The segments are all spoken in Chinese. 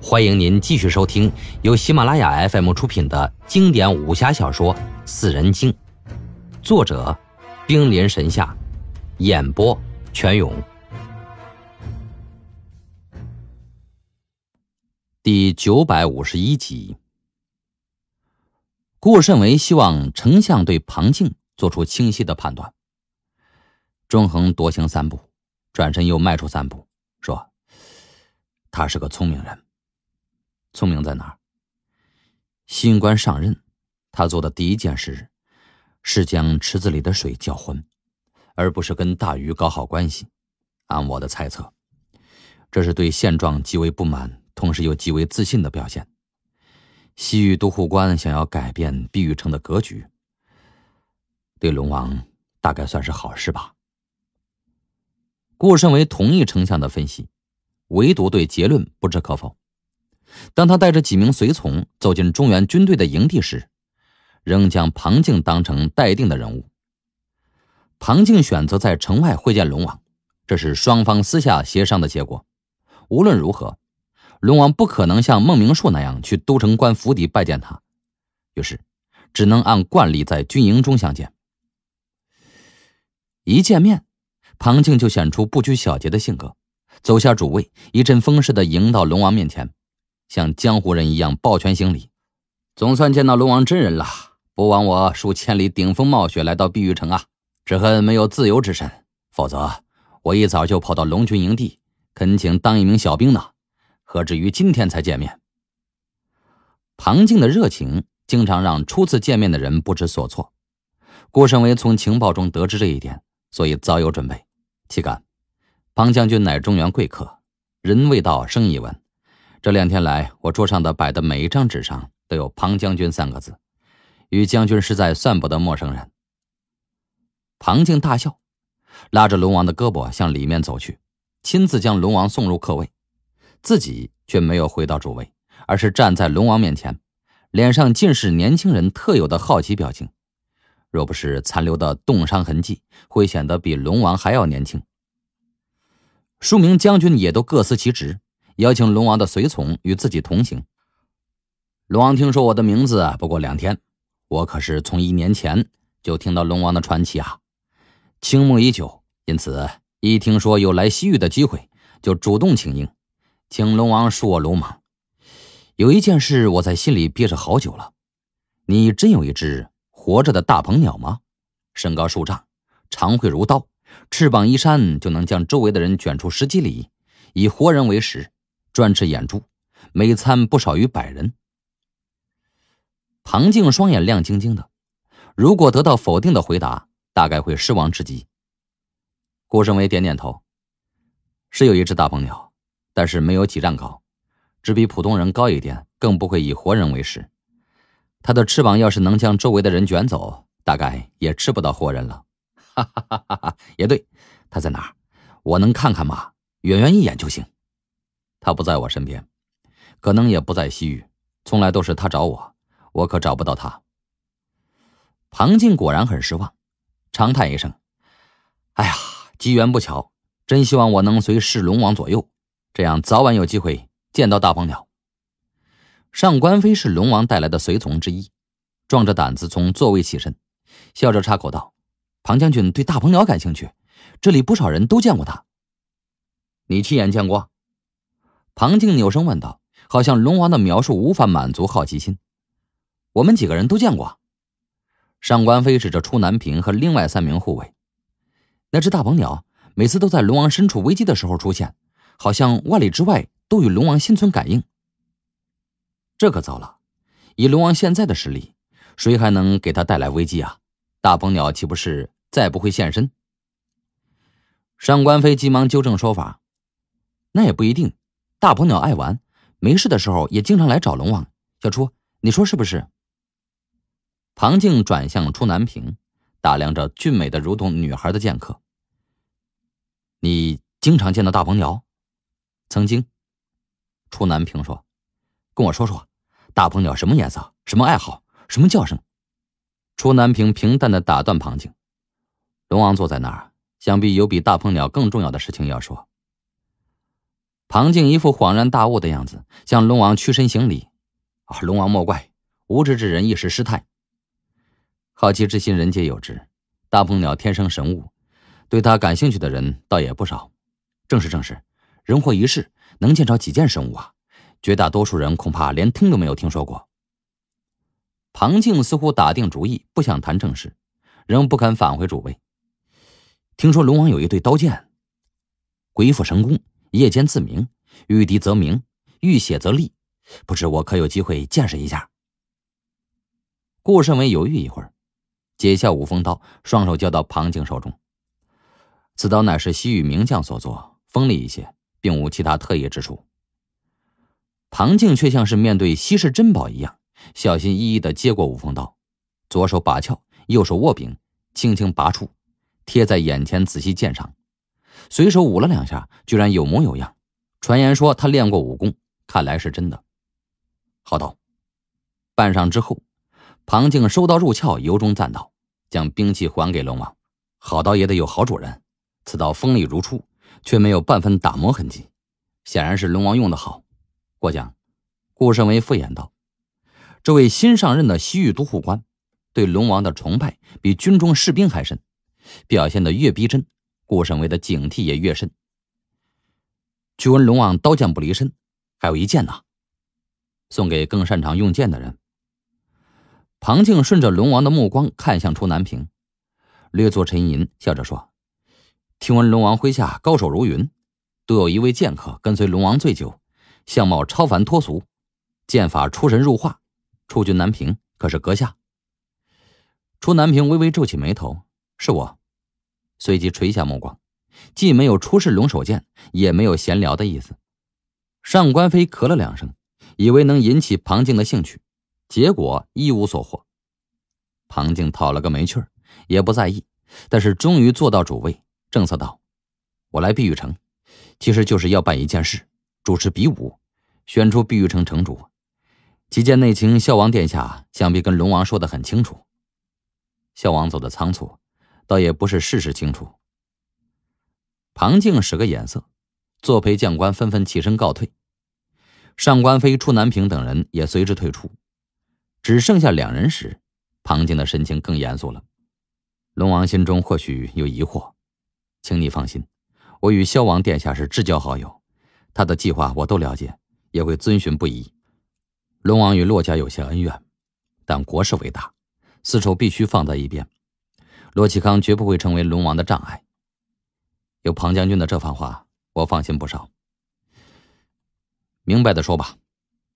欢迎您继续收听由喜马拉雅 FM 出品的经典武侠小说《四人经》，作者冰临神下，演播全勇。第九百五十一集，顾慎为希望丞相对庞静做出清晰的判断。钟恒多行三步，转身又迈出三步，说：“他是个聪明人。”聪明在哪儿？新官上任，他做的第一件事是将池子里的水搅浑，而不是跟大鱼搞好关系。按我的猜测，这是对现状极为不满，同时又极为自信的表现。西域都护官想要改变碧玉城的格局，对龙王大概算是好事吧。顾甚为同意丞相的分析，唯独对结论不置可否。当他带着几名随从走进中原军队的营地时，仍将庞静当成待定的人物。庞静选择在城外会见龙王，这是双方私下协商的结果。无论如何，龙王不可能像孟明树那样去都城关府邸拜见他，于是只能按惯例在军营中相见。一见面，庞静就显出不拘小节的性格，走下主位，一阵风似的迎到龙王面前。像江湖人一样抱拳行礼，总算见到龙王真人了，不枉我数千里顶风冒雪来到碧玉城啊！只恨没有自由之身，否则我一早就跑到龙军营地，恳请当一名小兵呢，何至于今天才见面？庞静的热情经常让初次见面的人不知所措。顾胜威从情报中得知这一点，所以早有准备。岂敢，庞将军乃中原贵客，人未到，生已闻。这两天来，我桌上的摆的每一张纸上都有“庞将军”三个字，与将军实在算不得陌生人。庞静大笑，拉着龙王的胳膊向里面走去，亲自将龙王送入客位，自己却没有回到主位，而是站在龙王面前，脸上尽是年轻人特有的好奇表情。若不是残留的冻伤痕迹，会显得比龙王还要年轻。数名将军也都各司其职。邀请龙王的随从与自己同行。龙王听说我的名字不过两天，我可是从一年前就听到龙王的传奇啊，倾慕已久。因此，一听说有来西域的机会，就主动请缨，请龙王恕我鲁莽。有一件事我在心里憋着好久了：你真有一只活着的大鹏鸟吗？身高数丈，长喙如刀，翅膀一扇就能将周围的人卷出十几里，以活人为食。专吃眼珠，每餐不少于百人。唐静双眼亮晶晶的，如果得到否定的回答，大概会失望至极。顾胜维点点头：“是有一只大鹏鸟，但是没有几丈高，只比普通人高一点，更不会以活人为食。它的翅膀要是能将周围的人卷走，大概也吃不到活人了。”“哈哈哈哈哈，也对。它在哪儿？我能看看吗？远远一眼就行。”他不在我身边，可能也不在西域。从来都是他找我，我可找不到他。庞静果然很失望，长叹一声：“哎呀，机缘不巧！真希望我能随侍龙王左右，这样早晚有机会见到大鹏鸟。”上官飞是龙王带来的随从之一，壮着胆子从座位起身，笑着插口道：“庞将军对大鹏鸟感兴趣，这里不少人都见过他。你亲眼见过？”庞静扭身问道：“好像龙王的描述无法满足好奇心。”我们几个人都见过。上官飞指着出南平和另外三名护卫：“那只大鹏鸟每次都在龙王身处危机的时候出现，好像万里之外都与龙王心存感应。”这可糟了！以龙王现在的实力，谁还能给他带来危机啊？大鹏鸟岂不是再不会现身？上官飞急忙纠正说法：“那也不一定。”大鹏鸟爱玩，没事的时候也经常来找龙王。小初，你说是不是？庞静转向初南平，打量着俊美的如同女孩的剑客。你经常见到大鹏鸟？曾经，初南平说：“跟我说说，大鹏鸟什么颜色？什么爱好？什么叫声？”初南平平淡的打断庞静：“龙王坐在那儿，想必有比大鹏鸟更重要的事情要说。”庞静一副恍然大悟的样子，向龙王屈身行礼：“啊，龙王莫怪，无知之人一时失态。好奇之心人皆有之，大鹏鸟天生神物，对它感兴趣的人倒也不少。正是正是，人活一世，能见着几件神物啊？绝大多数人恐怕连听都没有听说过。”庞静似乎打定主意，不想谈正事，仍不肯返回主位。听说龙王有一对刀剑，鬼斧神工。夜间自明，遇敌则明，遇血则利。不知我可有机会见识一下？顾胜文犹豫一会儿，解下五峰刀，双手交到庞静手中。此刀乃是西域名将所作，锋利一些，并无其他特异之处。庞静却像是面对稀世珍宝一样，小心翼翼地接过五峰刀，左手把鞘，右手握柄，轻轻拔出，贴在眼前仔细鉴赏。随手舞了两下，居然有模有样。传言说他练过武功，看来是真的。好刀。半晌之后，庞静收刀入鞘，由衷赞道：“将兵器还给龙王，好刀也得有好主人。此刀锋利如初，却没有半分打磨痕迹，显然是龙王用的好。”过奖。顾胜为敷衍道：“这位新上任的西域都护官，对龙王的崇拜比军中士兵还深，表现的越逼真。”顾沈伟的警惕也越深。据闻龙王刀剑不离身，还有一剑呢，送给更擅长用剑的人。庞静顺着龙王的目光看向出南平，略作沉吟，笑着说：“听闻龙王麾下高手如云，独有一位剑客跟随龙王最久，相貌超凡脱俗，剑法出神入化。出君南平，可是阁下？”出南平微微皱起眉头：“是我。”随即垂下目光，既没有出示龙首剑，也没有闲聊的意思。上官飞咳了两声，以为能引起庞静的兴趣，结果一无所获。庞静讨了个没趣儿，也不在意，但是终于坐到主位，正色道：“我来碧玉城，其实就是要办一件事，主持比武，选出碧玉城城主。其间内情，孝王殿下想必跟龙王说得很清楚。孝王走得仓促。”倒也不是事实清楚。庞静使个眼色，作陪将官纷纷起身告退。上官飞、出南平等人也随之退出，只剩下两人时，庞静的神情更严肃了。龙王心中或许有疑惑，请你放心，我与萧王殿下是至交好友，他的计划我都了解，也会遵循不移。龙王与洛家有些恩怨，但国事为大，私仇必须放在一边。罗启康绝不会成为龙王的障碍。有庞将军的这番话，我放心不少。明白的说吧，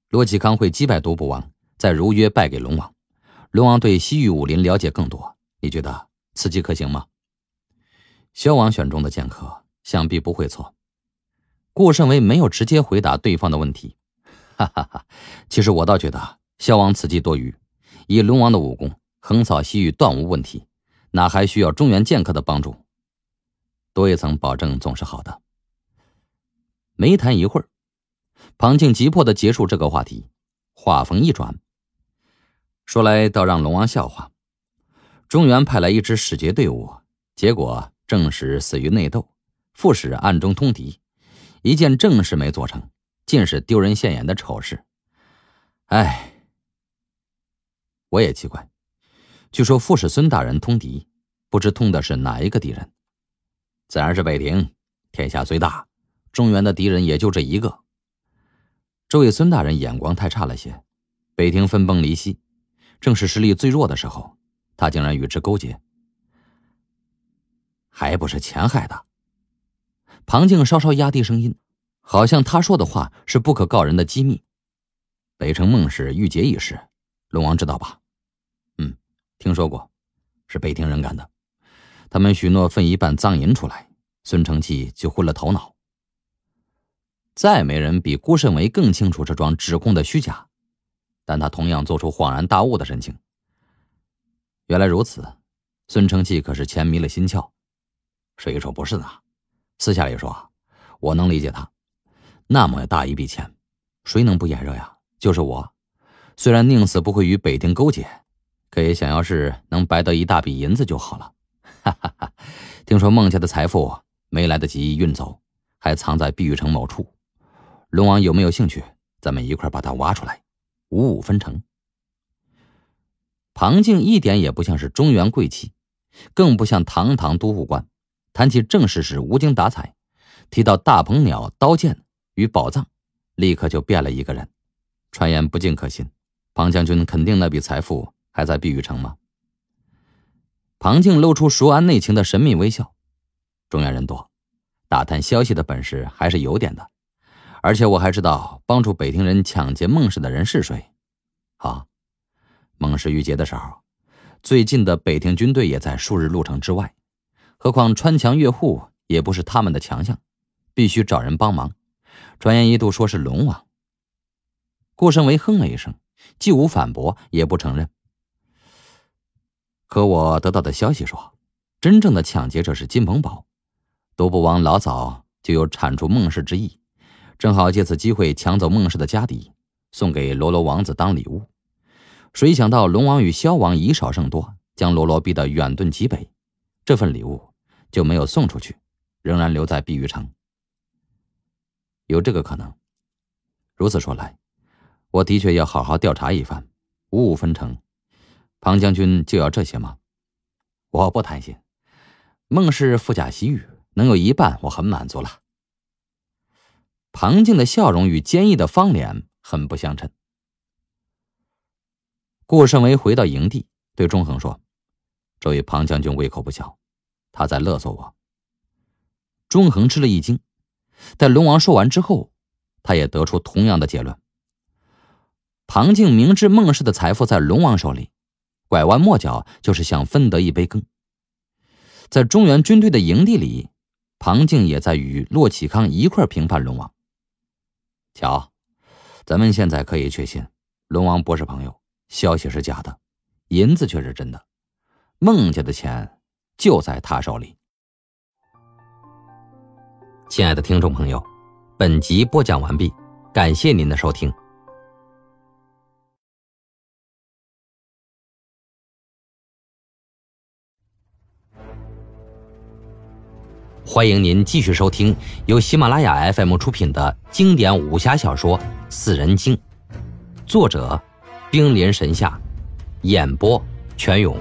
罗启康会击败独步王，再如约败给龙王。龙王对西域武林了解更多。你觉得此计可行吗？萧王选中的剑客，想必不会错。顾胜为没有直接回答对方的问题。哈哈哈，其实我倒觉得萧王此计多余。以龙王的武功，横扫西域断无问题。哪还需要中原剑客的帮助，多一层保证总是好的。没谈一会儿，庞静急迫的结束这个话题，话锋一转，说来倒让龙王笑话：中原派来一支使节队伍，结果正使死于内斗，副使暗中通敌，一件正事没做成，尽是丢人现眼的丑事。唉，我也奇怪。据说富士孙大人通敌，不知通的是哪一个敌人，自然是北庭。天下最大，中原的敌人也就这一个。这位孙大人眼光太差了些，北庭分崩离析，正是实力最弱的时候，他竟然与之勾结，还不是钱害的？庞静稍稍压低声音，好像他说的话是不可告人的机密。北城孟氏遇劫一事，龙王知道吧？听说过，是北庭人干的。他们许诺分一半赃银出来，孙承熙就昏了头脑。再没人比辜慎伟更清楚这桩指控的虚假，但他同样做出恍然大悟的神情。原来如此，孙承熙可是钱迷了心窍。谁说不是呢？私下里说，我能理解他。那么大一笔钱，谁能不眼热呀？就是我，虽然宁死不会与北庭勾结。可以想要是能白得一大笔银子就好了，哈哈哈！听说孟家的财富没来得及运走，还藏在碧玉城某处。龙王有没有兴趣？咱们一块把它挖出来，五五分成。庞静一点也不像是中原贵气，更不像堂堂都护官。谈起正事时无精打采，提到大鹏鸟、刀剑与宝藏，立刻就变了一个人。传言不尽可信，庞将军肯定那笔财富。还在碧玉城吗？庞静露出熟谙内情的神秘微笑。中原人多，打探消息的本事还是有点的。而且我还知道，帮助北庭人抢劫孟氏的人是谁。好，孟氏遇劫的时候，最近的北庭军队也在数日路程之外。何况穿墙越户也不是他们的强项，必须找人帮忙。传言一度说是龙王。顾胜为哼了一声，既无反驳，也不承认。可我得到的消息说，真正的抢劫者是金鹏宝，独步王老早就有铲除孟氏之意，正好借此机会抢走孟氏的家底，送给罗罗王子当礼物。谁想到龙王与萧王以少胜多，将罗罗逼得远遁极北，这份礼物就没有送出去，仍然留在碧玉城。有这个可能。如此说来，我的确要好好调查一番，五五分成。庞将军就要这些吗？我不贪心。孟氏富甲西域，能有一半，我很满足了。庞静的笑容与坚毅的方脸很不相称。顾胜为回到营地，对钟恒说：“这位庞将军胃口不小，他在勒索我。”钟恒吃了一惊。但龙王说完之后，他也得出同样的结论：庞静明知孟氏的财富在龙王手里。拐弯抹角，就是想分得一杯羹。在中原军队的营地里，庞静也在与骆启康一块儿评判龙王。瞧，咱们现在可以确信，龙王不是朋友，消息是假的，银子却是真的。孟家的钱就在他手里。亲爱的听众朋友，本集播讲完毕，感谢您的收听。欢迎您继续收听由喜马拉雅 FM 出品的经典武侠小说《四人经》，作者冰临神下，演播全勇。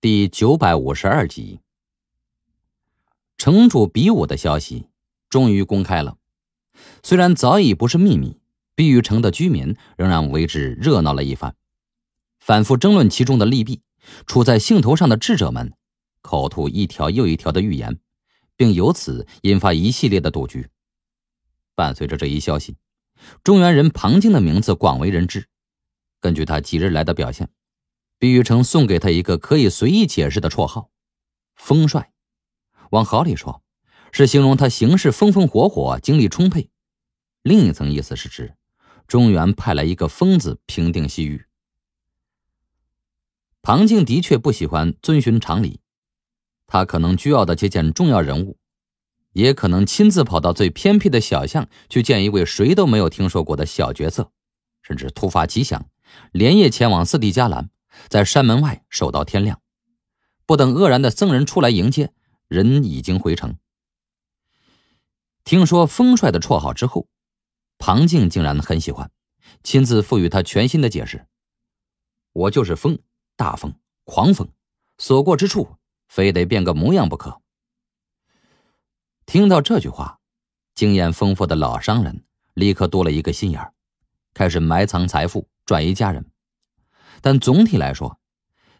第九百五十二集，城主比武的消息终于公开了。虽然早已不是秘密，碧玉城的居民仍然为之热闹了一番，反复争论其中的利弊。处在兴头上的智者们，口吐一条又一条的预言，并由此引发一系列的赌局。伴随着这一消息，中原人庞静的名字广为人知。根据他几日来的表现，毕玉成送给他一个可以随意解释的绰号——“风帅”。往好里说，是形容他行事风风火火、精力充沛；另一层意思是指，中原派来一个疯子平定西域。庞静的确不喜欢遵循常理，他可能倨傲的接见重要人物，也可能亲自跑到最偏僻的小巷去见一位谁都没有听说过的小角色，甚至突发奇想，连夜前往四弟家兰，在山门外守到天亮，不等愕然的僧人出来迎接，人已经回城。听说风帅的绰号之后，庞静竟然很喜欢，亲自赋予他全新的解释：“我就是风。”大风，狂风，所过之处，非得变个模样不可。听到这句话，经验丰富的老商人立刻多了一个心眼儿，开始埋藏财富，转移家人。但总体来说，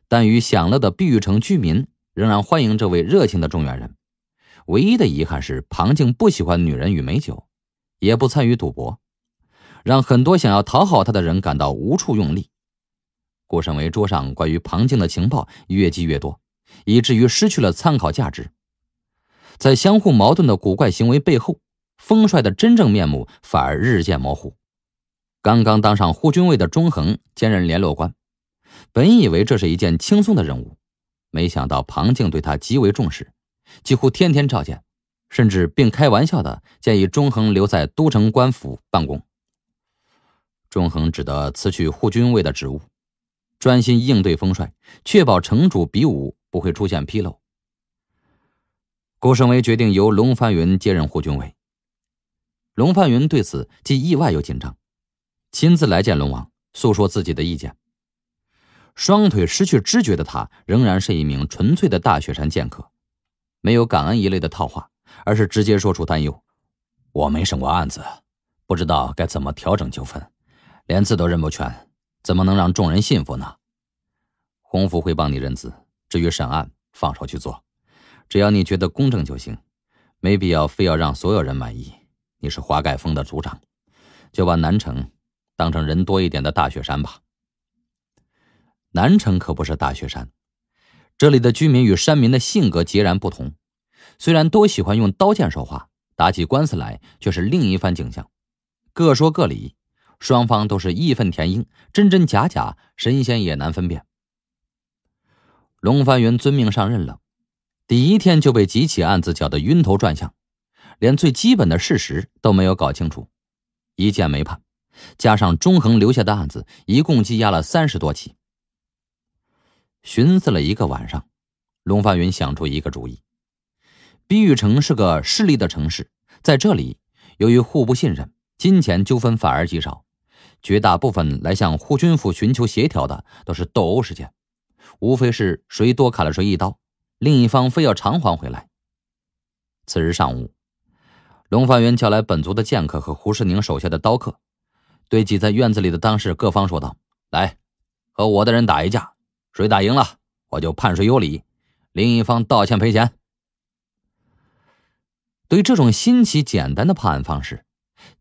但与享乐的碧玉城居民仍然欢迎这位热情的中原人。唯一的遗憾是，庞静不喜欢女人与美酒，也不参与赌博，让很多想要讨好他的人感到无处用力。顾胜为桌上关于庞静的情报越积越多，以至于失去了参考价值。在相互矛盾的古怪行为背后，风帅的真正面目反而日渐模糊。刚刚当上护军卫的钟恒兼任联络官，本以为这是一件轻松的任务，没想到庞静对他极为重视，几乎天天召见，甚至并开玩笑的建议钟恒留在都城官府办公。钟恒只得辞去护军卫的职务。专心应对风帅，确保城主比武不会出现纰漏。顾胜威决定由龙范云接任护军委。龙范云对此既意外又紧张，亲自来见龙王，诉说自己的意见。双腿失去知觉的他，仍然是一名纯粹的大雪山剑客，没有感恩一类的套话，而是直接说出担忧：“我没审过案子，不知道该怎么调整纠纷，连字都认不全。”怎么能让众人信服呢？洪福会帮你认字，至于审案，放手去做，只要你觉得公正就行，没必要非要让所有人满意。你是华盖峰的族长，就把南城当成人多一点的大雪山吧。南城可不是大雪山，这里的居民与山民的性格截然不同，虽然都喜欢用刀剑说话，打起官司来却是另一番景象，各说各理。双方都是义愤填膺，真真假假，神仙也难分辨。龙番云遵命上任了，第一天就被几起案子搅得晕头转向，连最基本的事实都没有搞清楚，一件没判。加上钟恒留下的案子，一共积压了三十多起。寻思了一个晚上，龙翻云想出一个主意：碧玉城是个势利的城市，在这里，由于互不信任，金钱纠纷反而极少。绝大部分来向护军府寻求协调的都是斗殴事件，无非是谁多砍了谁一刀，另一方非要偿还回来。次日上午，龙发元叫来本族的剑客和胡世宁手下的刀客，对挤在院子里的当事各方说道：“来，和我的人打一架，谁打赢了，我就判谁有理，另一方道歉赔钱。”对这种新奇简单的判案方式，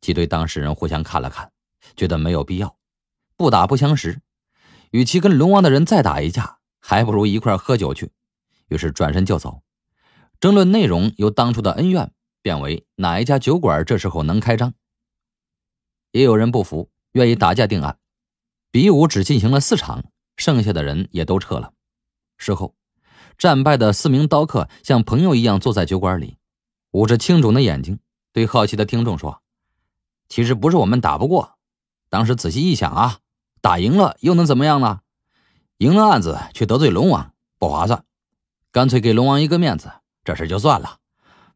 几对当事人互相看了看。觉得没有必要，不打不相识，与其跟龙王的人再打一架，还不如一块喝酒去。于是转身就走。争论内容由当初的恩怨变为哪一家酒馆这时候能开张。也有人不服，愿意打架定案。比武只进行了四场，剩下的人也都撤了。事后，战败的四名刀客像朋友一样坐在酒馆里，捂着青肿的眼睛，对好奇的听众说：“其实不是我们打不过。”当时仔细一想啊，打赢了又能怎么样呢？赢了案子却得罪龙王不划算，干脆给龙王一个面子，这事就算了，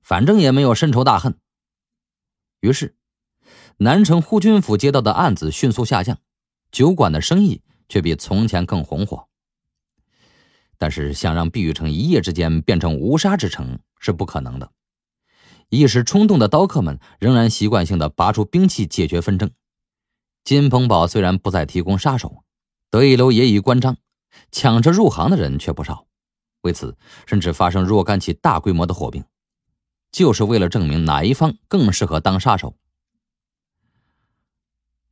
反正也没有深仇大恨。于是，南城护军府接到的案子迅速下降，酒馆的生意却比从前更红火。但是，想让碧玉城一夜之间变成无杀之城是不可能的。一时冲动的刀客们仍然习惯性的拔出兵器解决纷争。金鹏堡虽然不再提供杀手，得意楼也已关张，抢着入行的人却不少。为此，甚至发生若干起大规模的火并，就是为了证明哪一方更适合当杀手。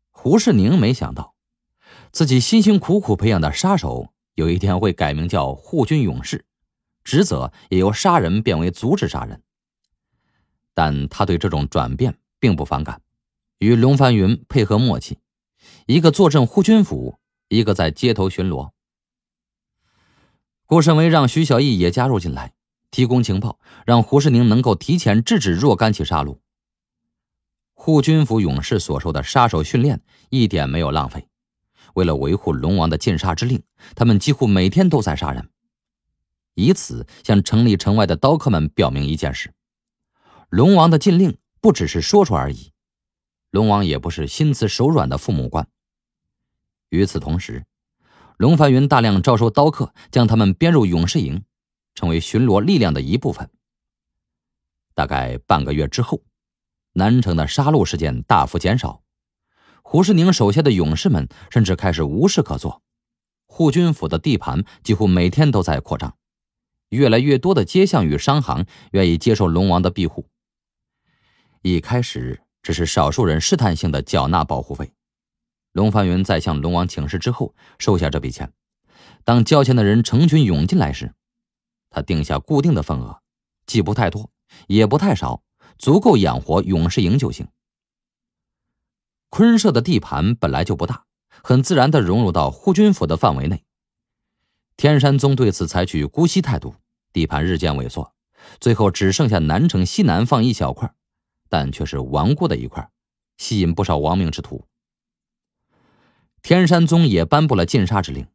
胡世宁没想到，自己辛辛苦苦培养的杀手，有一天会改名叫护军勇士，职责也由杀人变为阻止杀人。但他对这种转变并不反感，与龙凡云配合默契。一个坐镇护军府，一个在街头巡逻。顾胜为让徐小义也加入进来，提供情报，让胡世宁能够提前制止若干起杀戮。护军府勇士所受的杀手训练一点没有浪费。为了维护龙王的禁杀之令，他们几乎每天都在杀人，以此向城里城外的刀客们表明一件事：龙王的禁令不只是说说而已。龙王也不是心慈手软的父母官。与此同时，龙凡云大量招收刀客，将他们编入勇士营，成为巡逻力量的一部分。大概半个月之后，南城的杀戮事件大幅减少，胡世宁手下的勇士们甚至开始无事可做。护军府的地盘几乎每天都在扩张，越来越多的街巷与商行愿意接受龙王的庇护。一开始只是少数人试探性的缴纳保护费。龙凡云在向龙王请示之后，收下这笔钱。当交钱的人成群涌进来时，他定下固定的份额，既不太多，也不太少，足够养活勇士营就行。昆社的地盘本来就不大，很自然的融入到护军府的范围内。天山宗对此采取姑息态度，地盘日渐萎缩，最后只剩下南城西南方一小块，但却是顽固的一块，吸引不少亡命之徒。天山宗也颁布了禁杀之令，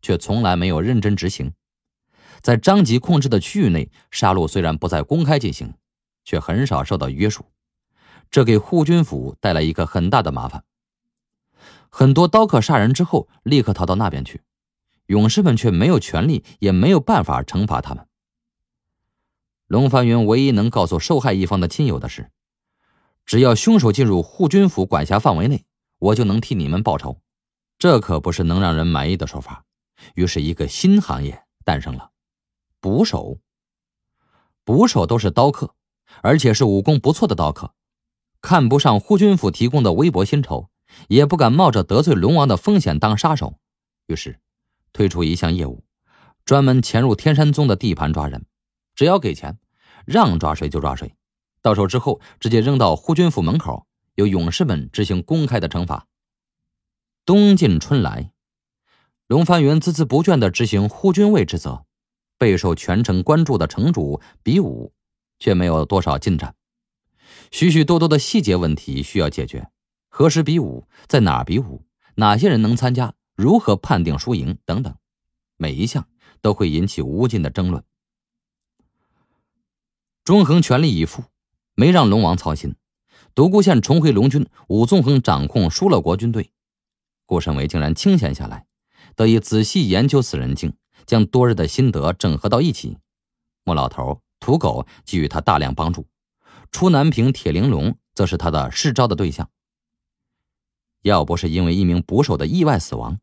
却从来没有认真执行。在张吉控制的区域内，杀戮虽然不再公开进行，却很少受到约束，这给护军府带来一个很大的麻烦。很多刀客杀人之后，立刻逃到那边去，勇士们却没有权利，也没有办法惩罚他们。龙凡云唯一能告诉受害一方的亲友的是：只要凶手进入护军府管辖范围内，我就能替你们报仇。这可不是能让人满意的说法。于是，一个新行业诞生了——捕手。捕手都是刀客，而且是武功不错的刀客，看不上护军府提供的微薄薪酬，也不敢冒着得罪龙王的风险当杀手。于是，推出一项业务，专门潜入天山宗的地盘抓人，只要给钱，让抓谁就抓谁。到手之后，直接扔到护军府门口，由勇士们执行公开的惩罚。东晋春来，龙番云孜孜不倦地执行护军卫之责，备受全城关注的城主比武却没有多少进展。许许多多的细节问题需要解决：何时比武，在哪比武，哪些人能参加，如何判定输赢，等等。每一项都会引起无尽的争论。中恒全力以赴，没让龙王操心。独孤县重回龙军，武纵横掌控输了国军队。顾胜伟竟然清闲下来，得以仔细研究死人境，将多日的心得整合到一起。莫老头、土狗给予他大量帮助，出南平铁玲珑则是他的试招的对象。要不是因为一名捕手的意外死亡，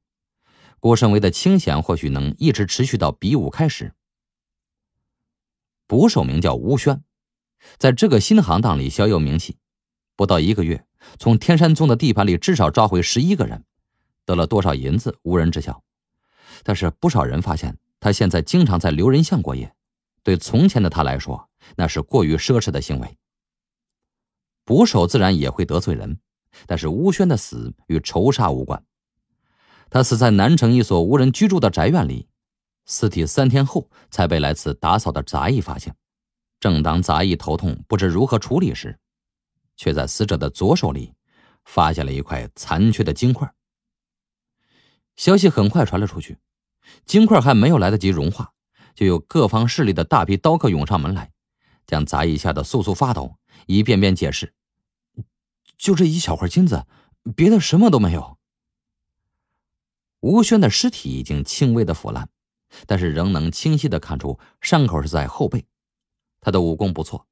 顾胜伟的清闲或许能一直持续到比武开始。捕手名叫吴轩，在这个新行当里小有名气，不到一个月，从天山宗的地盘里至少抓回十一个人。得了多少银子，无人知晓。但是不少人发现，他现在经常在留人巷过夜，对从前的他来说，那是过于奢侈的行为。捕手自然也会得罪人，但是乌轩的死与仇杀无关。他死在南城一所无人居住的宅院里，尸体三天后才被来此打扫的杂役发现。正当杂役头痛不知如何处理时，却在死者的左手里发现了一块残缺的金块。消息很快传了出去，金块还没有来得及融化，就有各方势力的大批刀客涌上门来，将杂役吓得瑟瑟发抖，一遍遍解释：“就这一小块金子，别的什么都没有。”吴轩的尸体已经轻微的腐烂，但是仍能清晰的看出伤口是在后背。他的武功不错，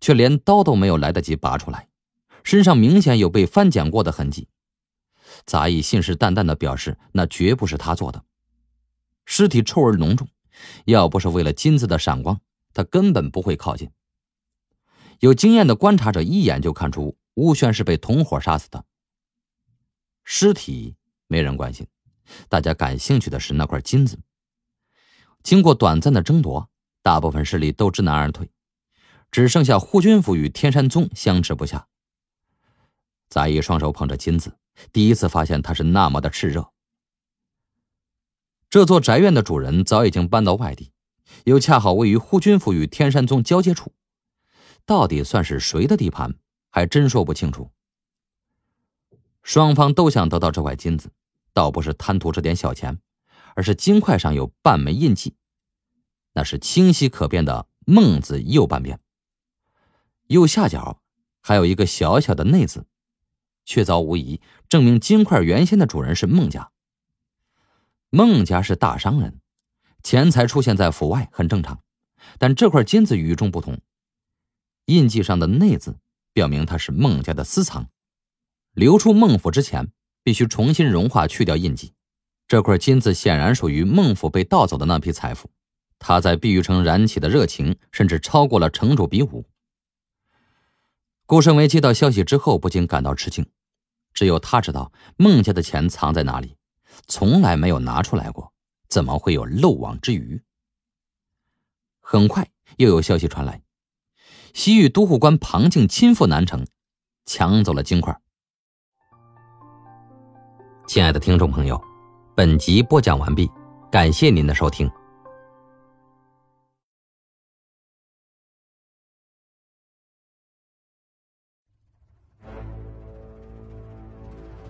却连刀都没有来得及拔出来，身上明显有被翻捡过的痕迹。杂役信誓旦旦地表示：“那绝不是他做的。尸体臭味浓重，要不是为了金子的闪光，他根本不会靠近。”有经验的观察者一眼就看出，吴轩是被同伙杀死的。尸体没人关心，大家感兴趣的是那块金子。经过短暂的争夺，大部分势力都知难而退，只剩下护军府与天山宗相持不下。杂役双手捧着金子。第一次发现它是那么的炽热。这座宅院的主人早已经搬到外地，又恰好位于护军府与天山宗交接处，到底算是谁的地盘，还真说不清楚。双方都想得到这块金子，倒不是贪图这点小钱，而是金块上有半枚印记，那是清晰可辨的“孟”字右半边，右下角还有一个小小的“内”字。确凿无疑，证明金块原先的主人是孟家。孟家是大商人，钱财出现在府外很正常，但这块金子与众不同，印记上的内字表明它是孟家的私藏。流出孟府之前，必须重新融化去掉印记。这块金子显然属于孟府被盗走的那批财富。他在碧玉城燃起的热情，甚至超过了城主比武。顾胜为接到消息之后，不禁感到吃惊。只有他知道孟家的钱藏在哪里，从来没有拿出来过，怎么会有漏网之鱼？很快又有消息传来，西域都护官庞静亲赴南城，抢走了金块。亲爱的听众朋友，本集播讲完毕，感谢您的收听。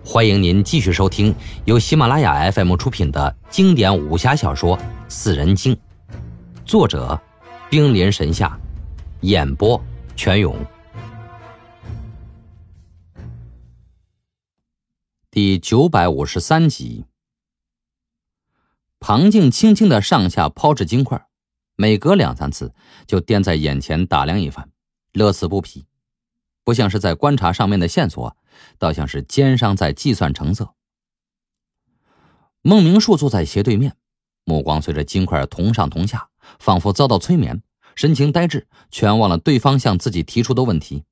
欢迎您继续收听由喜马拉雅 FM 出品的经典武侠小说《四人经》，作者：冰临神下，演播：全勇。第九百五十三集，庞静轻轻的上下抛掷金块，每隔两三次就掂在眼前打量一番，乐此不疲，不像是在观察上面的线索。倒像是奸商在计算成色。孟明树坐在斜对面，目光随着金块同上同下，仿佛遭到催眠，神情呆滞，全忘了对方向自己提出的问题。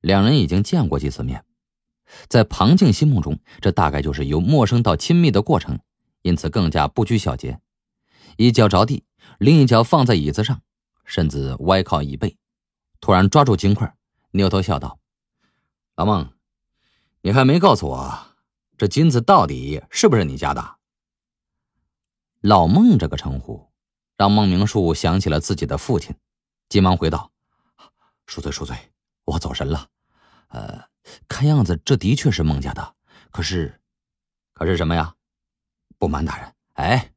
两人已经见过几次面，在庞静心目中，这大概就是由陌生到亲密的过程，因此更加不拘小节。一脚着地，另一脚放在椅子上，身子歪靠椅背，突然抓住金块，扭头笑道。老孟，你还没告诉我，这金子到底是不是你家的？老孟这个称呼，让孟明树想起了自己的父亲，急忙回道：“恕罪，恕罪，我走神了。呃，看样子这的确是孟家的。可是，可是什么呀？不瞒大人，哎，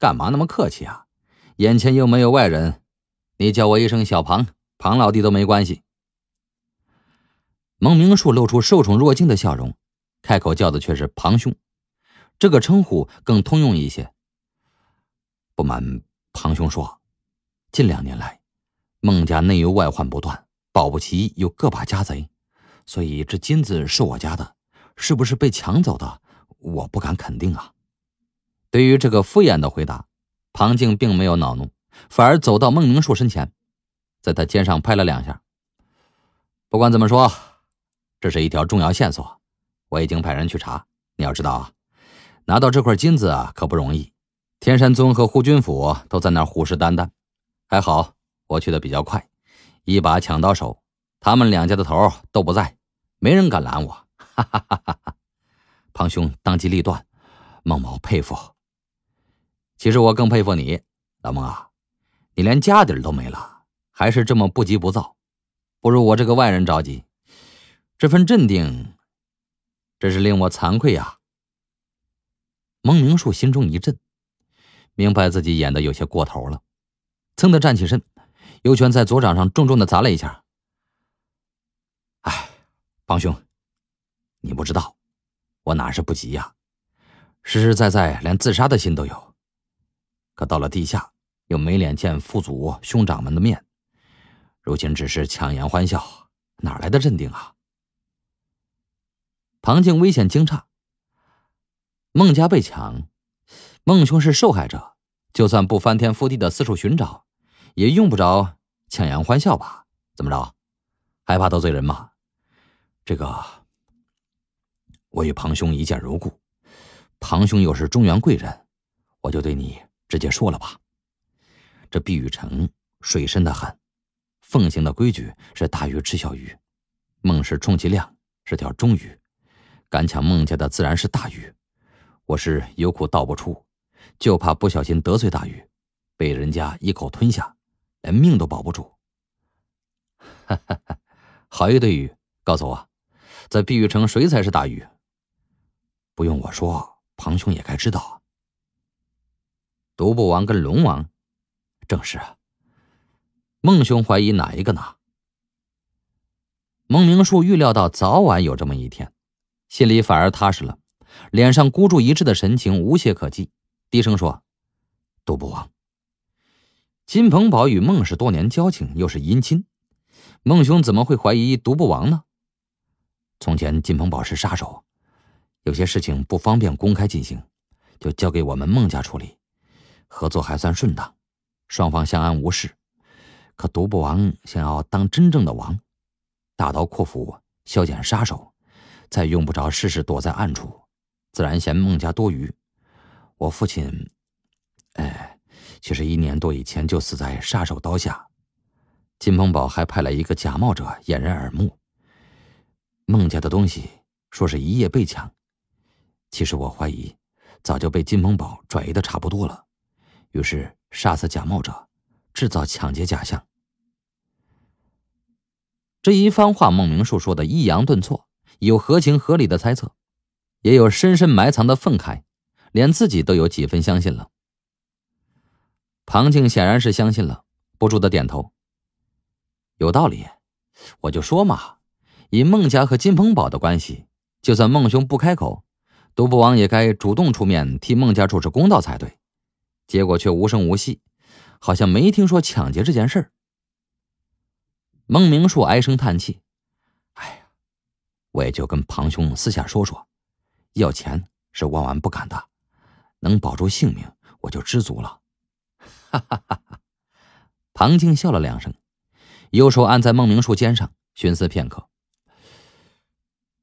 干嘛那么客气啊？眼前又没有外人，你叫我一声小庞，庞老弟都没关系。”孟明树露出受宠若惊的笑容，开口叫的却是“庞兄”，这个称呼更通用一些。不瞒庞兄说，近两年来，孟家内忧外患不断，保不齐有个把家贼，所以这金子是我家的，是不是被抢走的？我不敢肯定啊。对于这个敷衍的回答，庞静并没有恼怒，反而走到孟明树身前，在他肩上拍了两下。不管怎么说。这是一条重要线索，我已经派人去查。你要知道啊，拿到这块金子啊可不容易，天山宗和护军府都在那虎视眈眈。还好我去的比较快，一把抢到手。他们两家的头都不在，没人敢拦我。哈哈哈！哈庞兄当机立断，孟某佩服。其实我更佩服你，老孟啊，你连家底儿都没了，还是这么不急不躁，不如我这个外人着急。这份镇定，真是令我惭愧呀！蒙明树心中一震，明白自己演的有些过头了，噌的站起身，右拳在左掌上重重的砸了一下。哎，帮兄，你不知道，我哪是不急呀？实实在在连自杀的心都有，可到了地下又没脸见父祖兄长们的面，如今只是强颜欢笑，哪来的镇定啊？庞静危险惊诧，孟家被抢，孟兄是受害者，就算不翻天覆地的四处寻找，也用不着强颜欢笑吧？怎么着，害怕得罪人吗？这个，我与庞兄一见如故，庞兄又是中原贵人，我就对你直接说了吧，这碧玉城水深得很，奉行的规矩是大鱼吃小鱼，孟氏充其量是条中鱼。敢抢孟家的自然是大鱼，我是有苦道不出，就怕不小心得罪大鱼，被人家一口吞下，连命都保不住。哈哈，好一对鱼！告诉我，在碧玉城谁才是大鱼？不用我说，庞兄也该知道。独步王跟龙王，正是。啊。孟兄怀疑哪一个呢？孟明树预料到早晚有这么一天。心里反而踏实了，脸上孤注一掷的神情无懈可击。低声说：“独步王，金鹏宝与孟氏多年交情，又是姻亲，孟兄怎么会怀疑独步王呢？从前金鹏宝是杀手，有些事情不方便公开进行，就交给我们孟家处理，合作还算顺当，双方相安无事。可独步王想要当真正的王，大刀阔斧削减杀手。”再用不着事事躲在暗处，自然嫌孟家多余。我父亲，哎，其实一年多以前就死在杀手刀下。金鹏宝还派来一个假冒者掩人耳目。孟家的东西说是一夜被抢，其实我怀疑，早就被金鹏宝转移的差不多了。于是杀死假冒者，制造抢劫假象。这一番话，孟明树说的抑扬顿挫。有合情合理的猜测，也有深深埋藏的愤慨，连自己都有几分相信了。庞静显然是相信了，不住的点头。有道理，我就说嘛，以孟家和金鹏堡的关系，就算孟兄不开口，独步王也该主动出面替孟家主持公道才对，结果却无声无息，好像没听说抢劫这件事儿。孟明树唉声叹气。我也就跟庞兄私下说说，要钱是万万不敢的，能保住性命我就知足了。哈哈！哈！庞静笑了两声，右手按在孟明树肩上，寻思片刻：“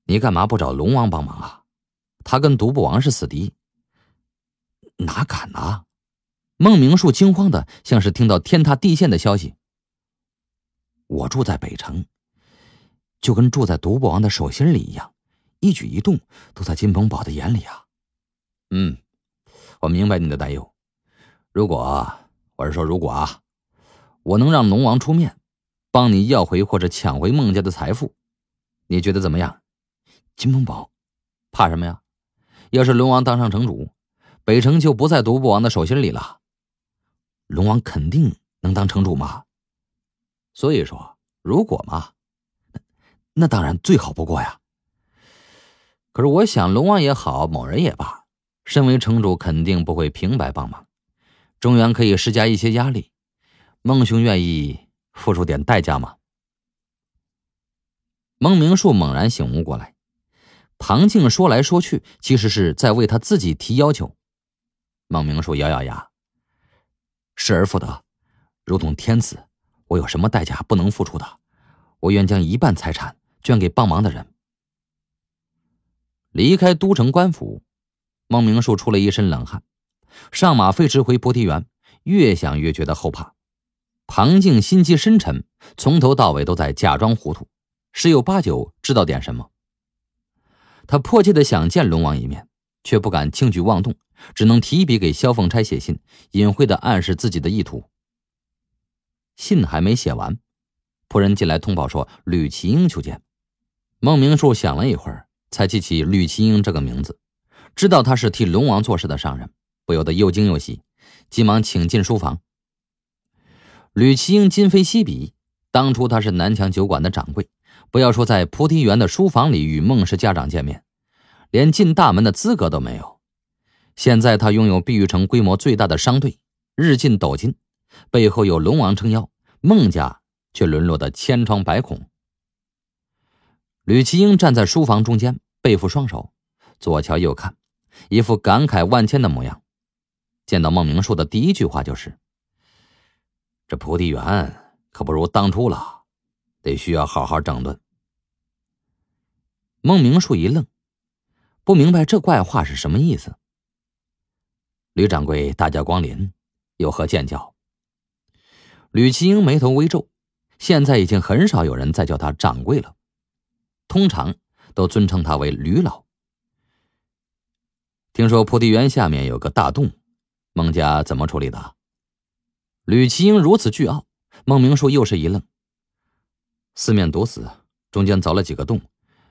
你干嘛不找龙王帮忙啊？他跟独步王是死敌，哪敢啊！孟明树惊慌的像是听到天塌地陷的消息。我住在北城。就跟住在独步王的手心里一样，一举一动都在金鹏宝的眼里啊。嗯，我明白你的担忧。如果我是说，如果啊，我能让龙王出面，帮你要回或者抢回孟家的财富，你觉得怎么样？金鹏宝，怕什么呀？要是龙王当上城主，北城就不在独步王的手心里了。龙王肯定能当城主吗？所以说，如果嘛。那当然最好不过呀。可是我想，龙王也好，某人也罢，身为城主，肯定不会平白帮忙。中原可以施加一些压力，孟兄愿意付出点代价吗？孟明树猛然醒悟过来，唐静说来说去，其实是在为他自己提要求。孟明树咬咬牙，失而复得，如同天子，我有什么代价不能付出的？我愿将一半财产。捐给帮忙的人。离开都城官府，孟明树出了一身冷汗，上马飞驰回菩提园，越想越觉得后怕。庞静心机深沉，从头到尾都在假装糊涂，十有八九知道点什么。他迫切的想见龙王一面，却不敢轻举妄动，只能提笔给萧凤钗写信，隐晦的暗示自己的意图。信还没写完，仆人进来通报说吕奇英求见。孟明树想了一会儿，才记起吕其英这个名字，知道他是替龙王做事的商人，不由得又惊又喜，急忙请进书房。吕其英今非昔比，当初他是南墙酒馆的掌柜，不要说在菩提园的书房里与孟氏家长见面，连进大门的资格都没有。现在他拥有碧玉城规模最大的商队，日进斗金，背后有龙王撑腰，孟家却沦落得千疮百孔。吕其英站在书房中间，背负双手，左瞧右看，一副感慨万千的模样。见到孟明树的第一句话就是：“这菩提园可不如当初了，得需要好好整顿。”孟明树一愣，不明白这怪话是什么意思。吕掌柜大驾光临，有何见教？吕其英眉头微皱，现在已经很少有人再叫他掌柜了。通常都尊称他为吕老。听说菩提园下面有个大洞，孟家怎么处理的？吕其英如此倨傲，孟明树又是一愣。四面堵死，中间凿了几个洞，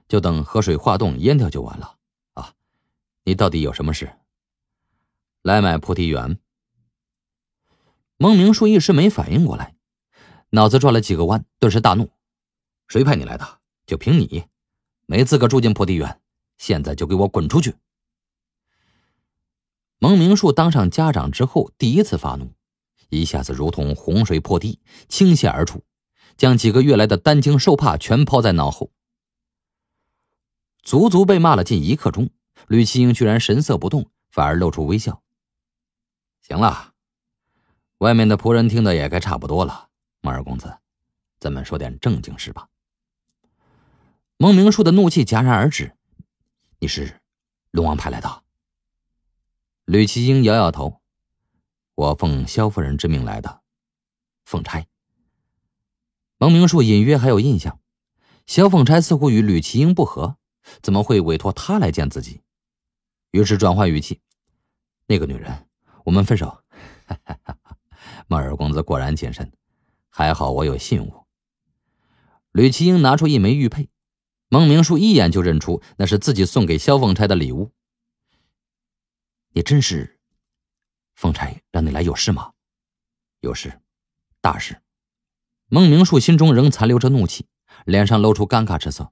就等河水化冻淹掉就完了。啊，你到底有什么事？来买菩提园？孟明树一时没反应过来，脑子转了几个弯，顿时大怒：谁派你来的？就凭你，没资格住进破地院！现在就给我滚出去！蒙明树当上家长之后，第一次发怒，一下子如同洪水破堤，倾泻而出，将几个月来的担惊受怕全抛在脑后。足足被骂了近一刻钟，吕七英居然神色不动，反而露出微笑。行了，外面的仆人听得也该差不多了。孟二公子，咱们说点正经事吧。蒙明树的怒气戛然而止。你是龙王派来的？吕奇英摇摇头：“我奉萧夫人之命来的，奉差。”蒙明树隐约还有印象，萧凤钗似乎与吕奇英不和，怎么会委托他来见自己？于是转换语气：“那个女人，我们分手。”孟二公子果然谨慎，还好我有信物。吕奇英拿出一枚玉佩。孟明树一眼就认出那是自己送给萧凤钗的礼物。你真是，凤钗让你来有事吗？有事，大事。孟明树心中仍残留着怒气，脸上露出尴尬之色。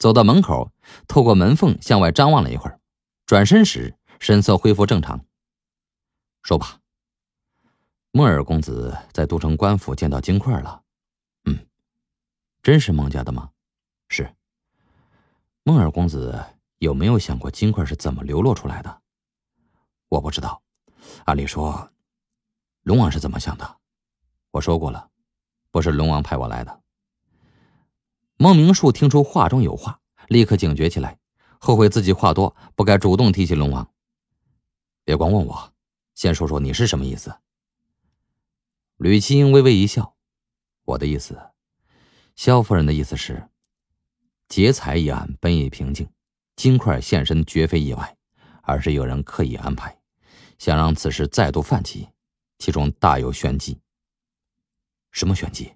走到门口，透过门缝向外张望了一会儿，转身时神色恢复正常。说吧，莫尔公子在都城官府见到金块了。嗯，真是孟家的吗？是。孟二公子有没有想过金块是怎么流落出来的？我不知道。按理说，龙王是怎么想的？我说过了，不是龙王派我来的。孟明树听出话中有话，立刻警觉起来，后悔自己话多，不该主动提起龙王。别光问我，先说说你是什么意思。吕青微微一笑，我的意思，萧夫人的意思是。劫财一案本已平静，金块现身绝非意外，而是有人刻意安排，想让此事再度泛起，其中大有玄机。什么玄机？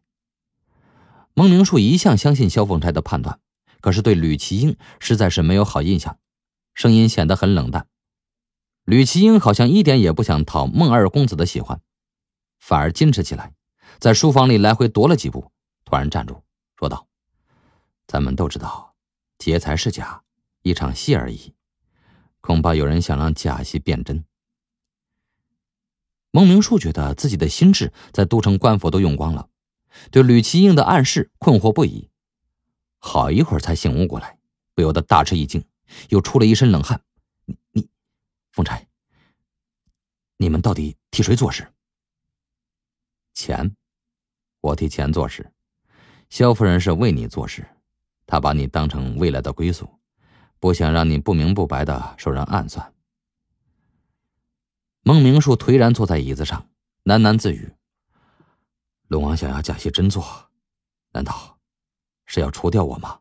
孟明树一向相信萧凤钗的判断，可是对吕其英实在是没有好印象，声音显得很冷淡。吕其英好像一点也不想讨孟二公子的喜欢，反而矜持起来，在书房里来回踱了几步，突然站住，说道。咱们都知道，劫财是假，一场戏而已。恐怕有人想让假戏变真。孟明树觉得自己的心智在都城官府都用光了，对吕其应的暗示困惑不已，好一会儿才醒悟过来，不由得大吃一惊，又出了一身冷汗。你、你，凤钗，你们到底替谁做事？钱，我替钱做事。萧夫人是为你做事。他把你当成未来的归宿，不想让你不明不白的受人暗算。孟明树颓然坐在椅子上，喃喃自语：“龙王想要假戏真做，难道是要除掉我吗？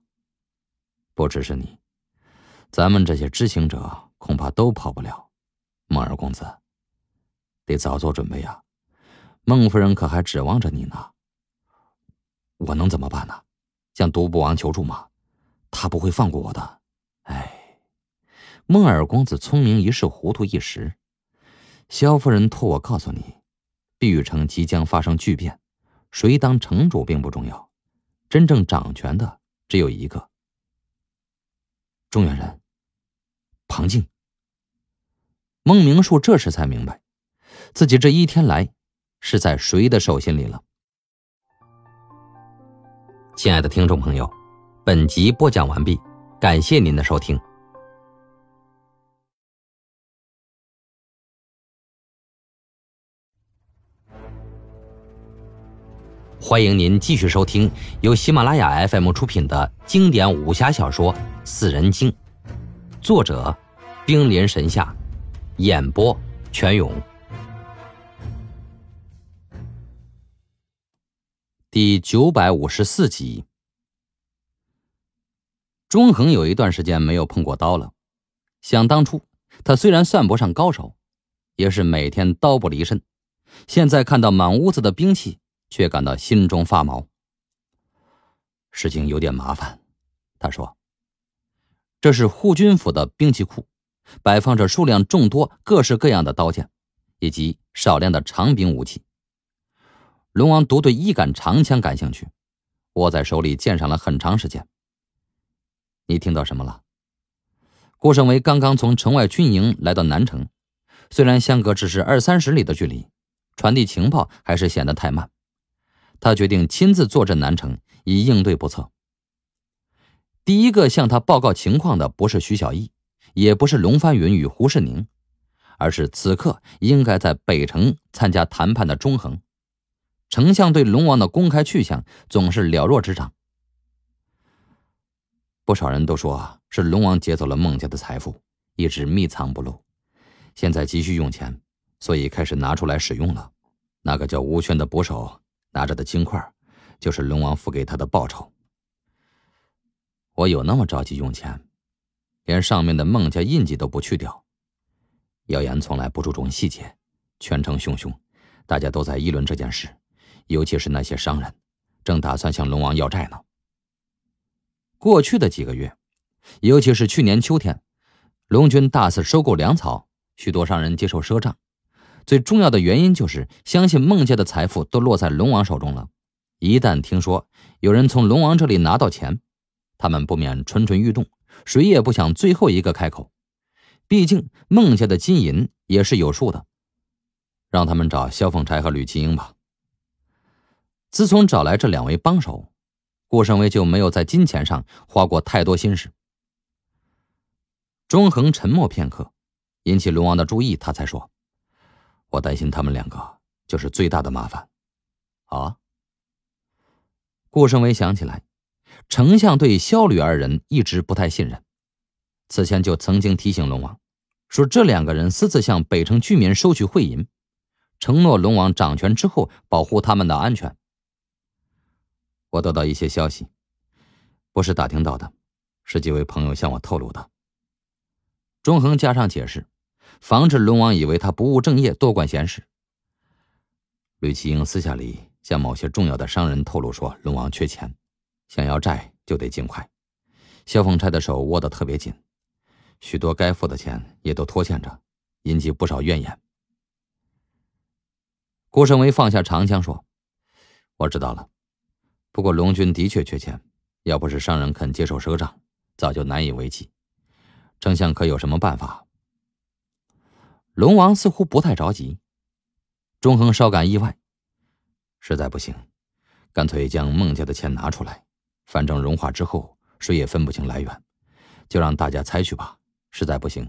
不只是你，咱们这些知情者恐怕都跑不了。孟二公子，得早做准备啊！孟夫人可还指望着你呢。我能怎么办呢？”向独步王求助吗？他不会放过我的。哎，孟二公子聪明一世，糊涂一时。萧夫人托我告诉你，碧玉城即将发生巨变，谁当城主并不重要，真正掌权的只有一个——中原人庞静。孟明树这时才明白，自己这一天来是在谁的手心里了。亲爱的听众朋友，本集播讲完毕，感谢您的收听。欢迎您继续收听由喜马拉雅 FM 出品的经典武侠小说《四人经》，作者：冰临神下，演播：全勇。第九百五十四集，钟恒有一段时间没有碰过刀了。想当初，他虽然算不上高手，也是每天刀不离身。现在看到满屋子的兵器，却感到心中发毛。事情有点麻烦，他说：“这是护军府的兵器库，摆放着数量众多、各式各样的刀剑，以及少量的长柄武器。”龙王独对一杆长枪感兴趣，握在手里鉴赏了很长时间。你听到什么了？顾胜维刚刚从城外军营来到南城，虽然相隔只是二三十里的距离，传递情报还是显得太慢。他决定亲自坐镇南城，以应对不测。第一个向他报告情况的不是徐小艺，也不是龙翻云与胡世宁，而是此刻应该在北城参加谈判的钟恒。丞相对龙王的公开去向总是了若指掌，不少人都说是龙王劫走了孟家的财富，一直秘藏不露，现在急需用钱，所以开始拿出来使用了。那个叫吴轩的捕手拿着的金块，就是龙王付给他的报酬。我有那么着急用钱，连上面的孟家印记都不去掉。谣言从来不注重细节，全城汹汹，大家都在议论这件事。尤其是那些商人，正打算向龙王要债呢。过去的几个月，尤其是去年秋天，龙军大肆收购粮草，许多商人接受赊账。最重要的原因就是相信孟家的财富都落在龙王手中了。一旦听说有人从龙王这里拿到钱，他们不免蠢蠢欲动，谁也不想最后一个开口。毕竟孟家的金银也是有数的，让他们找萧凤钗和吕其英吧。自从找来这两位帮手，顾胜威就没有在金钱上花过太多心思。钟恒沉默片刻，引起龙王的注意，他才说：“我担心他们两个就是最大的麻烦。”啊！顾胜威想起来，丞相对萧吕二人一直不太信任，此前就曾经提醒龙王，说这两个人私自向北城居民收取贿银，承诺龙王掌权之后保护他们的安全。我得到一些消息，不是打听到的，是几位朋友向我透露的。钟恒加上解释，防止龙王以为他不务正业，多管闲事。吕其英私下里向某些重要的商人透露说，龙王缺钱，想要债就得尽快。萧凤钗的手握得特别紧，许多该付的钱也都拖欠着，引起不少怨言。郭胜威放下长枪说：“我知道了。”不过龙军的确缺钱，要不是商人肯接受赊账，早就难以为继。丞相可有什么办法？龙王似乎不太着急，钟恒稍感意外。实在不行，干脆将孟家的钱拿出来，反正融化之后谁也分不清来源，就让大家猜去吧。实在不行，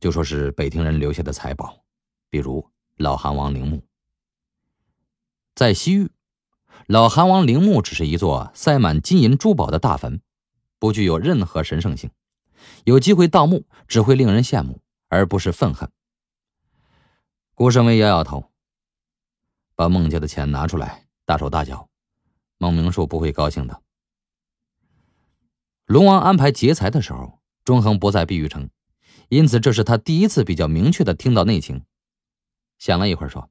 就说是北庭人留下的财宝，比如老韩王陵墓，在西域。老韩王陵墓只是一座塞满金银珠宝的大坟，不具有任何神圣性。有机会盗墓，只会令人羡慕，而不是愤恨。顾胜威摇摇头，把孟家的钱拿出来大手大脚，孟明树不会高兴的。龙王安排劫财的时候，钟恒不在碧玉城，因此这是他第一次比较明确的听到内情。想了一会儿，说：“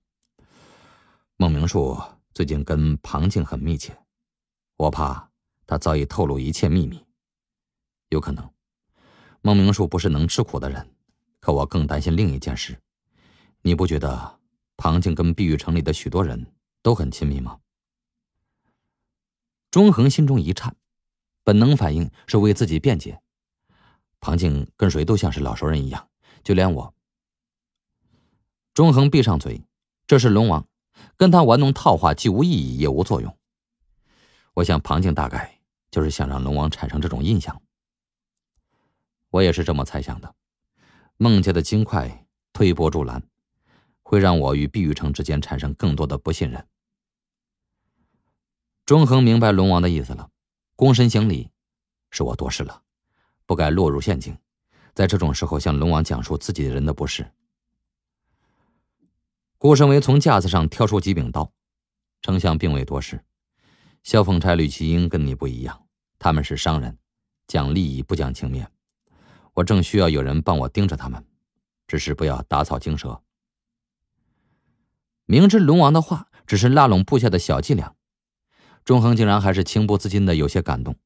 孟明树。”最近跟庞静很密切，我怕他早已透露一切秘密，有可能。孟明树不是能吃苦的人，可我更担心另一件事。你不觉得庞静跟碧玉城里的许多人都很亲密吗？钟恒心中一颤，本能反应是为自己辩解：庞静跟谁都像是老熟人一样，就连我。钟恒闭上嘴，这是龙王。跟他玩弄套话，既无意义也无作用。我想庞静大概就是想让龙王产生这种印象。我也是这么猜想的。孟家的金块推波助澜，会让我与碧玉城之间产生更多的不信任。钟恒明白龙王的意思了，躬身行礼：“是我多事了，不该落入陷阱，在这种时候向龙王讲述自己的人的不是。”顾胜维从架子上挑出几柄刀，丞相并未多事。萧凤钗、吕其英跟你不一样，他们是商人，讲利益不讲情面。我正需要有人帮我盯着他们，只是不要打草惊蛇。明知龙王的话只是拉拢部下的小伎俩，中恒竟然还是情不自禁的有些感动。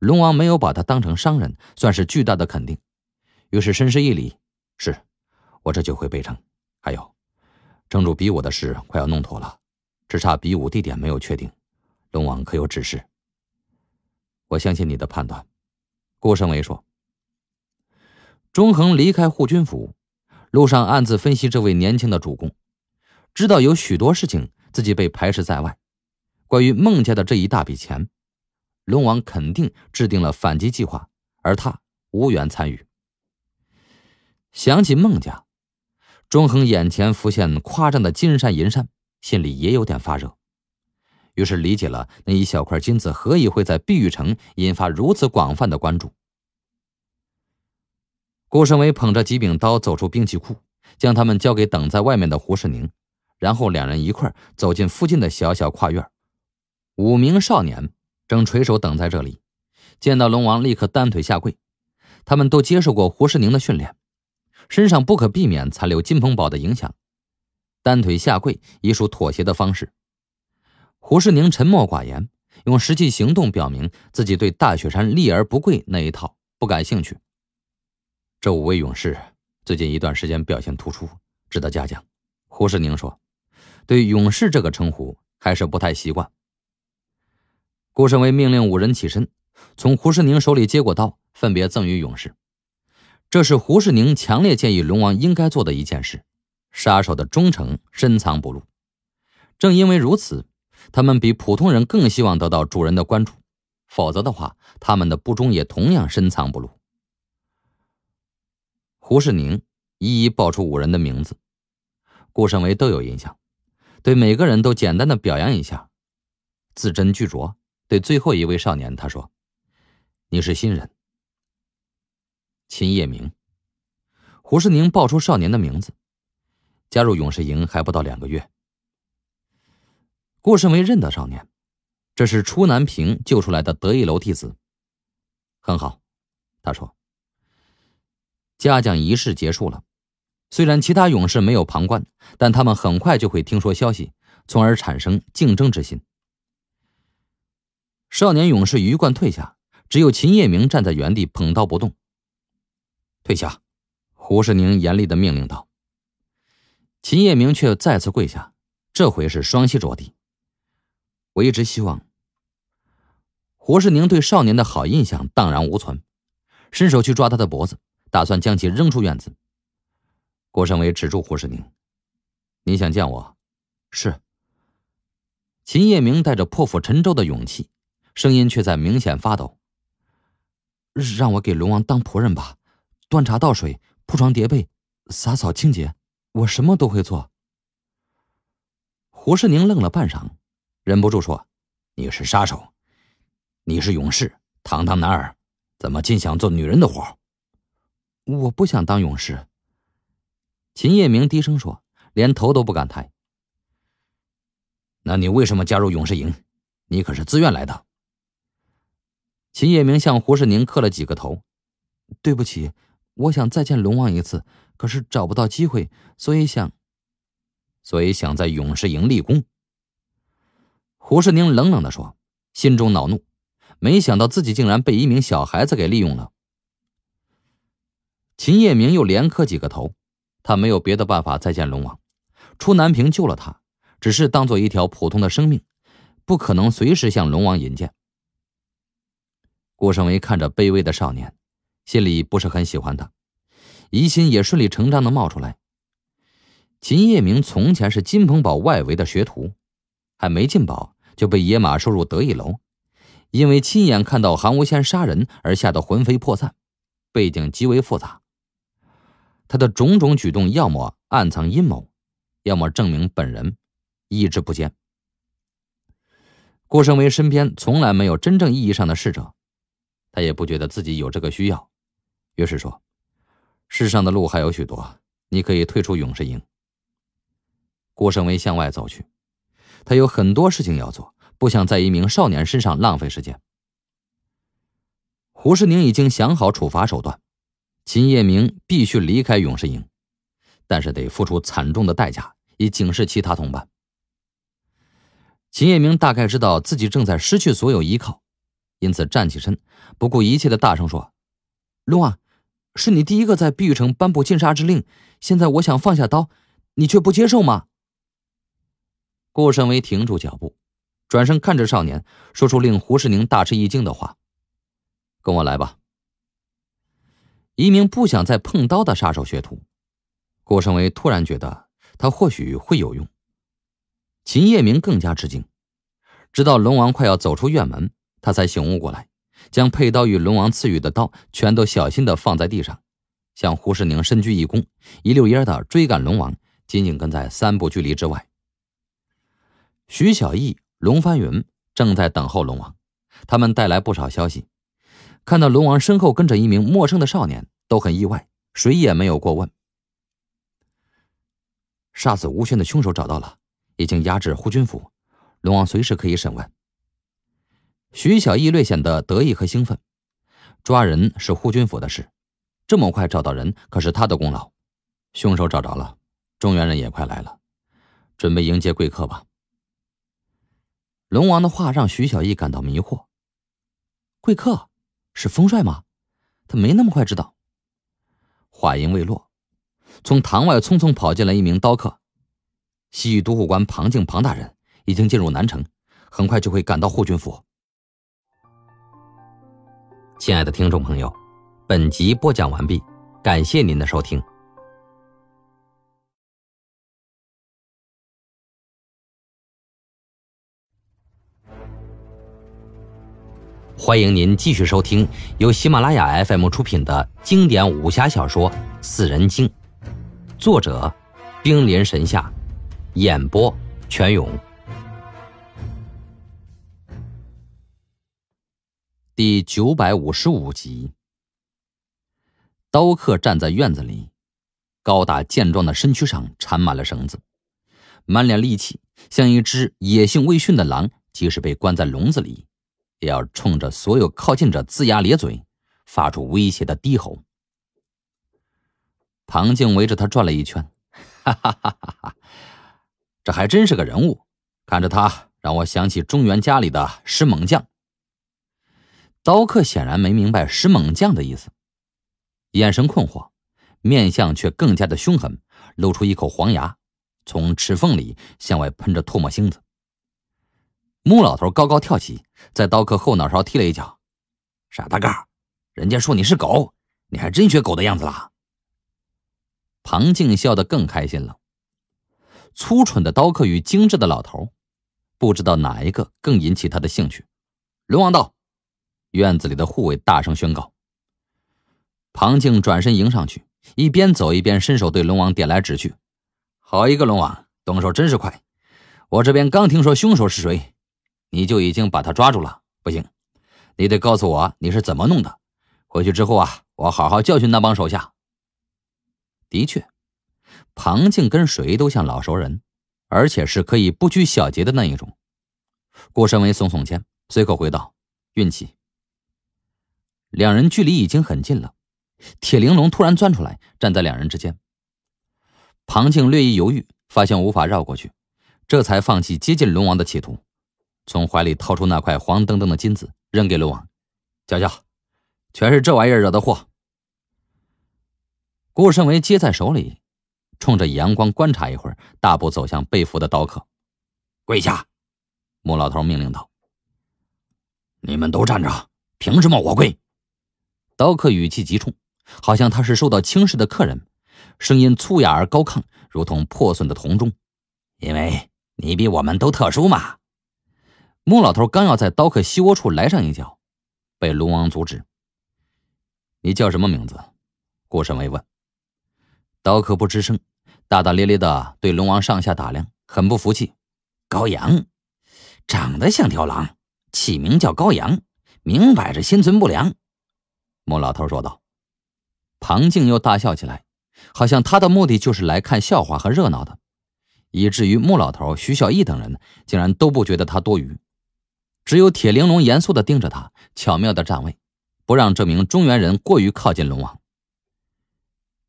龙王没有把他当成商人，算是巨大的肯定。于是深施一礼：“是，我这就回北城。还有。”城主比武的事快要弄妥了，只差比武地点没有确定。龙王可有指示？我相信你的判断。”顾胜伟说。钟恒离开护军府，路上暗自分析这位年轻的主公，知道有许多事情自己被排斥在外。关于孟家的这一大笔钱，龙王肯定制定了反击计划，而他无缘参与。想起孟家。钟恒眼前浮现夸张的金山银山，心里也有点发热，于是理解了那一小块金子何以会在碧玉城引发如此广泛的关注。顾胜伟捧着几柄刀走出兵器库，将他们交给等在外面的胡世宁，然后两人一块走进附近的小小跨院。五名少年正垂手等在这里，见到龙王立刻单腿下跪，他们都接受过胡世宁的训练。身上不可避免残留金鹏宝的影响，单腿下跪已属妥协的方式。胡世宁沉默寡言，用实际行动表明自己对大雪山立而不跪那一套不感兴趣。这五位勇士最近一段时间表现突出，值得嘉奖。胡世宁说：“对‘勇士’这个称呼还是不太习惯。”顾胜威命令五人起身，从胡世宁手里接过刀，分别赠予勇士。这是胡世宁强烈建议龙王应该做的一件事。杀手的忠诚深藏不露，正因为如此，他们比普通人更希望得到主人的关注，否则的话，他们的不忠也同样深藏不露。胡世宁一一报出五人的名字，顾胜维都有印象，对每个人都简单的表扬一下，字斟句酌。对最后一位少年，他说：“你是新人。”秦叶明，胡世宁报出少年的名字。加入勇士营还不到两个月，顾胜为认得少年，这是初南平救出来的得意楼弟子。很好，他说。嘉奖仪式结束了，虽然其他勇士没有旁观，但他们很快就会听说消息，从而产生竞争之心。少年勇士鱼贯退下，只有秦叶明站在原地捧刀不动。退下！胡世宁严厉的命令道。秦叶明却再次跪下，这回是双膝着地。我一直希望胡世宁对少年的好印象荡然无存，伸手去抓他的脖子，打算将其扔出院子。郭胜伟止住胡世宁：“你想见我？”“是。”秦叶明带着破釜沉舟的勇气，声音却在明显发抖：“让我给龙王当仆人吧。”端茶倒水、铺床叠被、洒扫清洁，我什么都会做。胡世宁愣了半晌，忍不住说：“你是杀手，你是勇士，堂堂男儿，怎么尽想做女人的活？”我不想当勇士。”秦叶明低声说，连头都不敢抬。“那你为什么加入勇士营？你可是自愿来的。”秦叶明向胡世宁磕了几个头，“对不起。”我想再见龙王一次，可是找不到机会，所以想，所以想在勇士营立功。”胡世宁冷冷的说，心中恼怒，没想到自己竟然被一名小孩子给利用了。秦叶明又连磕几个头，他没有别的办法再见龙王，出南平救了他，只是当做一条普通的生命，不可能随时向龙王引荐。顾胜威看着卑微的少年。心里不是很喜欢他，疑心也顺理成章的冒出来。秦叶明从前是金鹏堡外围的学徒，还没进堡就被野马收入得意楼，因为亲眼看到韩无仙杀人而吓得魂飞魄散，背景极为复杂。他的种种举动要么暗藏阴谋，要么证明本人意志不坚。顾胜维身边从来没有真正意义上的侍者，他也不觉得自己有这个需要。于是说：“世上的路还有许多，你可以退出勇士营。”顾胜威向外走去，他有很多事情要做，不想在一名少年身上浪费时间。胡世宁已经想好处罚手段，秦叶明必须离开勇士营，但是得付出惨重的代价，以警示其他同伴。秦叶明大概知道自己正在失去所有依靠，因此站起身，不顾一切的大声说：“龙啊！”是你第一个在碧玉城颁布禁杀之令，现在我想放下刀，你却不接受吗？顾胜威停住脚步，转身看着少年，说出令胡世宁大吃一惊的话：“跟我来吧。”一名不想再碰刀的杀手学徒，顾胜威突然觉得他或许会有用。秦叶明更加吃惊，直到龙王快要走出院门，他才醒悟过来。将佩刀与龙王赐予的刀全都小心的放在地上，向胡世宁深鞠一躬，一溜烟的追赶龙王，紧紧跟在三步距离之外。徐小艺、龙翻云正在等候龙王，他们带来不少消息。看到龙王身后跟着一名陌生的少年，都很意外，谁也没有过问。杀死吴轩的凶手找到了，已经押至护军府，龙王随时可以审问。徐小义略显得得意和兴奋，抓人是护军府的事，这么快找到人可是他的功劳。凶手找着了，中原人也快来了，准备迎接贵客吧。龙王的话让徐小义感到迷惑，贵客是风帅吗？他没那么快知道。话音未落，从堂外匆匆跑进来一名刀客，西域都护官庞敬庞大人已经进入南城，很快就会赶到护军府。亲爱的听众朋友，本集播讲完毕，感谢您的收听。欢迎您继续收听由喜马拉雅 FM 出品的经典武侠小说《四人经》，作者：兵临神下，演播：全勇。第九百五十五集。刀客站在院子里，高大健壮的身躯上缠满了绳子，满脸戾气，像一只野性未驯的狼。即使被关在笼子里，也要冲着所有靠近者龇牙咧嘴，发出威胁的低吼。庞静围着他转了一圈，哈哈哈哈哈，这还真是个人物！看着他，让我想起中原家里的狮猛将。刀客显然没明白石猛将的意思，眼神困惑，面相却更加的凶狠，露出一口黄牙，从齿缝里向外喷着唾沫星子。穆老头高高跳起，在刀客后脑勺踢了一脚：“傻大个，人家说你是狗，你还真学狗的样子了。”庞静笑得更开心了。粗蠢的刀客与精致的老头，不知道哪一个更引起他的兴趣。龙王道。院子里的护卫大声宣告。庞静转身迎上去，一边走一边伸手对龙王点来指去，好一个龙王，动手真是快！我这边刚听说凶手是谁，你就已经把他抓住了。不行，你得告诉我你是怎么弄的。回去之后啊，我好好教训那帮手下。的确，庞静跟谁都像老熟人，而且是可以不拘小节的那一种。顾身为耸耸肩，随口回道：“运气。”两人距离已经很近了，铁玲珑突然钻出来，站在两人之间。庞静略一犹豫，发现无法绕过去，这才放弃接近龙王的企图，从怀里掏出那块黄澄澄的金子，扔给龙王：“娇娇，全是这玩意儿惹的祸。”顾胜维接在手里，冲着阳光观察一会儿，大步走向被俘的刀客，跪下。穆老头命令道：“你们都站着，凭什么我跪？”刀客语气极冲，好像他是受到轻视的客人，声音粗哑而高亢，如同破损的铜钟。因为你比我们都特殊嘛！穆老头刚要在刀客膝窝处来上一脚，被龙王阻止。你叫什么名字？顾胜微问。刀客不吱声，大大咧咧的对龙王上下打量，很不服气。高阳，长得像条狼，起名叫高阳，明摆着心存不良。穆老头说道：“庞静又大笑起来，好像他的目的就是来看笑话和热闹的，以至于穆老头、徐小义等人竟然都不觉得他多余。只有铁玲珑严肃的盯着他，巧妙的站位，不让这名中原人过于靠近龙王。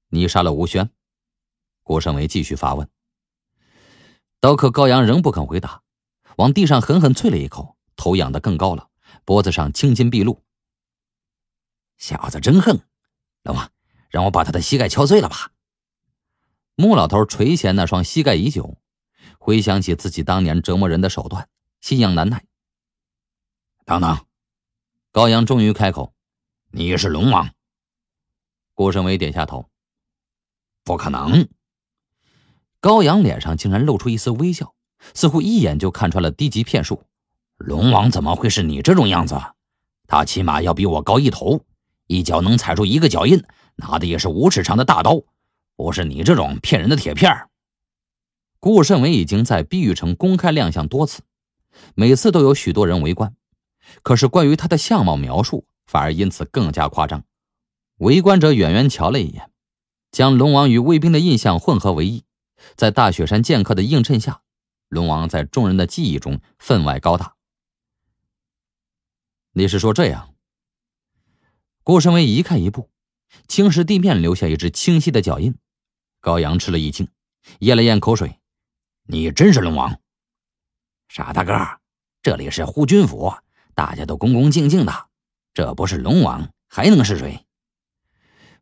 你杀了吴轩？”顾胜伟继续发问。刀客高阳仍不肯回答，往地上狠狠啐了一口，头仰得更高了，脖子上青筋毕露。小子真横，龙王，让我把他的膝盖敲碎了吧！穆老头垂涎那双膝盖已久，回想起自己当年折磨人的手段，心痒难耐。等等，高阳终于开口：“你是龙王？”顾胜伟点下头：“不可能。”高阳脸上竟然露出一丝微笑，似乎一眼就看穿了低级骗术。龙王怎么会是你这种样子？他起码要比我高一头。一脚能踩出一个脚印，拿的也是五尺长的大刀，不是你这种骗人的铁片顾慎伟已经在碧玉城公开亮相多次，每次都有许多人围观，可是关于他的相貌描述反而因此更加夸张。围观者远远瞧了一眼，将龙王与卫兵的印象混合为一，在大雪山剑客的映衬下，龙王在众人的记忆中分外高大。你是说这样？顾生威移开一步，青石地面留下一只清晰的脚印。高阳吃了一惊，咽了咽口水：“你真是龙王？傻大个，这里是护军府，大家都恭恭敬敬的，这不是龙王还能是谁？”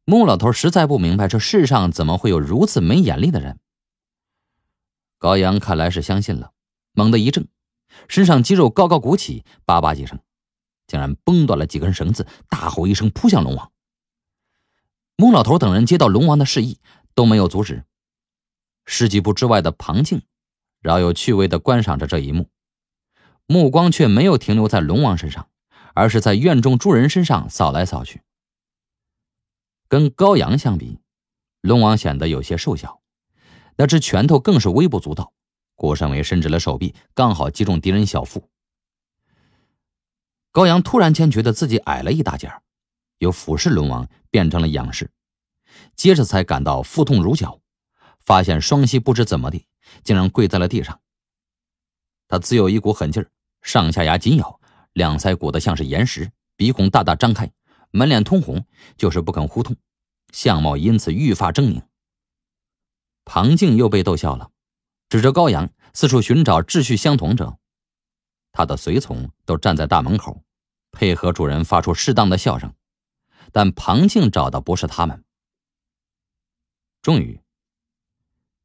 穆老头实在不明白，这世上怎么会有如此没眼力的人？高阳看来是相信了，猛地一怔，身上肌肉高高鼓起，叭叭几声。竟然崩断了几根绳子，大吼一声扑向龙王。孟老头等人接到龙王的示意，都没有阻止。十几步之外的庞静，饶有趣味的观赏着这一幕，目光却没有停留在龙王身上，而是在院中诸人身上扫来扫去。跟高阳相比，龙王显得有些瘦小，那只拳头更是微不足道。郭胜伟伸直了手臂，刚好击中敌人小腹。高阳突然间觉得自己矮了一大截儿，由俯视龙王变成了仰视，接着才感到腹痛如绞，发现双膝不知怎么的竟然跪在了地上。他自有一股狠劲儿，上下牙紧咬，两腮鼓得像是岩石，鼻孔大大张开，满脸通红，就是不肯呼痛，相貌因此愈发狰狞。庞静又被逗笑了，指着高阳四处寻找志趣相同者。他的随从都站在大门口，配合主人发出适当的笑声，但庞静找的不是他们。终于，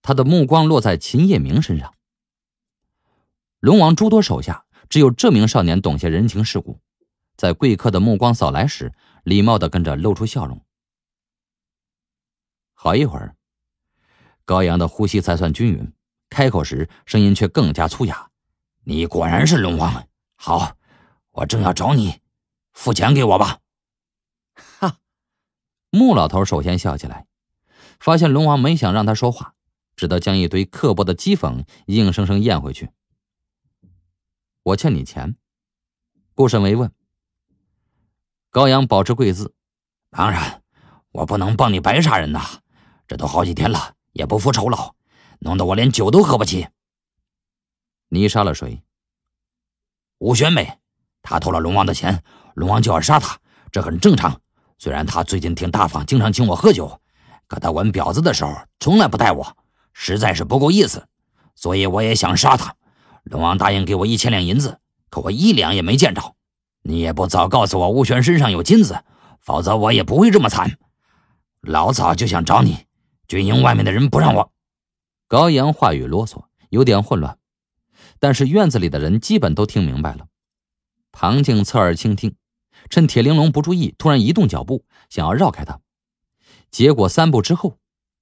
他的目光落在秦叶明身上。龙王诸多手下，只有这名少年懂些人情世故，在贵客的目光扫来时，礼貌的跟着露出笑容。好一会儿，高阳的呼吸才算均匀，开口时声音却更加粗哑。你果然是龙王，好，我正要找你，付钱给我吧。哈，穆老头首先笑起来，发现龙王没想让他说话，只得将一堆刻薄的讥讽硬生生咽回去。我欠你钱？顾慎为问。高阳保持跪姿，当然，我不能帮你白杀人呐，这都好几天了，也不付酬劳，弄得我连酒都喝不起。你杀了谁？吴玄美，他偷了龙王的钱，龙王就要杀他，这很正常。虽然他最近挺大方，经常请我喝酒，可他玩婊子的时候从来不带我，实在是不够意思。所以我也想杀他。龙王答应给我一千两银子，可我一两也没见着。你也不早告诉我吴玄身上有金子，否则我也不会这么惨。老早就想找你，军营外面的人不让我。高阳话语啰嗦，有点混乱。但是院子里的人基本都听明白了。庞静侧耳倾听，趁铁玲珑不注意，突然移动脚步，想要绕开他。结果三步之后，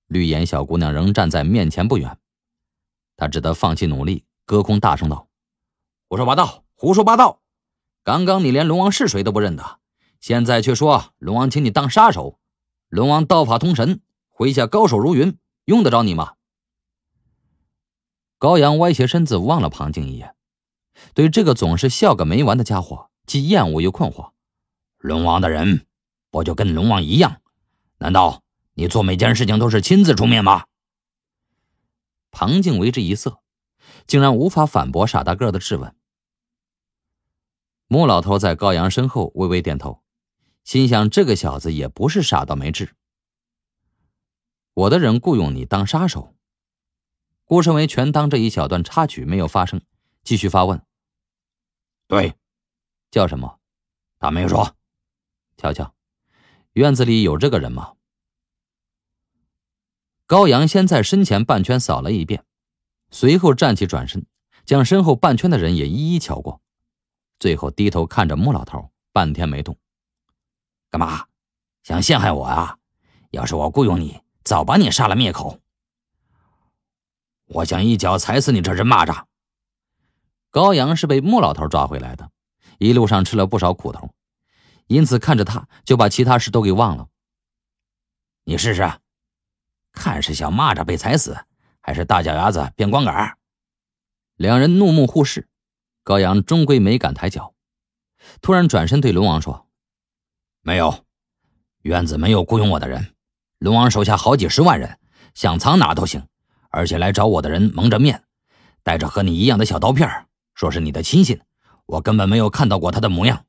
绿眼小姑娘仍站在面前不远。他只得放弃努力，隔空大声道：“胡说八道，胡说八道！刚刚你连龙王是谁都不认得，现在却说龙王请你当杀手。龙王道法通神，麾下高手如云，用得着你吗？”高阳歪斜身子望了庞静一眼，对这个总是笑个没完的家伙既厌恶又困惑。龙王的人，不就跟龙王一样，难道你做每件事情都是亲自出面吗？庞静为之一色，竟然无法反驳傻大个的质问。穆老头在高阳身后微微点头，心想这个小子也不是傻到没治。我的人雇佣你当杀手。顾胜为全当这一小段插曲没有发生，继续发问。对，叫什么？他没说。瞧瞧，院子里有这个人吗？高阳先在身前半圈扫了一遍，随后站起转身，将身后半圈的人也一一瞧过，最后低头看着穆老头，半天没动。干嘛？想陷害我啊？要是我雇佣你，早把你杀了灭口。我想一脚踩死你这只蚂蚱！高阳是被穆老头抓回来的，一路上吃了不少苦头，因此看着他就把其他事都给忘了。你试试，看是小蚂蚱被踩死，还是大脚丫子变光杆两人怒目互视，高阳终归没敢抬脚。突然转身对龙王说：“没有，院子没有雇佣我的人。龙王手下好几十万人，想藏哪都行。”而且来找我的人蒙着面，带着和你一样的小刀片说是你的亲信，我根本没有看到过他的模样。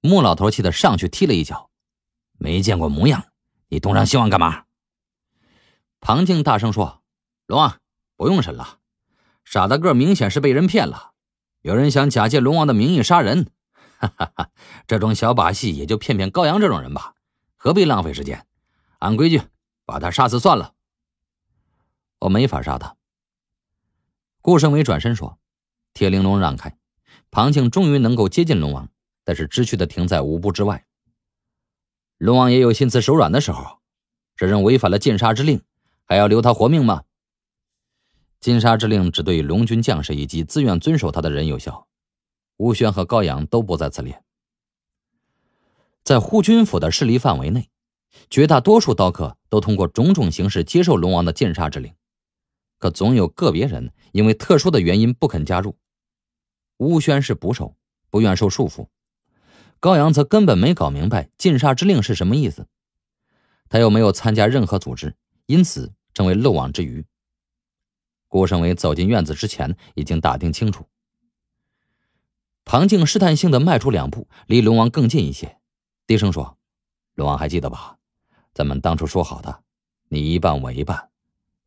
穆老头气得上去踢了一脚，没见过模样，你东张西望干嘛？庞静大声说：“龙王不用审了，傻大个明显是被人骗了，有人想假借龙王的名义杀人，哈哈哈，这种小把戏也就骗骗高阳这种人吧，何必浪费时间？按规矩把他杀死算了。”我没法杀他。顾胜伟转身说：“铁玲珑，让开！”庞庆终于能够接近龙王，但是知趣的停在五步之外。龙王也有心慈手软的时候，这人违反了禁杀之令，还要留他活命吗？禁杀之令只对龙军将士以及自愿遵守他的人有效，吴轩和高阳都不在此列。在护军府的势力范围内，绝大多数刀客都通过种种形式接受龙王的禁杀之令。可总有个别人因为特殊的原因不肯加入。乌宣是捕手，不愿受束缚；高阳则根本没搞明白禁杀之令是什么意思，他又没有参加任何组织，因此成为漏网之鱼。顾胜伟走进院子之前，已经打听清楚。庞静试探性的迈出两步，离龙王更近一些，低声说：“龙王还记得吧？咱们当初说好的，你一半，我一半。”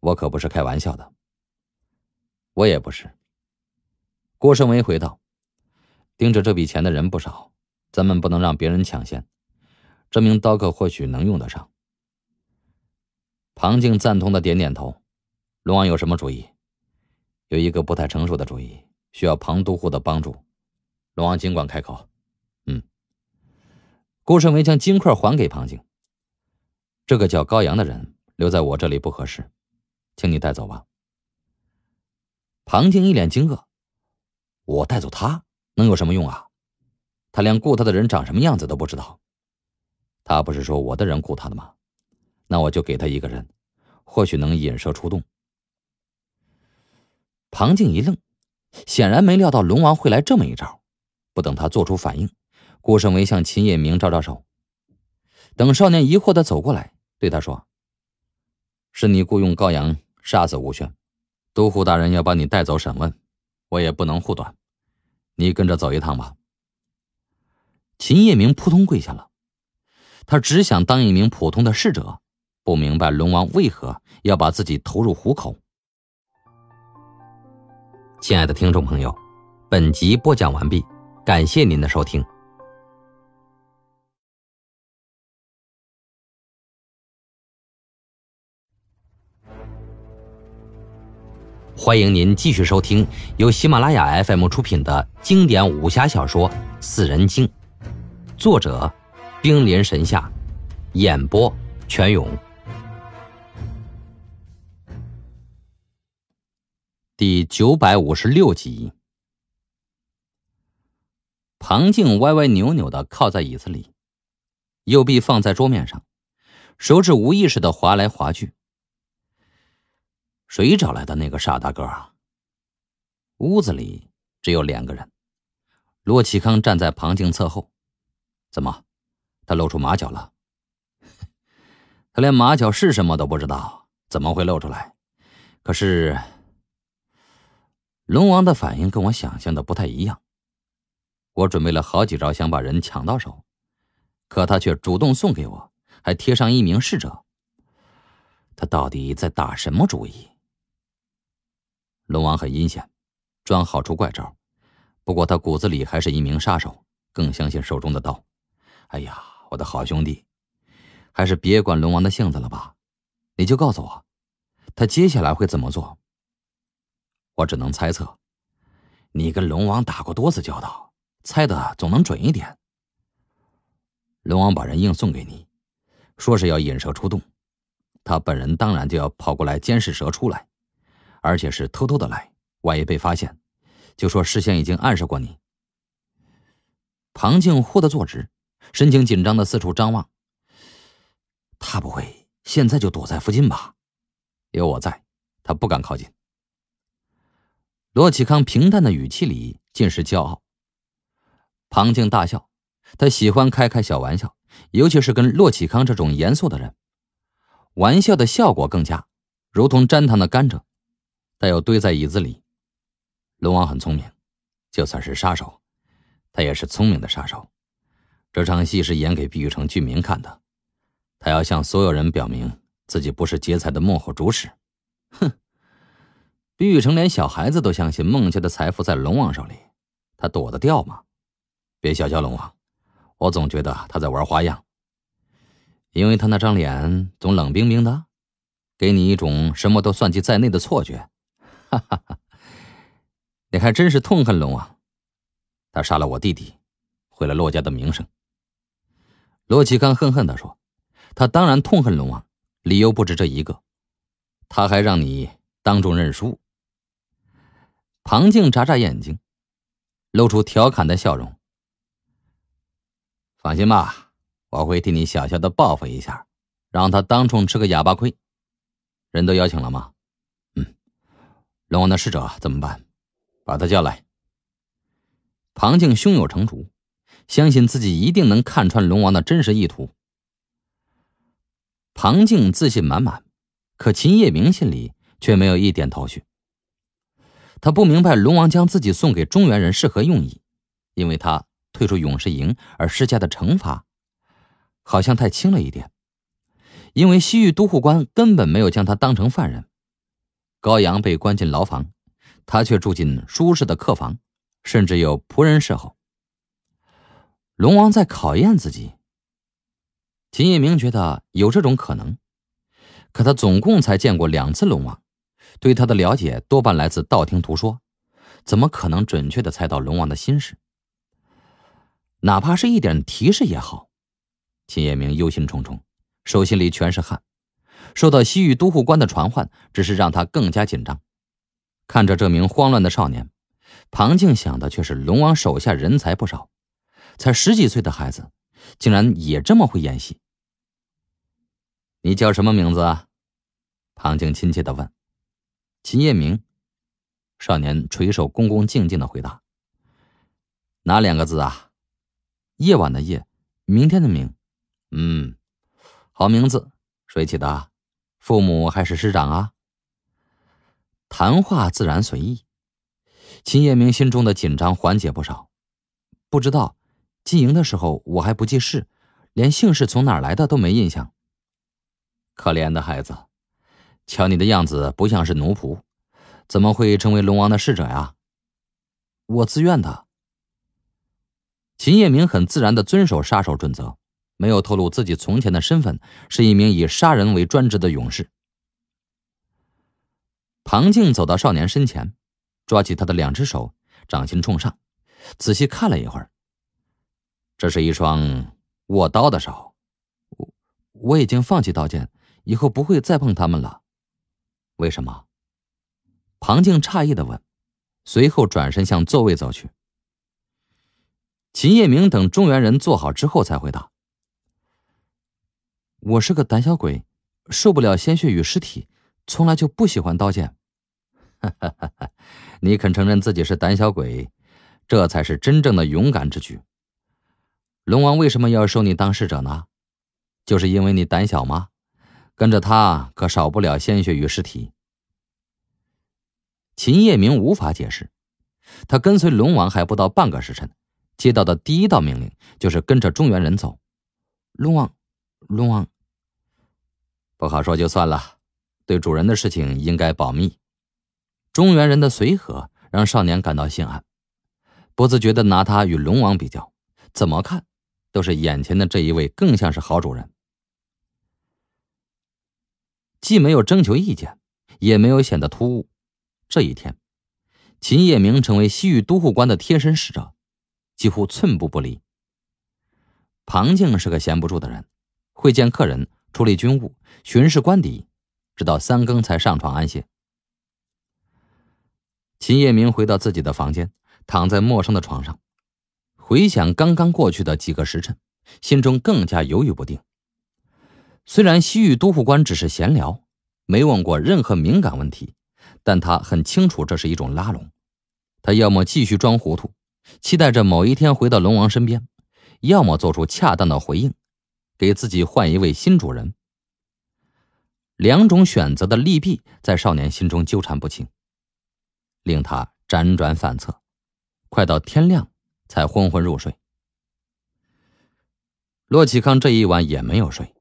我可不是开玩笑的，我也不是。郭胜威回道：“盯着这笔钱的人不少，咱们不能让别人抢先。这名刀客或许能用得上。”庞静赞同的点点头：“龙王有什么主意？有一个不太成熟的主意，需要庞都护的帮助。龙王尽管开口。”嗯。郭胜威将金块还给庞静：“这个叫高阳的人留在我这里不合适。”请你带走吧。庞静一脸惊愕：“我带走他能有什么用啊？他连雇他的人长什么样子都不知道。他不是说我的人雇他的吗？那我就给他一个人，或许能引蛇出洞。”庞静一愣，显然没料到龙王会来这么一招。不等他做出反应，顾胜维向秦叶明招招手，等少年疑惑的走过来，对他说。是你雇佣高阳杀死吴轩，都护大人要把你带走审问，我也不能护短，你跟着走一趟吧。秦叶明扑通跪下了，他只想当一名普通的侍者，不明白龙王为何要把自己投入虎口。亲爱的听众朋友，本集播讲完毕，感谢您的收听。欢迎您继续收听由喜马拉雅 FM 出品的经典武侠小说《四人经》，作者：冰临神下，演播：全勇，第九百五十六集。庞静歪歪扭扭的靠在椅子里，右臂放在桌面上，手指无意识的划来划去。谁找来的那个傻大个啊？屋子里只有两个人，罗启康站在庞静侧后。怎么，他露出马脚了？他连马脚是什么都不知道，怎么会露出来？可是，龙王的反应跟我想象的不太一样。我准备了好几招，想把人抢到手，可他却主动送给我，还贴上一名侍者。他到底在打什么主意？龙王很阴险，专好出怪招。不过他骨子里还是一名杀手，更相信手中的刀。哎呀，我的好兄弟，还是别管龙王的性子了吧。你就告诉我，他接下来会怎么做？我只能猜测。你跟龙王打过多次交道，猜的总能准一点。龙王把人硬送给你，说是要引蛇出洞，他本人当然就要跑过来监视蛇出来。而且是偷偷的来，万一被发现，就说事先已经暗示过你。庞静忽地坐直，神情紧张的四处张望。他不会现在就躲在附近吧？有我在，他不敢靠近。洛启康平淡的语气里尽是骄傲。庞静大笑，他喜欢开开小玩笑，尤其是跟洛启康这种严肃的人，玩笑的效果更佳，如同粘糖的甘蔗。他又堆在椅子里。龙王很聪明，就算是杀手，他也是聪明的杀手。这场戏是演给碧玉城居民看的，他要向所有人表明自己不是劫财的幕后主使。哼！碧玉城连小孩子都相信孟家的财富在龙王手里，他躲得掉吗？别小瞧龙王，我总觉得他在玩花样，因为他那张脸总冷冰冰的，给你一种什么都算计在内的错觉。哈哈哈，你还真是痛恨龙王，他杀了我弟弟，毁了洛家的名声。罗启刚恨恨的说：“他当然痛恨龙王，理由不止这一个，他还让你当众认输。”庞静眨眨眼睛，露出调侃的笑容。放心吧，我会替你小小的报复一下，让他当众吃个哑巴亏。人都邀请了吗？龙王的使者怎么办？把他叫来。庞静胸有成竹，相信自己一定能看穿龙王的真实意图。庞静自信满满，可秦叶明心里却没有一点头绪。他不明白龙王将自己送给中原人是何用意，因为他退出勇士营而施加的惩罚，好像太轻了一点，因为西域都护官根本没有将他当成犯人。高阳被关进牢房，他却住进舒适的客房，甚至有仆人侍候。龙王在考验自己。秦叶明觉得有这种可能，可他总共才见过两次龙王，对他的了解多半来自道听途说，怎么可能准确的猜到龙王的心事？哪怕是一点提示也好。秦叶明忧心忡忡，手心里全是汗。受到西域都护官的传唤，只是让他更加紧张。看着这名慌乱的少年，庞静想的却是龙王手下人才不少，才十几岁的孩子，竟然也这么会演戏。你叫什么名字？啊？庞静亲切的问。秦夜明，少年垂手恭恭敬敬的回答。哪两个字啊？夜晚的夜，明天的明。嗯，好名字，谁起的？父母还是师长啊。谈话自然随意，秦叶明心中的紧张缓解不少。不知道，进营的时候我还不记事，连姓氏从哪儿来的都没印象。可怜的孩子，瞧你的样子不像是奴仆，怎么会成为龙王的侍者呀？我自愿的。秦叶明很自然的遵守杀手准则。没有透露自己从前的身份，是一名以杀人为专职的勇士。庞静走到少年身前，抓起他的两只手，掌心冲上，仔细看了一会儿。这是一双握刀的手，我我已经放弃刀剑，以后不会再碰他们了。为什么？庞静诧异的问，随后转身向座位走去。秦叶明等中原人坐好之后才回答。我是个胆小鬼，受不了鲜血与尸体，从来就不喜欢刀剑。你肯承认自己是胆小鬼，这才是真正的勇敢之举。龙王为什么要收你当侍者呢？就是因为你胆小吗？跟着他可少不了鲜血与尸体。秦叶明无法解释，他跟随龙王还不到半个时辰，接到的第一道命令就是跟着中原人走。龙王，龙王。不好说就算了，对主人的事情应该保密。中原人的随和让少年感到心安，不自觉的拿他与龙王比较，怎么看，都是眼前的这一位更像是好主人。既没有征求意见，也没有显得突兀。这一天，秦叶明成为西域都护官的贴身使者，几乎寸步不离。庞静是个闲不住的人，会见客人。处理军务、巡视官邸，直到三更才上床安歇。秦叶明回到自己的房间，躺在陌生的床上，回想刚刚过去的几个时辰，心中更加犹豫不定。虽然西域都护官只是闲聊，没问过任何敏感问题，但他很清楚这是一种拉拢。他要么继续装糊涂，期待着某一天回到龙王身边；要么做出恰当的回应。给自己换一位新主人，两种选择的利弊在少年心中纠缠不清，令他辗转反侧，快到天亮才昏昏入睡。洛启康这一晚也没有睡，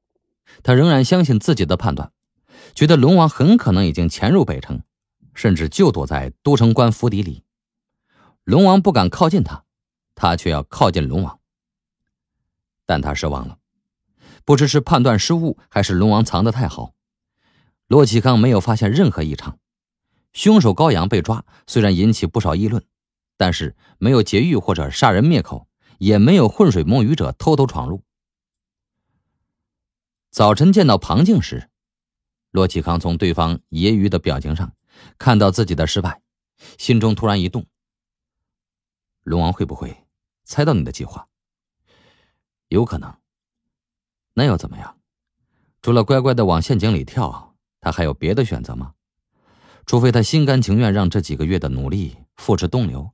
他仍然相信自己的判断，觉得龙王很可能已经潜入北城，甚至就躲在都城关府邸里。龙王不敢靠近他，他却要靠近龙王，但他失望了。不知是判断失误，还是龙王藏得太好，洛启康没有发现任何异常。凶手高阳被抓，虽然引起不少议论，但是没有劫狱或者杀人灭口，也没有浑水摸鱼者偷偷闯入。早晨见到庞静时，洛启康从对方揶揄的表情上，看到自己的失败，心中突然一动。龙王会不会猜到你的计划？有可能。那又怎么样？除了乖乖的往陷阱里跳，他还有别的选择吗？除非他心甘情愿让这几个月的努力付之东流，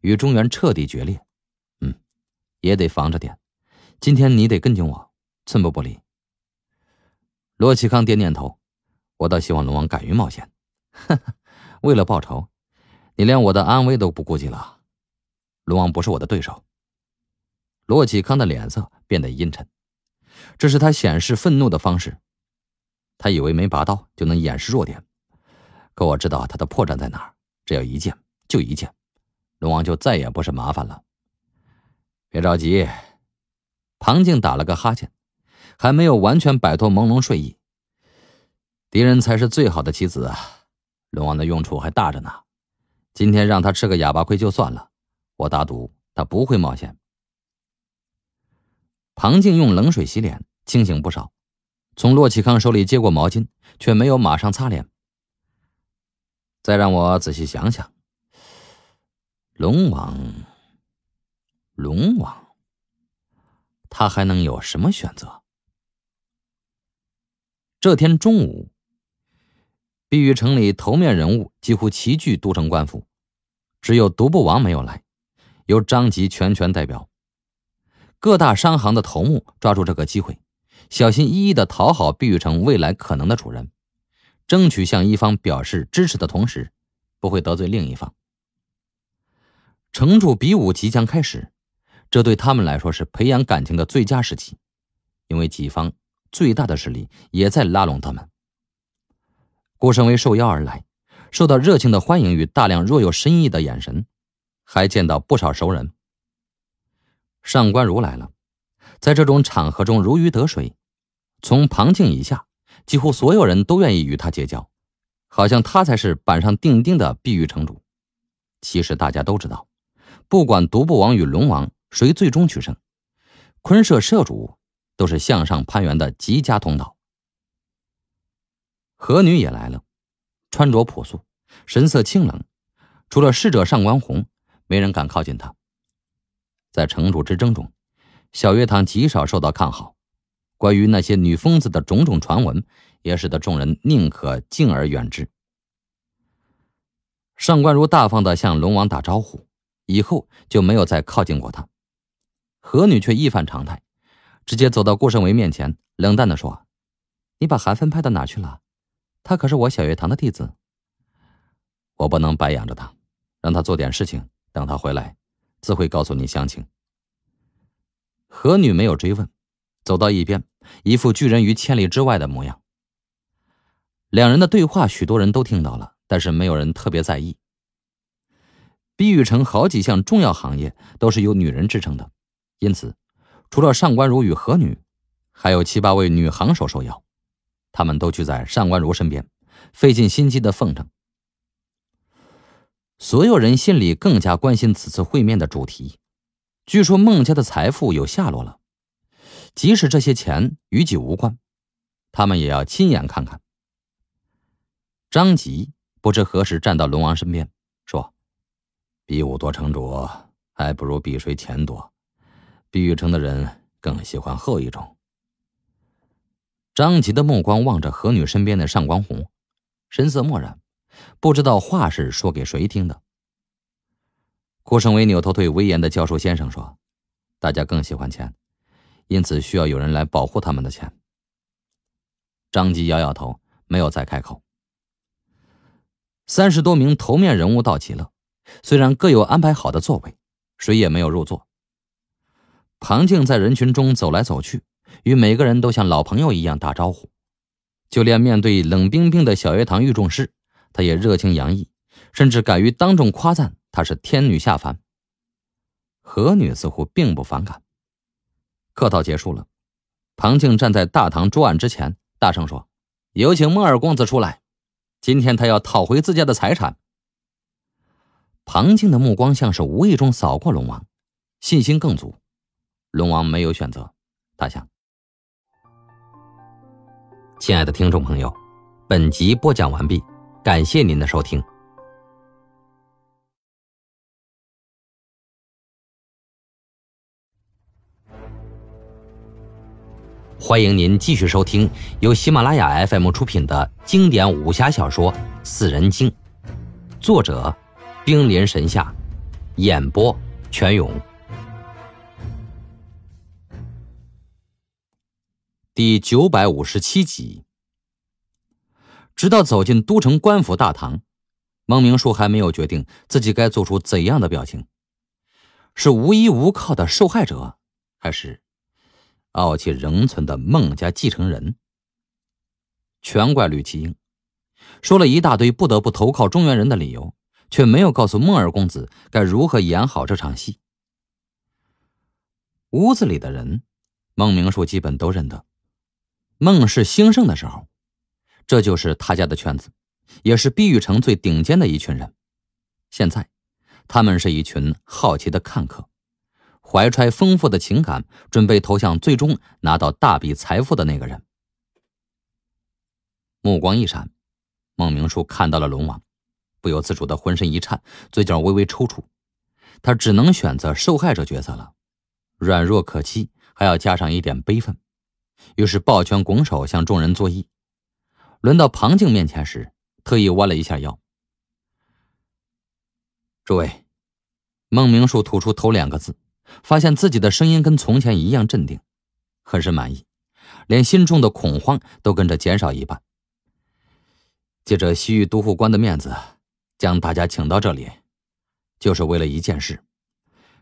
与中原彻底决裂。嗯，也得防着点。今天你得跟紧我，寸步不离。罗启康点点头。我倒希望龙王敢于冒险。哈哈，为了报仇，你连我的安危都不顾及了。龙王不是我的对手。罗启康的脸色变得阴沉。这是他显示愤怒的方式。他以为没拔刀就能掩饰弱点，可我知道他的破绽在哪儿。只要一剑，就一剑，龙王就再也不是麻烦了。别着急，庞静打了个哈欠，还没有完全摆脱朦胧睡意。敌人才是最好的棋子，啊，龙王的用处还大着呢。今天让他吃个哑巴亏就算了，我打赌他不会冒险。庞静用冷水洗脸，清醒不少。从洛启康手里接过毛巾，却没有马上擦脸。再让我仔细想想，龙王，龙王，他还能有什么选择？这天中午，碧玉城里头面人物几乎齐聚都城官府，只有独步王没有来，由张吉全权代表。各大商行的头目抓住这个机会，小心翼翼的讨好碧玉城未来可能的主人，争取向一方表示支持的同时，不会得罪另一方。城主比武即将开始，这对他们来说是培养感情的最佳时机，因为己方最大的势力也在拉拢他们。顾胜威受邀而来，受到热情的欢迎与大量若有深意的眼神，还见到不少熟人。上官如来了，在这种场合中如鱼得水，从旁静以下，几乎所有人都愿意与他结交，好像他才是板上钉钉的碧玉城主。其实大家都知道，不管独步王与龙王谁最终取胜，坤社社主都是向上攀援的极佳通道。何女也来了，穿着朴素，神色清冷，除了侍者上官红，没人敢靠近他。在城主之争中，小月堂极少受到看好。关于那些女疯子的种种传闻，也使得众人宁可敬而远之。上官如大方地向龙王打招呼，以后就没有再靠近过他。何女却一反常态，直接走到顾胜维面前，冷淡地说：“你把韩芬派到哪去了？她可是我小月堂的弟子。我不能白养着她，让她做点事情。等她回来。”自会告诉你详情。何女没有追问，走到一边，一副拒人于千里之外的模样。两人的对话，许多人都听到了，但是没有人特别在意。碧玉城好几项重要行业都是由女人支撑的，因此，除了上官如与何女，还有七八位女行手受邀，他们都聚在上官如身边，费尽心机的奉承。所有人心里更加关心此次会面的主题。据说孟家的财富有下落了，即使这些钱与己无关，他们也要亲眼看看。张吉不知何时站到龙王身边，说：“比武夺城主，还不如比谁钱多。碧玉城的人更喜欢后一种。”张吉的目光望着何女身边的上官红，神色漠然。不知道话是说给谁听的。顾胜伟扭头对威严的教授先生说：“大家更喜欢钱，因此需要有人来保护他们的钱。”张吉摇摇头，没有再开口。三十多名头面人物到齐了，虽然各有安排好的座位，谁也没有入座。庞静在人群中走来走去，与每个人都像老朋友一样打招呼，就连面对冷冰冰的小学堂御众室。他也热情洋溢，甚至敢于当众夸赞她是天女下凡。何女似乎并不反感。客套结束了，庞静站在大堂桌案之前，大声说：“有请孟二公子出来，今天他要讨回自家的财产。”庞静的目光像是无意中扫过龙王，信心更足。龙王没有选择，他想：亲爱的听众朋友，本集播讲完毕。感谢您的收听，欢迎您继续收听由喜马拉雅 FM 出品的经典武侠小说《四人经》，作者：兵临神下，演播：全勇，第九百五十七集。直到走进都城官府大堂，孟明树还没有决定自己该做出怎样的表情：是无依无靠的受害者，还是傲气仍存的孟家继承人？全怪吕其英，说了一大堆不得不投靠中原人的理由，却没有告诉孟二公子该如何演好这场戏。屋子里的人，孟明树基本都认得。孟氏兴盛的时候。这就是他家的圈子，也是碧玉城最顶尖的一群人。现在，他们是一群好奇的看客，怀揣丰富的情感，准备投向最终拿到大笔财富的那个人。目光一闪，孟明叔看到了龙王，不由自主的浑身一颤，嘴角微微抽搐。他只能选择受害者角色了，软弱可欺，还要加上一点悲愤。于是抱拳拱手向众人作揖。轮到庞静面前时，特意弯了一下腰。诸位，孟明树吐出头两个字，发现自己的声音跟从前一样镇定，很是满意，连心中的恐慌都跟着减少一半。借着西域都护官的面子，将大家请到这里，就是为了一件事，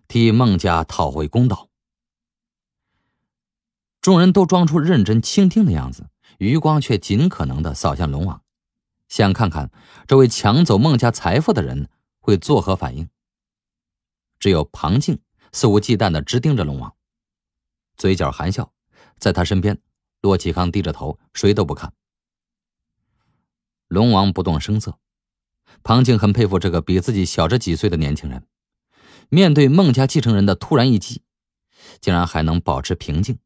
替孟家讨回公道。众人都装出认真倾听的样子。余光却尽可能的扫向龙王，想看看这位抢走孟家财富的人会作何反应。只有庞静肆无忌惮的直盯着龙王，嘴角含笑。在他身边，骆启康低着头，谁都不看。龙王不动声色，庞静很佩服这个比自己小着几岁的年轻人，面对孟家继承人的突然一击，竟然还能保持平静。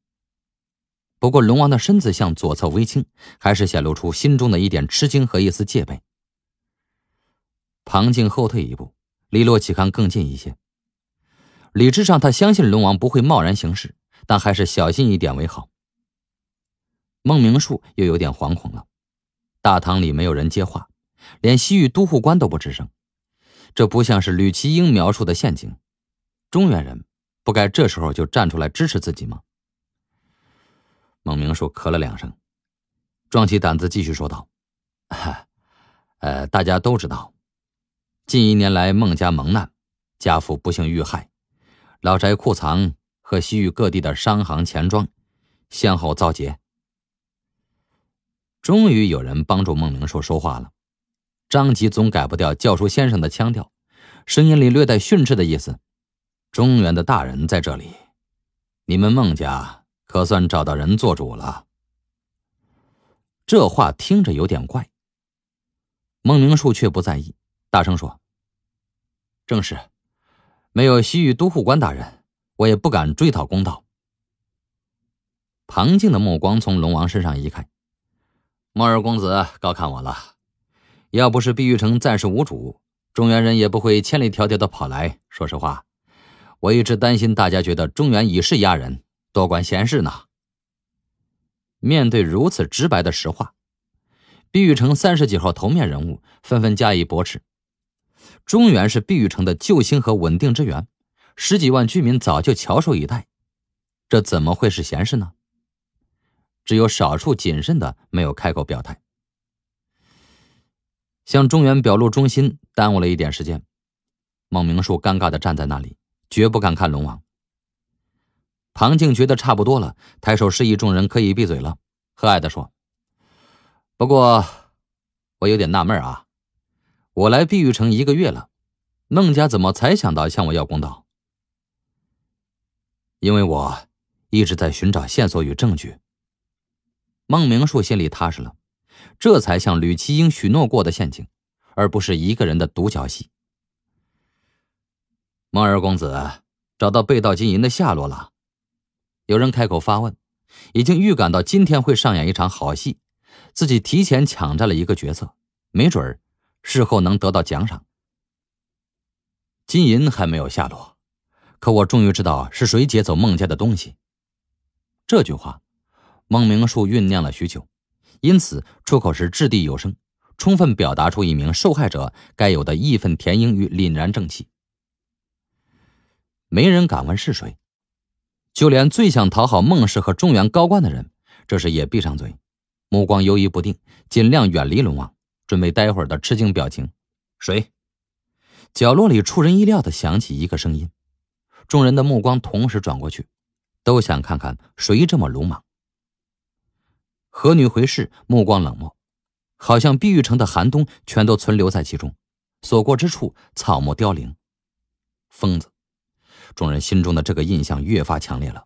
不过，龙王的身子向左侧微倾，还是显露出心中的一点吃惊和一丝戒备。庞静后退一步，离洛启康更近一些。理智上，他相信龙王不会贸然行事，但还是小心一点为好。孟明树又有点惶恐了。大堂里没有人接话，连西域都护官都不吱声。这不像是吕其英描述的陷阱。中原人不该这时候就站出来支持自己吗？孟明树咳了两声，壮起胆子继续说道：“呃，大家都知道，近一年来孟家蒙难，家父不幸遇害，老宅库藏和西域各地的商行钱庄，先后遭劫。”终于有人帮助孟明树说话了。张吉总改不掉教书先生的腔调，声音里略带训斥的意思：“中原的大人在这里，你们孟家。”可算找到人做主了，这话听着有点怪。孟明树却不在意，大声说：“正是，没有西域都护官大人，我也不敢追讨公道。”庞静的目光从龙王身上移开。孟二公子高看我了，要不是碧玉城暂时无主，中原人也不会千里迢迢的跑来。说实话，我一直担心大家觉得中原以势压人。多管闲事呢！面对如此直白的实话，碧玉城三十几号头面人物纷纷加以驳斥。中原是碧玉城的救星和稳定之源，十几万居民早就翘首以待，这怎么会是闲事呢？只有少数谨慎的没有开口表态。向中原表露忠心，耽误了一点时间。孟明树尴尬的站在那里，绝不敢看龙王。庞静觉得差不多了，抬手示意众人可以闭嘴了，和蔼的说：“不过，我有点纳闷啊，我来碧玉城一个月了，孟家怎么才想到向我要公道？因为我一直在寻找线索与证据。”孟明树心里踏实了，这才向吕其英许诺过的陷阱，而不是一个人的独角戏。孟二公子，找到被盗金银的下落了。有人开口发问，已经预感到今天会上演一场好戏，自己提前抢占了一个角色，没准儿事后能得到奖赏。金银还没有下落，可我终于知道是谁劫走孟家的东西。这句话，孟明树酝酿了许久，因此出口时掷地有声，充分表达出一名受害者该有的义愤填膺与凛然正气。没人敢问是谁。就连最想讨好孟氏和中原高官的人，这时也闭上嘴，目光游移不定，尽量远离龙王，准备待会儿的吃惊表情。谁？角落里出人意料的响起一个声音，众人的目光同时转过去，都想看看谁这么鲁莽。和女回视，目光冷漠，好像碧玉城的寒冬全都存留在其中，所过之处草木凋零。疯子。众人心中的这个印象越发强烈了，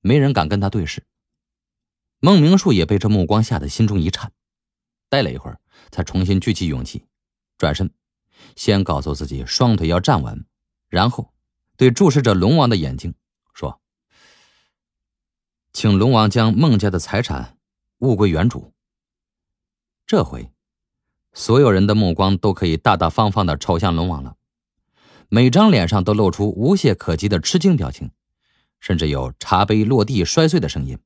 没人敢跟他对视。孟明树也被这目光吓得心中一颤，待了一会儿，才重新聚起勇气，转身，先告诉自己双腿要站稳，然后对注视着龙王的眼睛说：“请龙王将孟家的财产物归原主。”这回，所有人的目光都可以大大方方的朝向龙王了。每张脸上都露出无懈可击的吃惊表情，甚至有茶杯落地摔碎的声音。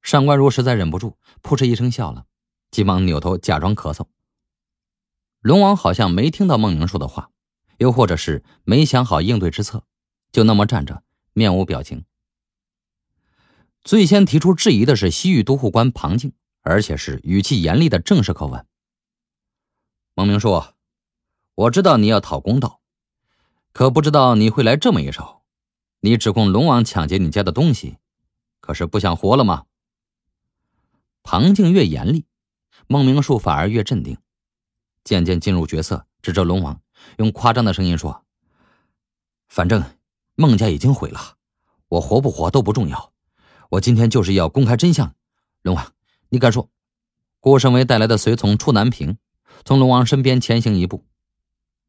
上官如实在忍不住，扑哧一声笑了，急忙扭头假装咳嗽。龙王好像没听到孟明说的话，又或者是没想好应对之策，就那么站着，面无表情。最先提出质疑的是西域都护官庞静，而且是语气严厉的正式口吻。孟明说。我知道你要讨公道，可不知道你会来这么一手。你指控龙王抢劫你家的东西，可是不想活了吗？庞静越严厉，孟明树反而越镇定，渐渐进入角色，指着龙王，用夸张的声音说：“反正孟家已经毁了，我活不活都不重要。我今天就是要公开真相。龙王，你敢说？”顾胜威带来的随从出南平从龙王身边前行一步。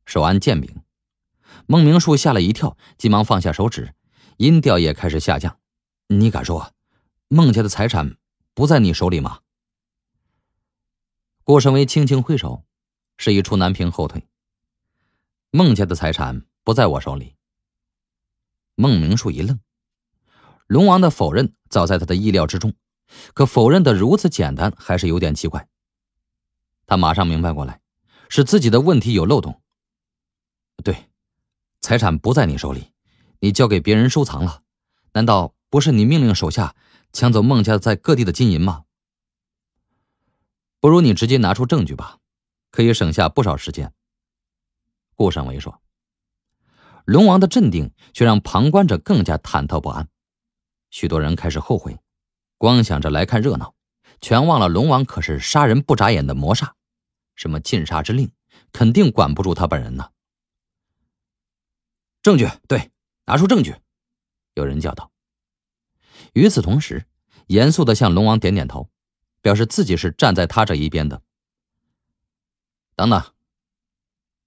手按剑柄，孟明树吓了一跳，急忙放下手指，音调也开始下降。你敢说，孟家的财产不在你手里吗？郭胜威轻轻挥手，示意楚南平后退。孟家的财产不在我手里。孟明树一愣，龙王的否认早在他的意料之中，可否认的如此简单，还是有点奇怪。他马上明白过来，是自己的问题有漏洞。对，财产不在你手里，你交给别人收藏了，难道不是你命令手下抢走孟家在各地的金银吗？不如你直接拿出证据吧，可以省下不少时间。顾胜维说：“龙王的镇定却让旁观者更加忐忑不安，许多人开始后悔，光想着来看热闹，全忘了龙王可是杀人不眨眼的魔煞，什么禁杀之令肯定管不住他本人呢。”证据对，拿出证据！有人叫道。与此同时，严肃的向龙王点点头，表示自己是站在他这一边的。等等，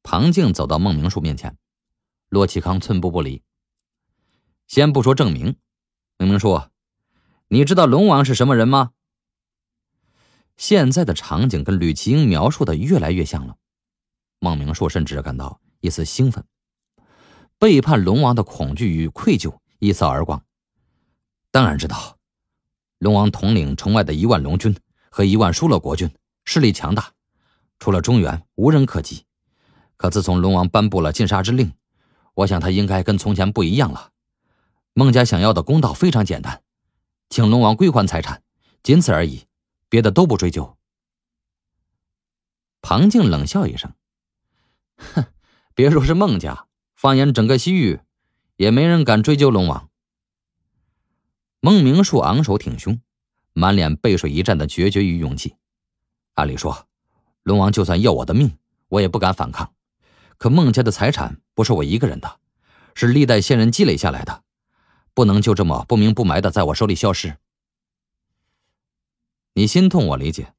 庞静走到孟明树面前，洛启康寸步不离。先不说证明，孟明树，你知道龙王是什么人吗？现在的场景跟吕奇英描述的越来越像了，孟明树甚至感到一丝兴奋。背叛龙王的恐惧与愧疚一扫而光。当然知道，龙王统领城外的一万龙军和一万疏勒国军，势力强大，除了中原无人可及。可自从龙王颁布了禁杀之令，我想他应该跟从前不一样了。孟家想要的公道非常简单，请龙王归还财产，仅此而已，别的都不追究。庞静冷笑一声：“哼，别说是孟家。”放眼整个西域，也没人敢追究龙王。孟明树昂首挺胸，满脸背水一战的决绝与勇气。按理说，龙王就算要我的命，我也不敢反抗。可孟家的财产不是我一个人的，是历代先人积累下来的，不能就这么不明不白的在我手里消失。你心痛我理解，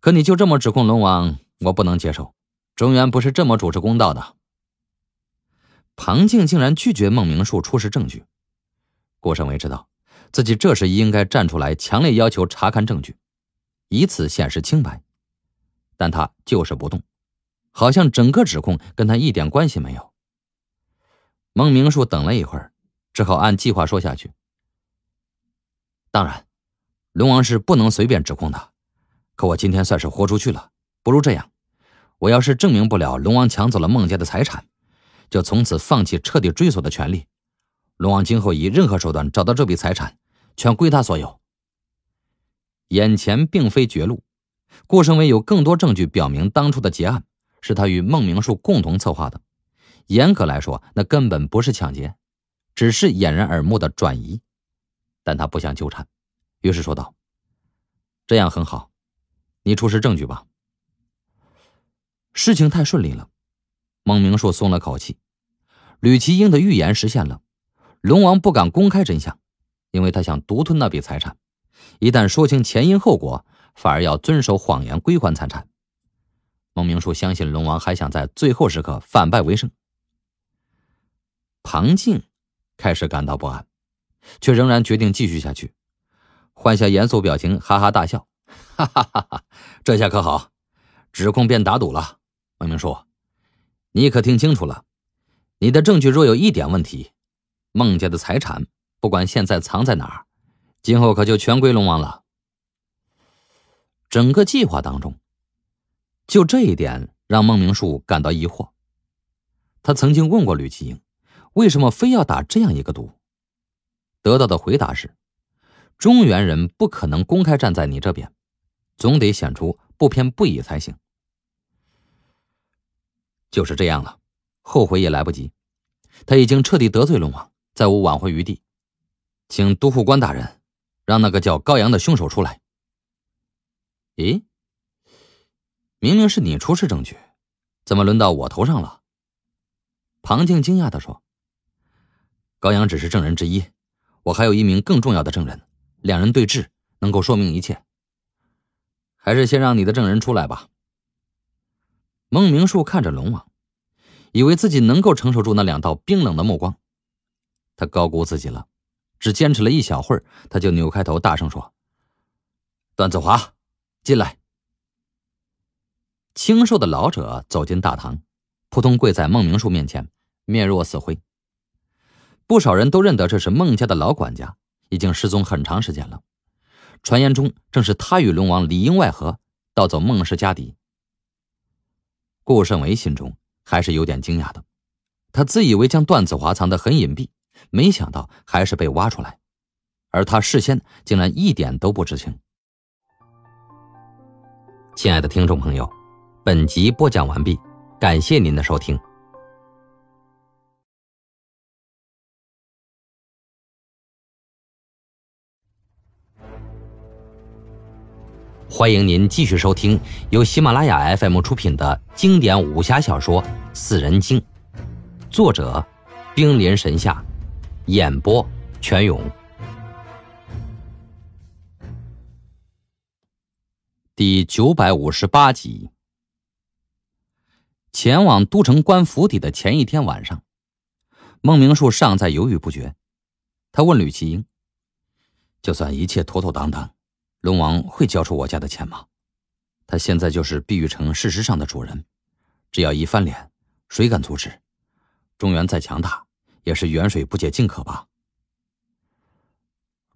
可你就这么指控龙王，我不能接受。中原不是这么主持公道的。庞静竟然拒绝孟明树出示证据，顾胜伟知道自己这时应该站出来，强烈要求查看证据，以此显示清白，但他就是不动，好像整个指控跟他一点关系没有。孟明树等了一会儿，只好按计划说下去。当然，龙王是不能随便指控他，可我今天算是豁出去了。不如这样，我要是证明不了龙王抢走了孟家的财产。就从此放弃彻底追索的权利，龙王今后以任何手段找到这笔财产，全归他所有。眼前并非绝路，顾胜伟有更多证据表明，当初的劫案是他与孟明树共同策划的。严格来说，那根本不是抢劫，只是掩人耳目的转移。但他不想纠缠，于是说道：“这样很好，你出示证据吧。”事情太顺利了。孟明树松了口气，吕其英的预言实现了。龙王不敢公开真相，因为他想独吞那笔财产。一旦说清前因后果，反而要遵守谎言，归还财产。孟明树相信龙王还想在最后时刻反败为胜。庞静开始感到不安，却仍然决定继续下去，换下严肃表情，哈哈大笑，哈哈哈哈！这下可好，指控变打赌了，孟明树。你可听清楚了，你的证据若有一点问题，孟家的财产不管现在藏在哪儿，今后可就全归龙王了。整个计划当中，就这一点让孟明树感到疑惑。他曾经问过吕其英，为什么非要打这样一个赌？得到的回答是：中原人不可能公开站在你这边，总得显出不偏不倚才行。就是这样了，后悔也来不及。他已经彻底得罪龙王，再无挽回余地。请都护官大人让那个叫高阳的凶手出来。咦，明明是你出示证据，怎么轮到我头上了？庞静惊讶地说：“高阳只是证人之一，我还有一名更重要的证人。两人对峙能够说明一切。还是先让你的证人出来吧。”孟明树看着龙王，以为自己能够承受住那两道冰冷的目光，他高估自己了。只坚持了一小会儿，他就扭开头，大声说：“段子华，进来。”清瘦的老者走进大堂，扑通跪在孟明树面前，面若死灰。不少人都认得这是孟家的老管家，已经失踪很长时间了。传言中正是他与龙王里应外合，盗走孟氏家底。顾胜伟心中还是有点惊讶的，他自以为将段子华藏得很隐蔽，没想到还是被挖出来，而他事先竟然一点都不知情。亲爱的听众朋友，本集播讲完毕，感谢您的收听。欢迎您继续收听由喜马拉雅 FM 出品的经典武侠小说《四人经》，作者：冰临神下，演播：全勇。第九百五十八集，前往都城官府邸的前一天晚上，孟明树尚在犹豫不决。他问吕其英：“就算一切妥妥当当。”龙王会交出我家的钱吗？他现在就是碧玉城事实上的主人，只要一翻脸，谁敢阻止？中原再强大，也是远水不解近渴吧。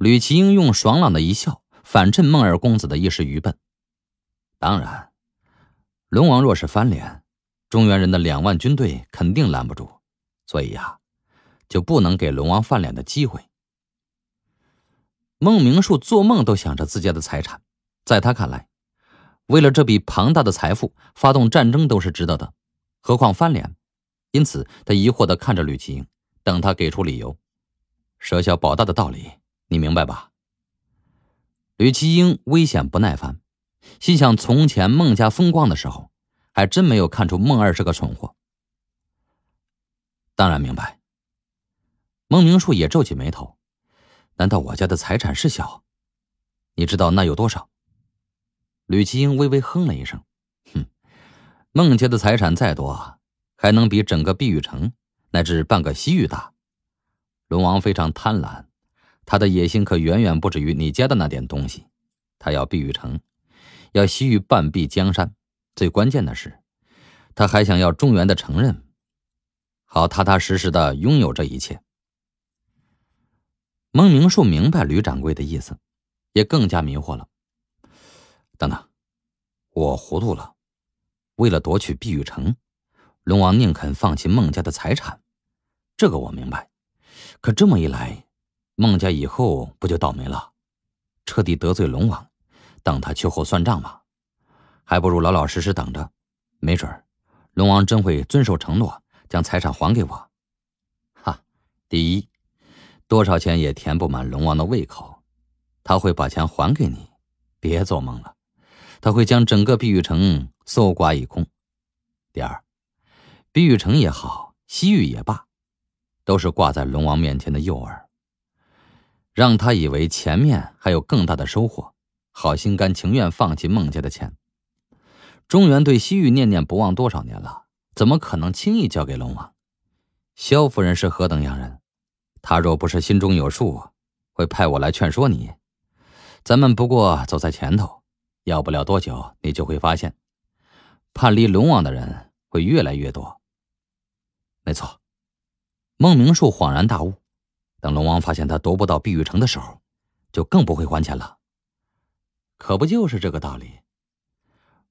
吕其英用爽朗的一笑，反衬孟二公子的一时愚笨。当然，龙王若是翻脸，中原人的两万军队肯定拦不住，所以呀，就不能给龙王翻脸的机会。孟明树做梦都想着自家的财产，在他看来，为了这笔庞大的财富，发动战争都是值得的，何况翻脸。因此，他疑惑地看着吕其英，等他给出理由。舍小保大的道理，你明白吧？吕其英危险不耐烦，心想：从前孟家风光的时候，还真没有看出孟二是个蠢货。当然明白。孟明树也皱起眉头。难道我家的财产是小？你知道那有多少？吕奇英微微哼了一声：“哼，孟家的财产再多，还能比整个碧玉城乃至半个西域大？龙王非常贪婪，他的野心可远远不止于你家的那点东西。他要碧玉城，要西域半壁江山，最关键的是，他还想要中原的承认，好踏踏实实的拥有这一切。”孟明树明白吕掌柜的意思，也更加迷惑了。等等，我糊涂了。为了夺取碧玉城，龙王宁肯放弃孟家的财产，这个我明白。可这么一来，孟家以后不就倒霉了？彻底得罪龙王，等他秋后算账吧。还不如老老实实等着，没准龙王真会遵守承诺，将财产还给我。哈，第一。多少钱也填不满龙王的胃口，他会把钱还给你。别做梦了，他会将整个碧玉城搜刮一空。第二，碧玉城也好，西域也罢，都是挂在龙王面前的诱饵，让他以为前面还有更大的收获，好心甘情愿放弃孟家的钱。中原对西域念念不忘多少年了，怎么可能轻易交给龙王？萧夫人是何等养人。他若不是心中有数，会派我来劝说你。咱们不过走在前头，要不了多久，你就会发现，叛离龙王的人会越来越多。没错，孟明树恍然大悟。等龙王发现他夺不到碧玉城的时候，就更不会还钱了。可不就是这个道理？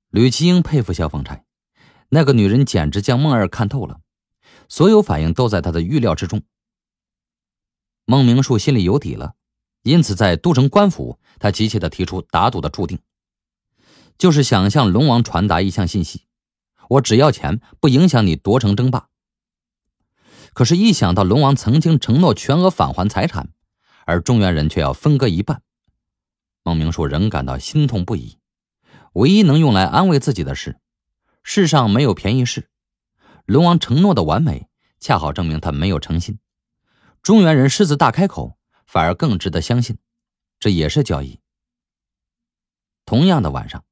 吕其英佩服萧凤钗，那个女人简直将孟二看透了，所有反应都在他的预料之中。孟明树心里有底了，因此在都城官府，他急切地提出打赌的注定，就是想向龙王传达一项信息：我只要钱，不影响你夺城争霸。可是，一想到龙王曾经承诺全额返还财产，而中原人却要分割一半，孟明树仍感到心痛不已。唯一能用来安慰自己的是，世上没有便宜事。龙王承诺的完美，恰好证明他没有诚心。中原人狮子大开口，反而更值得相信。这也是交易。同样的晚上，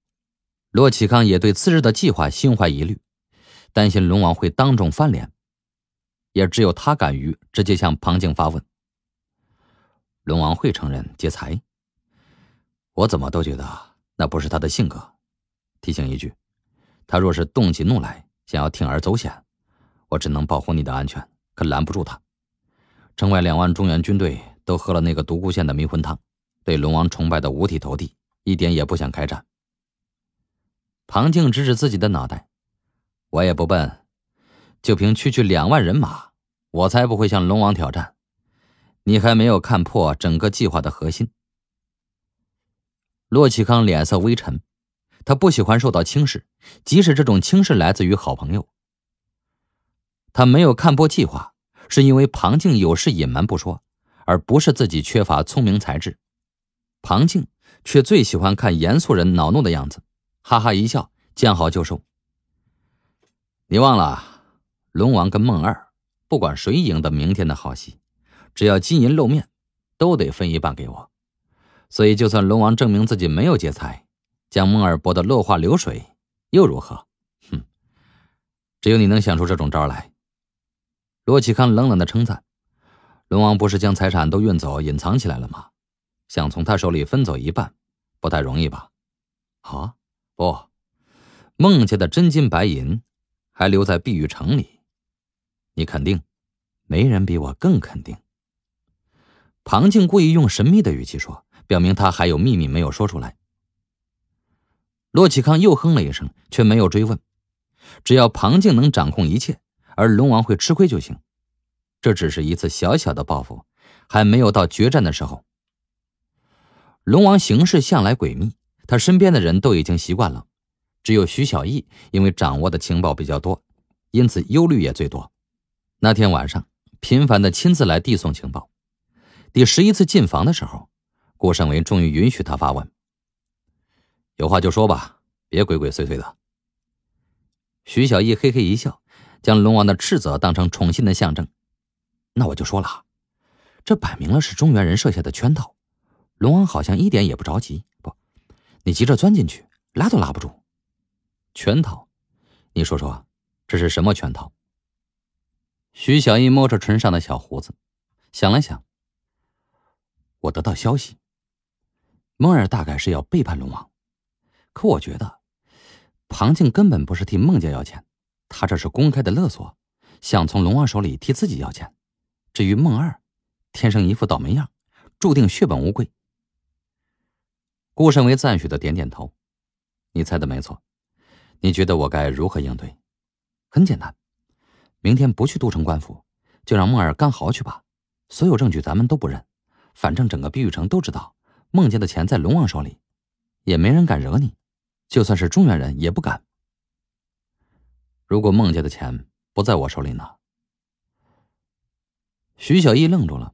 骆启康也对次日的计划心怀疑虑，担心龙王会当众翻脸。也只有他敢于直接向庞静发问：龙王会承认劫财？我怎么都觉得那不是他的性格。提醒一句，他若是动起怒来，想要铤而走险，我只能保护你的安全，可拦不住他。城外两万中原军队都喝了那个独孤县的迷魂汤，对龙王崇拜的五体投地，一点也不想开战。庞静指指自己的脑袋：“我也不笨，就凭区区两万人马，我才不会向龙王挑战。”你还没有看破整个计划的核心。洛启康脸色微沉，他不喜欢受到轻视，即使这种轻视来自于好朋友。他没有看破计划。是因为庞静有事隐瞒不说，而不是自己缺乏聪明才智。庞静却最喜欢看严肃人恼怒的样子，哈哈一笑，见好就收。你忘了，龙王跟孟二，不管谁赢得明天的好戏，只要金银露面，都得分一半给我。所以，就算龙王证明自己没有劫财，将孟二驳得落花流水，又如何？哼，只有你能想出这种招来。罗启康冷冷的称赞：“龙王不是将财产都运走隐藏起来了吗？想从他手里分走一半，不太容易吧？”“啊，不，孟家的真金白银还留在碧玉城里，你肯定，没人比我更肯定。”庞静故意用神秘的语气说，表明他还有秘密没有说出来。洛启康又哼了一声，却没有追问。只要庞静能掌控一切。而龙王会吃亏就行，这只是一次小小的报复，还没有到决战的时候。龙王行事向来诡秘，他身边的人都已经习惯了，只有徐小艺因为掌握的情报比较多，因此忧虑也最多。那天晚上频繁的亲自来递送情报，第十一次进房的时候，顾胜伟终于允许他发问：“有话就说吧，别鬼鬼祟祟的。”徐小艺嘿嘿一笑。将龙王的斥责当成宠信的象征，那我就说了，这摆明了是中原人设下的圈套。龙王好像一点也不着急，不，你急着钻进去，拉都拉不住。圈套，你说说，这是什么圈套？徐小艺摸着唇上的小胡子，想了想，我得到消息，梦儿大概是要背叛龙王，可我觉得庞静根本不是替孟家要钱。他这是公开的勒索，想从龙王手里替自己要钱。至于孟二，天生一副倒霉样，注定血本无归。顾甚为赞许的点点头，你猜的没错。你觉得我该如何应对？很简单，明天不去都城官府，就让孟二干嚎去吧。所有证据咱们都不认，反正整个碧玉城都知道孟家的钱在龙王手里，也没人敢惹你，就算是中原人也不敢。如果孟家的钱不在我手里呢？徐小义愣住了，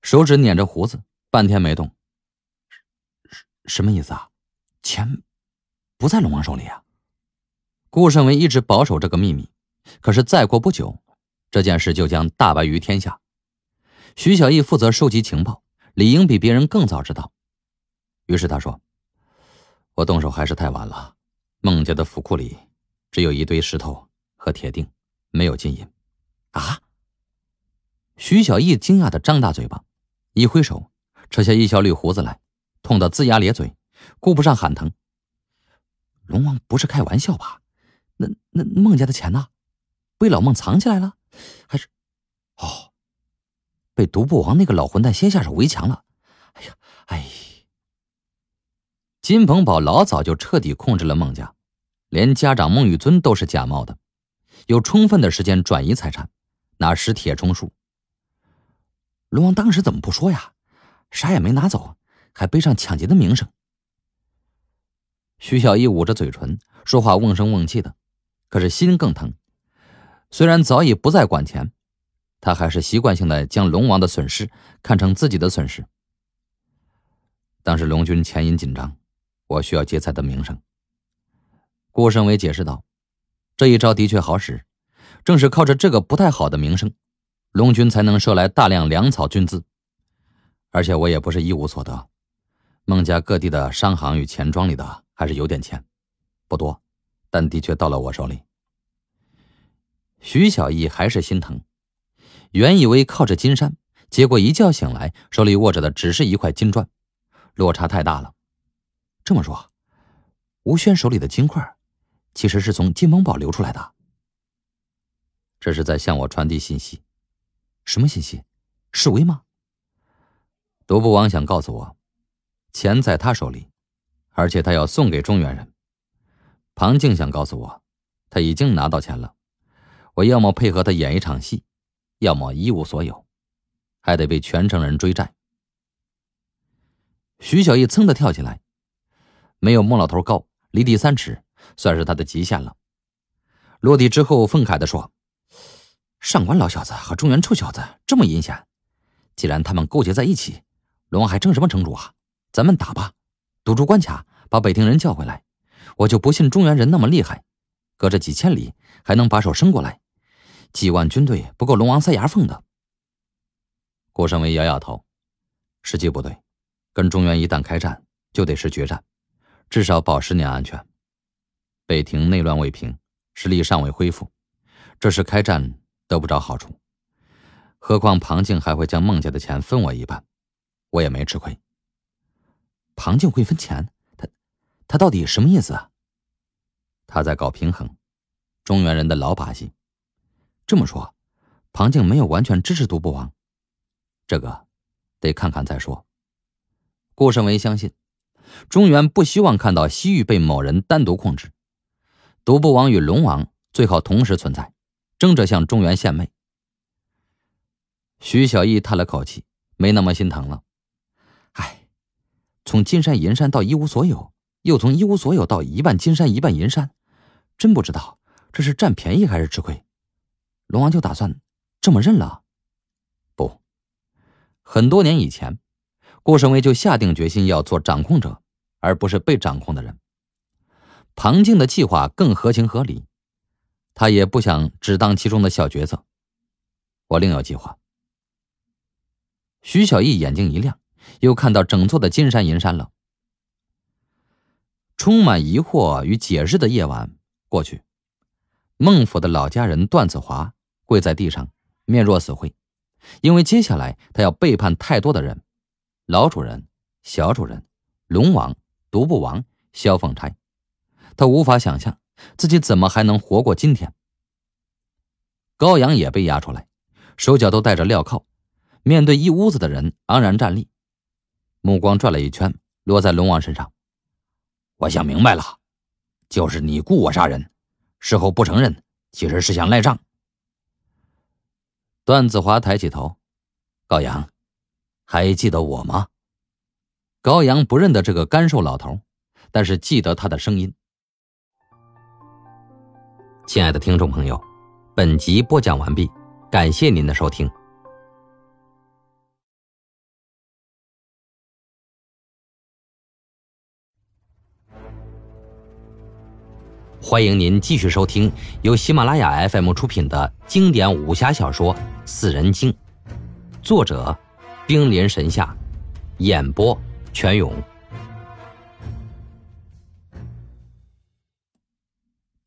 手指捻着胡子，半天没动。什什么意思啊？钱不在龙王手里啊？顾胜文一直保守这个秘密，可是再过不久，这件事就将大白于天下。徐小义负责收集情报，理应比别人更早知道。于是他说：“我动手还是太晚了，孟家的府库里。”只有一堆石头和铁锭，没有金银，啊！徐小艺惊讶的张大嘴巴，一挥手扯下一小缕胡子来，痛得龇牙咧嘴，顾不上喊疼。龙王不是开玩笑吧？那那孟家的钱呢？被老孟藏起来了？还是哦，被独步王那个老混蛋先下手为强了？哎呀，哎！金鹏宝老早就彻底控制了孟家。连家长孟玉尊都是假冒的，有充分的时间转移财产，哪体铁充数？龙王当时怎么不说呀？啥也没拿走，还背上抢劫的名声。徐小艺捂着嘴唇说话瓮声瓮气的，可是心更疼。虽然早已不再管钱，他还是习惯性的将龙王的损失看成自己的损失。当时龙军钱银紧张，我需要劫财的名声。顾胜伟解释道：“这一招的确好使，正是靠着这个不太好的名声，龙军才能收来大量粮草军资。而且我也不是一无所得，孟家各地的商行与钱庄里的还是有点钱，不多，但的确到了我手里。”徐小艺还是心疼，原以为靠着金山，结果一觉醒来，手里握着的只是一块金砖，落差太大了。这么说，吴轩手里的金块？其实是从金盟堡流出来的，这是在向我传递信息。什么信息？示威吗？独步王想告诉我，钱在他手里，而且他要送给中原人。庞静想告诉我，他已经拿到钱了。我要么配合他演一场戏，要么一无所有，还得被全城人追债。徐小艺噌的跳起来，没有孟老头高，离地三尺。算是他的极限了。落地之后，愤慨地说：“上官老小子和中原臭小子这么阴险，既然他们勾结在一起，龙王还争什么城主啊？咱们打吧，堵住关卡，把北庭人叫回来。我就不信中原人那么厉害，隔着几千里还能把手伸过来，几万军队不够龙王塞牙缝的。”顾胜伟摇摇头：“时机不对，跟中原一旦开战，就得是决战，至少保十年安全。”北庭内乱未平，实力尚未恢复，这时开战得不着好处。何况庞静还会将孟家的钱分我一半，我也没吃亏。庞静会分钱，他他到底什么意思啊？他在搞平衡，中原人的老把戏。这么说，庞静没有完全支持独步王，这个得看看再说。顾胜维相信，中原不希望看到西域被某人单独控制。独步王与龙王最好同时存在，争着向中原献媚。徐小艺叹了口气，没那么心疼了。唉，从金山银山到一无所有，又从一无所有到一半金山一半银山，真不知道这是占便宜还是吃亏。龙王就打算这么认了。不，很多年以前，顾胜威就下定决心要做掌控者，而不是被掌控的人。庞静的计划更合情合理，他也不想只当其中的小角色。我另有计划。徐小艺眼睛一亮，又看到整座的金山银山了。充满疑惑与解释的夜晚过去，孟府的老家人段子华跪在地上，面若死灰，因为接下来他要背叛太多的人：老主人、小主人、龙王、独步王、萧凤钗。他无法想象自己怎么还能活过今天。高阳也被押出来，手脚都戴着镣铐，面对一屋子的人，昂然站立，目光转了一圈，落在龙王身上。我想明白了，就是你雇我杀人，事后不承认，其实是想赖账。段子华抬起头，高阳，还记得我吗？高阳不认得这个干瘦老头，但是记得他的声音。亲爱的听众朋友，本集播讲完毕，感谢您的收听。欢迎您继续收听由喜马拉雅 FM 出品的经典武侠小说《四人经》，作者：兵临神下，演播：全勇。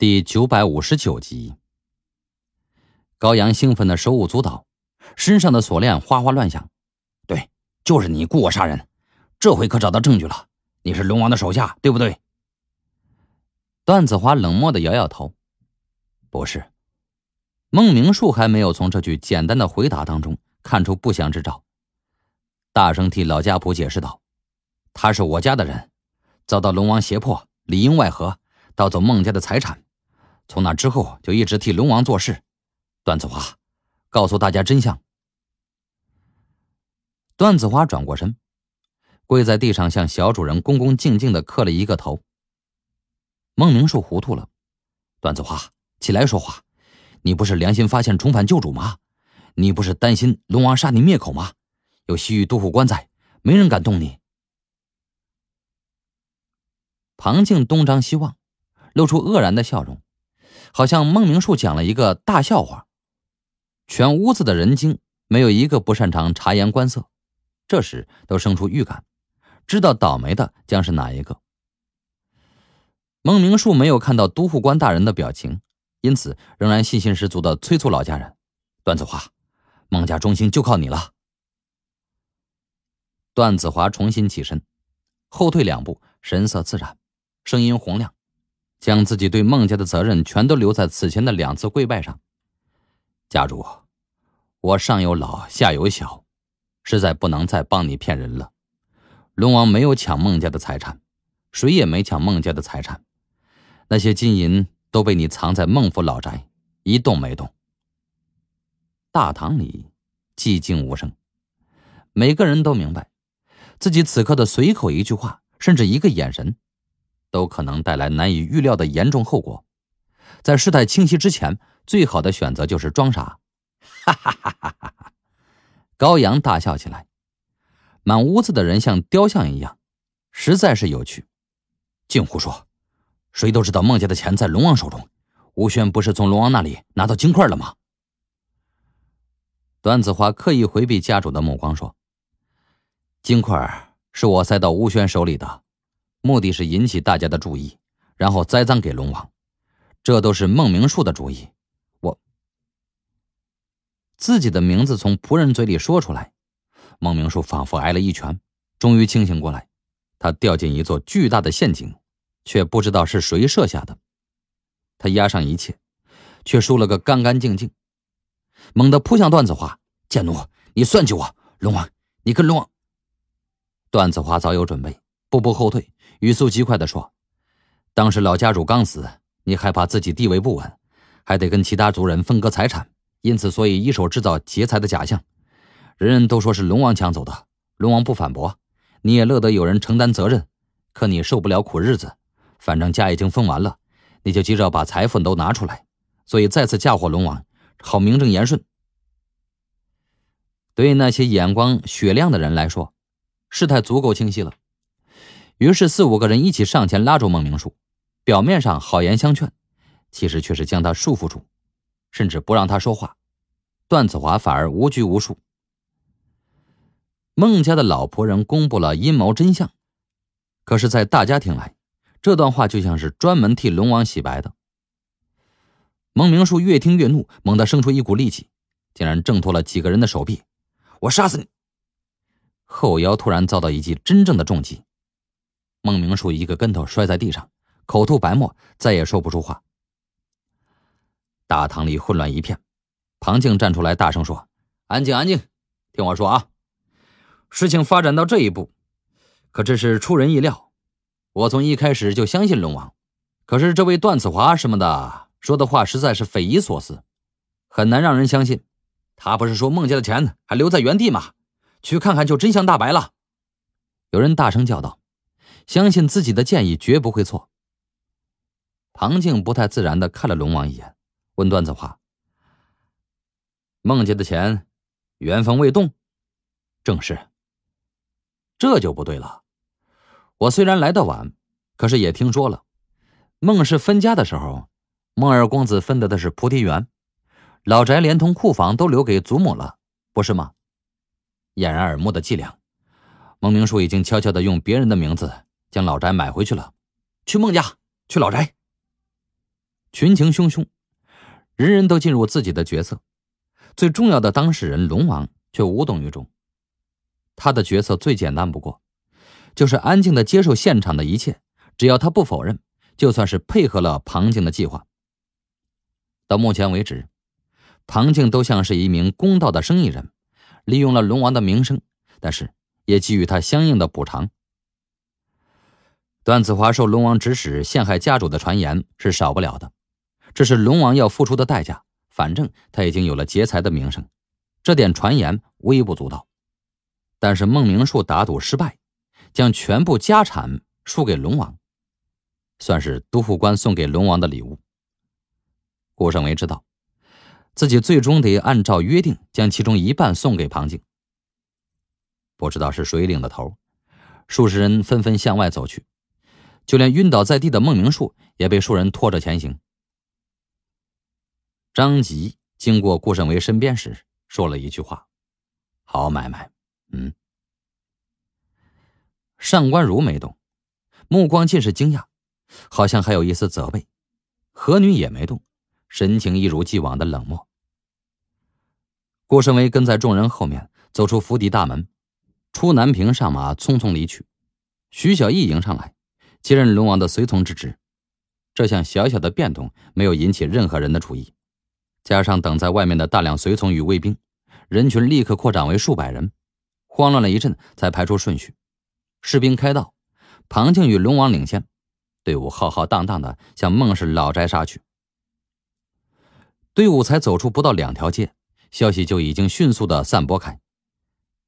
第九百五十九集，高阳兴奋的手舞足蹈，身上的锁链哗哗乱响。对，就是你雇我杀人，这回可找到证据了。你是龙王的手下，对不对？段子华冷漠的摇摇头，不是。孟明树还没有从这句简单的回答当中看出不祥之兆，大声替老家仆解释道：“他是我家的人，遭到龙王胁迫，里应外合，盗走孟家的财产。”从那之后就一直替龙王做事，段子华，告诉大家真相。段子华转过身，跪在地上，向小主人恭恭敬敬的磕了一个头。孟明树糊涂了，段子华起来说话，你不是良心发现重返旧主吗？你不是担心龙王杀你灭口吗？有西域都护棺材，没人敢动你。庞静东张西望，露出愕然的笑容。好像孟明树讲了一个大笑话，全屋子的人精没有一个不擅长察言观色，这时都生出预感，知道倒霉的将是哪一个。孟明树没有看到都护官大人的表情，因此仍然信心十足的催促老家人：“段子华，孟家忠心就靠你了。”段子华重新起身，后退两步，神色自然，声音洪亮。将自己对孟家的责任全都留在此前的两次跪拜上，家主，我上有老下有小，实在不能再帮你骗人了。龙王没有抢孟家的财产，谁也没抢孟家的财产，那些金银都被你藏在孟府老宅，一动没动。大堂里寂静无声，每个人都明白，自己此刻的随口一句话，甚至一个眼神。都可能带来难以预料的严重后果，在事态清晰之前，最好的选择就是装傻。哈哈哈哈哈哈！高阳大笑起来，满屋子的人像雕像一样，实在是有趣。净胡说！谁都知道孟家的钱在龙王手中，吴轩不是从龙王那里拿到金块了吗？段子华刻意回避家主的目光，说：“金块是我塞到吴轩手里的。”目的是引起大家的注意，然后栽赃给龙王，这都是孟明树的主意。我自己的名字从仆人嘴里说出来，孟明树仿佛挨了一拳，终于清醒过来。他掉进一座巨大的陷阱，却不知道是谁设下的。他压上一切，却输了个干干净净，猛地扑向段子华贱奴，你算计我！龙王，你跟龙王。段子华早有准备，步步后退。语速极快地说：“当时老家主刚死，你害怕自己地位不稳，还得跟其他族人分割财产，因此所以一手制造劫财的假象，人人都说是龙王抢走的，龙王不反驳，你也乐得有人承担责任。可你受不了苦日子，反正家已经分完了，你就急着把财富都拿出来，所以再次嫁祸龙王，好名正言顺。对那些眼光雪亮的人来说，事态足够清晰了。”于是，四五个人一起上前拉住孟明树，表面上好言相劝，其实却是将他束缚住，甚至不让他说话。段子华反而无拘无束。孟家的老仆人公布了阴谋真相，可是，在大家听来，这段话就像是专门替龙王洗白的。孟明树越听越怒，猛地生出一股力气，竟然挣脱了几个人的手臂：“我杀死你！”后腰突然遭到一记真正的重击。孟明树一个跟头摔在地上，口吐白沫，再也说不出话。大堂里混乱一片，庞静站出来大声说：“安静，安静，听我说啊！事情发展到这一步，可真是出人意料。我从一开始就相信龙王，可是这位段子华什么的说的话实在是匪夷所思，很难让人相信。他不是说孟家的钱还留在原地吗？去看看，就真相大白了。”有人大声叫道。相信自己的建议绝不会错。庞静不太自然的看了龙王一眼，问段子华：“孟家的钱原封未动，正是。这就不对了。我虽然来的晚，可是也听说了，孟氏分家的时候，孟二公子分得的是菩提园，老宅连同库房都留给祖母了，不是吗？掩人耳目的伎俩，孟明树已经悄悄的用别人的名字。”将老宅买回去了，去孟家，去老宅。群情汹汹，人人都进入自己的角色。最重要的当事人龙王却无动于衷。他的角色最简单不过，就是安静的接受现场的一切。只要他不否认，就算是配合了庞静的计划。到目前为止，庞静都像是一名公道的生意人，利用了龙王的名声，但是也给予他相应的补偿。段子华受龙王指使陷害家主的传言是少不了的，这是龙王要付出的代价。反正他已经有了劫财的名声，这点传言微不足道。但是孟明树打赌失败，将全部家产输给龙王，算是都护官送给龙王的礼物。顾胜为知道自己最终得按照约定将其中一半送给庞静，不知道是谁领的头，数十人纷纷向外走去。就连晕倒在地的孟明树也被数人拖着前行。张吉经过顾胜维身边时，说了一句话：“好买卖。”嗯。上官如没动，目光尽是惊讶，好像还有一丝责备。何女也没动，神情一如既往的冷漠。顾胜维跟在众人后面走出府邸大门，出南平上马，匆匆离去。徐小艺迎上来。接任龙王的随从之职，这项小小的变动没有引起任何人的注意。加上等在外面的大量随从与卫兵，人群立刻扩展为数百人，慌乱了一阵才排出顺序。士兵开道，庞静与龙王领先，队伍浩浩荡荡的向孟氏老宅杀去。队伍才走出不到两条街，消息就已经迅速的散播开，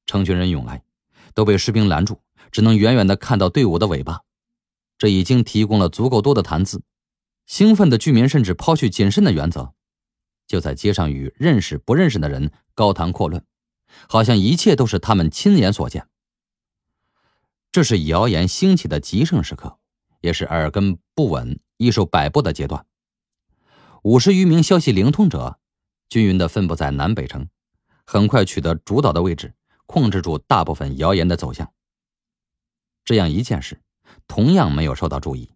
成群人涌来，都被士兵拦住，只能远远的看到队伍的尾巴。这已经提供了足够多的谈资，兴奋的居民甚至抛去谨慎的原则，就在街上与认识不认识的人高谈阔论，好像一切都是他们亲眼所见。这是谣言兴起的极盛时刻，也是耳根不稳易受摆布的阶段。五十余名消息灵通者均匀地分布在南北城，很快取得主导的位置，控制住大部分谣言的走向。这样一件事。同样没有受到注意。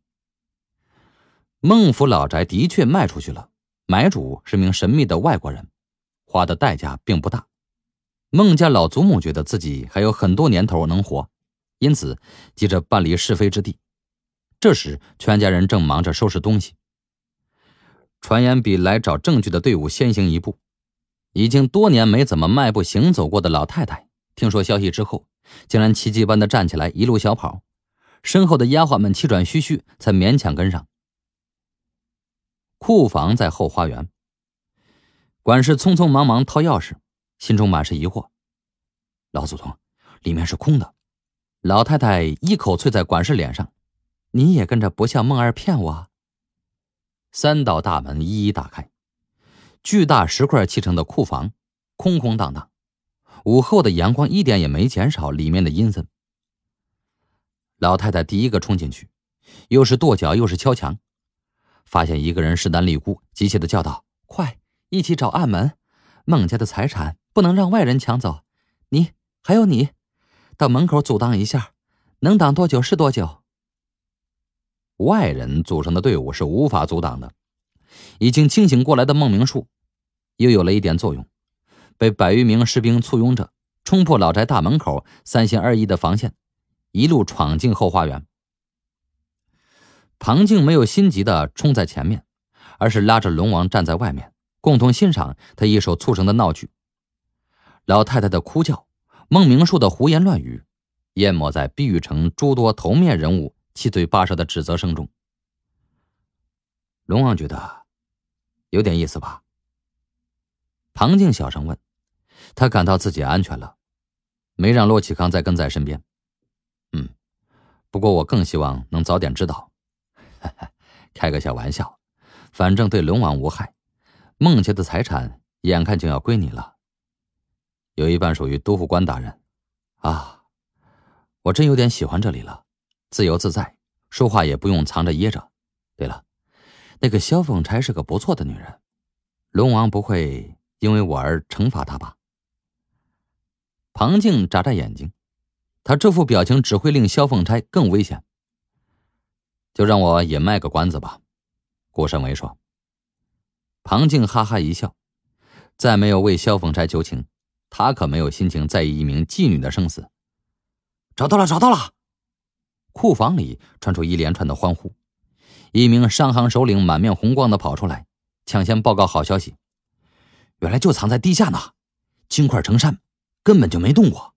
孟府老宅的确卖出去了，买主是名神秘的外国人，花的代价并不大。孟家老祖母觉得自己还有很多年头能活，因此急着搬离是非之地。这时，全家人正忙着收拾东西。传言比来找证据的队伍先行一步，已经多年没怎么迈步行走过的老太太，听说消息之后，竟然奇迹般的站起来，一路小跑。身后的丫鬟们气喘吁吁，才勉强跟上。库房在后花园，管事匆匆忙忙掏钥匙，心中满是疑惑。老祖宗，里面是空的。老太太一口啐在管事脸上：“你也跟着不像梦二骗我。”三道大门一一打开，巨大石块砌成的库房空空荡荡，午后的阳光一点也没减少里面的阴森。老太太第一个冲进去，又是跺脚又是敲墙，发现一个人势单力孤，急切的叫道：“快，一起找暗门！孟家的财产不能让外人抢走！你还有你，到门口阻挡一下，能挡多久是多久。”外人组成的队伍是无法阻挡的。已经清醒过来的孟明树，又有了一点作用，被百余名士兵簇拥着冲破老宅大门口三心二意的防线。一路闯进后花园，庞静没有心急的冲在前面，而是拉着龙王站在外面，共同欣赏他一手促成的闹剧。老太太的哭叫，孟明树的胡言乱语，淹没在碧玉城诸多头面人物七嘴八舌的指责声中。龙王觉得有点意思吧？庞静小声问。他感到自己安全了，没让洛启康再跟在身边。不过我更希望能早点知道，开个小玩笑，反正对龙王无害。孟家的财产眼看就要归你了，有一半属于都护官大人。啊，我真有点喜欢这里了，自由自在，说话也不用藏着掖着。对了，那个萧凤钗是个不错的女人，龙王不会因为我而惩罚她吧？庞静眨眨眼睛。他这副表情只会令萧凤钗更危险，就让我也卖个关子吧。”顾胜伟说。庞静哈哈一笑，再没有为萧凤钗求情。他可没有心情在意一名妓女的生死。找到了，找到了！库房里传出一连串的欢呼。一名商行首领满面红光的跑出来，抢先报告好消息：“原来就藏在地下呢，金块成山，根本就没动过。”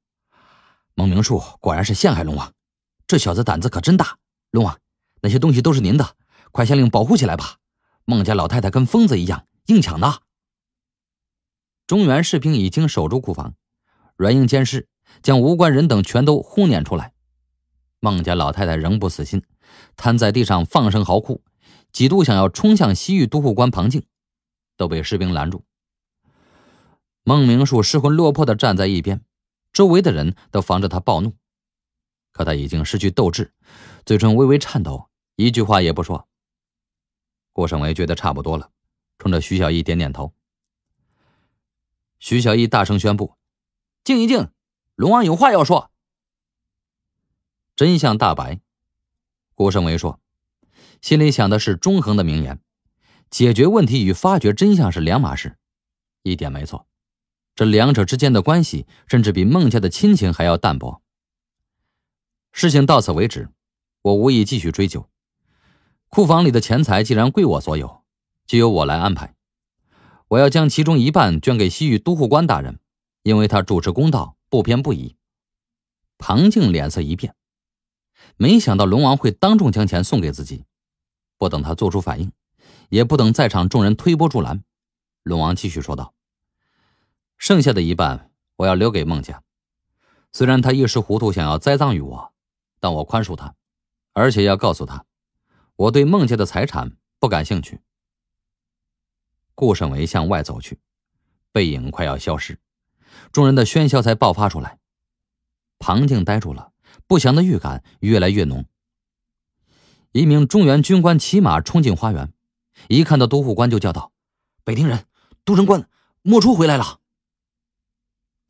孟明树果然是陷害龙王，这小子胆子可真大！龙王，那些东西都是您的，快下令保护起来吧！孟家老太太跟疯子一样，硬抢的。中原士兵已经守住库房，软硬兼施，将无关人等全都轰撵出来。孟家老太太仍不死心，瘫在地上放声嚎哭，几度想要冲向西域都护官庞静，都被士兵拦住。孟明树失魂落魄地站在一边。周围的人都防着他暴怒，可他已经失去斗志，嘴唇微微颤抖，一句话也不说。郭胜伟觉得差不多了，冲着徐小艺点点头。徐小艺大声宣布：“静一静，龙王有话要说。”真相大白。郭胜伟说，心里想的是中恒的名言：“解决问题与发掘真相是两码事，一点没错。”这两者之间的关系，甚至比孟家的亲情还要淡薄。事情到此为止，我无意继续追究。库房里的钱财既然归我所有，就由我来安排。我要将其中一半捐给西域都护官大人，因为他主持公道，不偏不倚。庞静脸色一变，没想到龙王会当众将钱送给自己。不等他做出反应，也不等在场众人推波助澜，龙王继续说道。剩下的一半，我要留给孟家。虽然他一时糊涂想要栽赃于我，但我宽恕他，而且要告诉他，我对孟家的财产不感兴趣。顾胜为向外走去，背影快要消失，众人的喧嚣才爆发出来。庞静呆住了，不祥的预感越来越浓。一名中原军官骑马冲进花园，一看到都护官就叫道：“北庭人，都城官，莫出回来了！”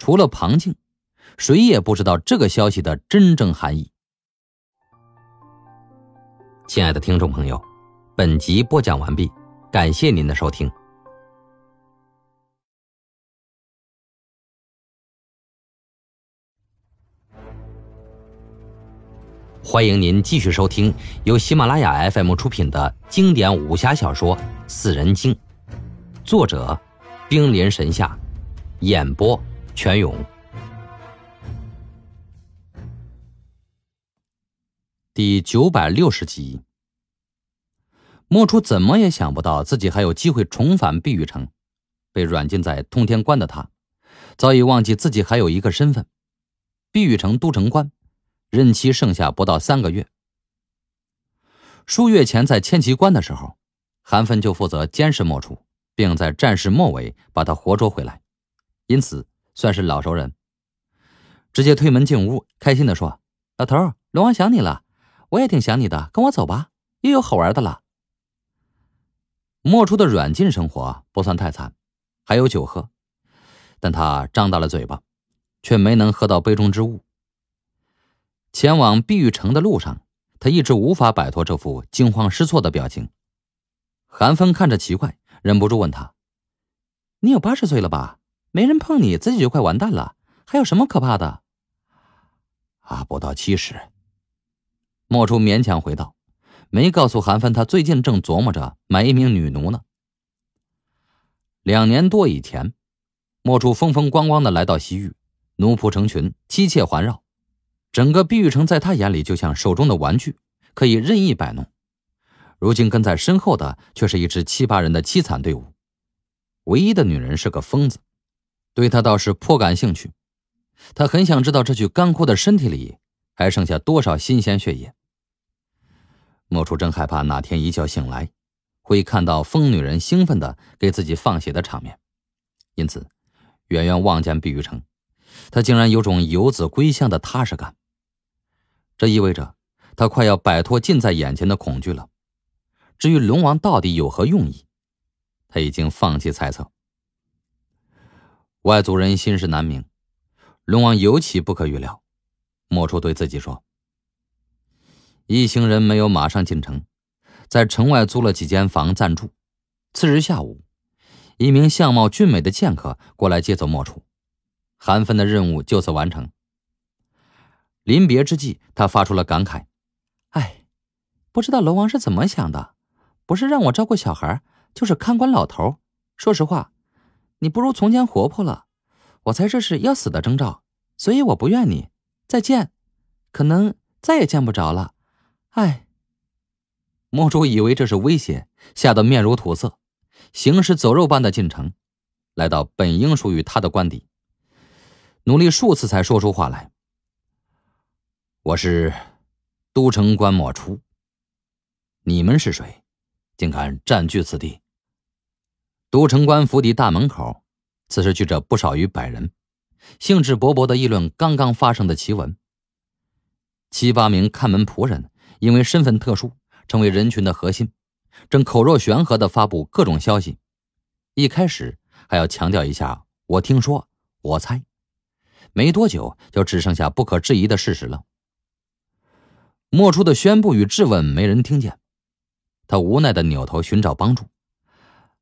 除了庞静，谁也不知道这个消息的真正含义。亲爱的听众朋友，本集播讲完毕，感谢您的收听。欢迎您继续收听由喜马拉雅 FM 出品的经典武侠小说《四人经》，作者：兵临神下，演播。全勇第九百六十集，莫初怎么也想不到自己还有机会重返碧玉城。被软禁在通天关的他，早已忘记自己还有一个身份——碧玉城都城官，任期剩下不到三个月。数月前在千奇关的时候，韩芬就负责监视莫楚，并在战事末尾把他活捉回来，因此。算是老熟人，直接推门进屋，开心的说：“老头，龙王想你了，我也挺想你的，跟我走吧，又有好玩的了。”莫初的软禁生活不算太惨，还有酒喝，但他张大了嘴巴，却没能喝到杯中之物。前往碧玉城的路上，他一直无法摆脱这副惊慌失措的表情。韩风看着奇怪，忍不住问他：“你有八十岁了吧？”没人碰你，自己就快完蛋了，还有什么可怕的？啊，不到七十。莫初勉强回道：“没告诉韩芬，他最近正琢磨着买一名女奴呢。”两年多以前，莫初风风光光的来到西域，奴仆成群，妻妾环绕，整个碧玉城在他眼里就像手中的玩具，可以任意摆弄。如今跟在身后的却是一支七八人的凄惨队伍，唯一的女人是个疯子。对他倒是颇感兴趣，他很想知道这具干枯的身体里还剩下多少新鲜血液。莫楚真害怕哪天一觉醒来，会看到疯女人兴奋的给自己放血的场面，因此远远望见碧玉城，他竟然有种游子归乡的踏实感。这意味着他快要摆脱近在眼前的恐惧了。至于龙王到底有何用意，他已经放弃猜测。外族人心事难明，龙王尤其不可预料。莫楚对自己说：“一行人没有马上进城，在城外租了几间房暂住。次日下午，一名相貌俊美的剑客过来接走莫楚。韩芬的任务就此完成。临别之际，他发出了感慨：‘哎，不知道龙王是怎么想的？不是让我照顾小孩，就是看管老头。说实话。’”你不如从前活泼了，我猜这是要死的征兆，所以我不怨你。再见，可能再也见不着了。唉。莫珠以为这是威胁，吓得面如土色，行尸走肉般的进城，来到本应属于他的官邸，努力数次才说出话来。我是都城官莫初。你们是谁？竟敢占据此地？都城关府邸大门口，此时聚着不少于百人，兴致勃勃的议论刚刚发生的奇闻。七八名看门仆人因为身份特殊，成为人群的核心，正口若悬河的发布各种消息。一开始还要强调一下“我听说，我猜”，没多久就只剩下不可置疑的事实了。莫初的宣布与质问没人听见，他无奈的扭头寻找帮助。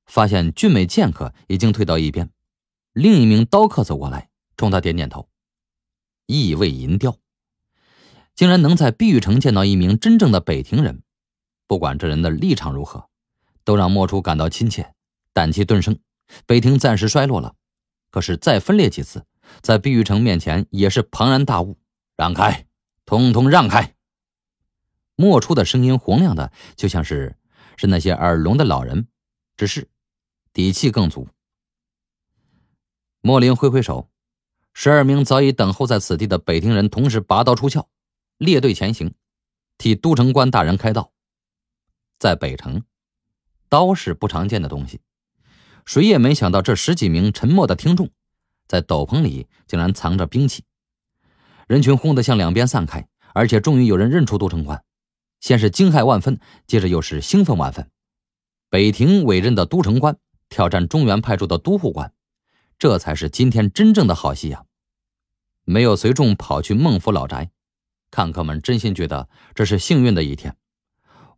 发现俊美剑客已经退到一边，另一名刀客走过来，冲他点点头，意味银雕，竟然能在碧玉城见到一名真正的北庭人，不管这人的立场如何，都让莫初感到亲切，胆气顿生。北庭暂时衰落了，可是再分裂几次，在碧玉城面前也是庞然大物。让开，通通让开！莫初的声音洪亮的，就像是是那些耳聋的老人，只是。底气更足。莫林挥挥手，十二名早已等候在此地的北庭人同时拔刀出鞘，列队前行，替都城官大人开道。在北城，刀是不常见的东西，谁也没想到这十几名沉默的听众，在斗篷里竟然藏着兵器。人群轰的向两边散开，而且终于有人认出都城官，先是惊骇万分，接着又是兴奋万分。北庭委任的都城官。挑战中原派驻的都护官，这才是今天真正的好戏呀！没有随众跑去孟府老宅，看客们真心觉得这是幸运的一天。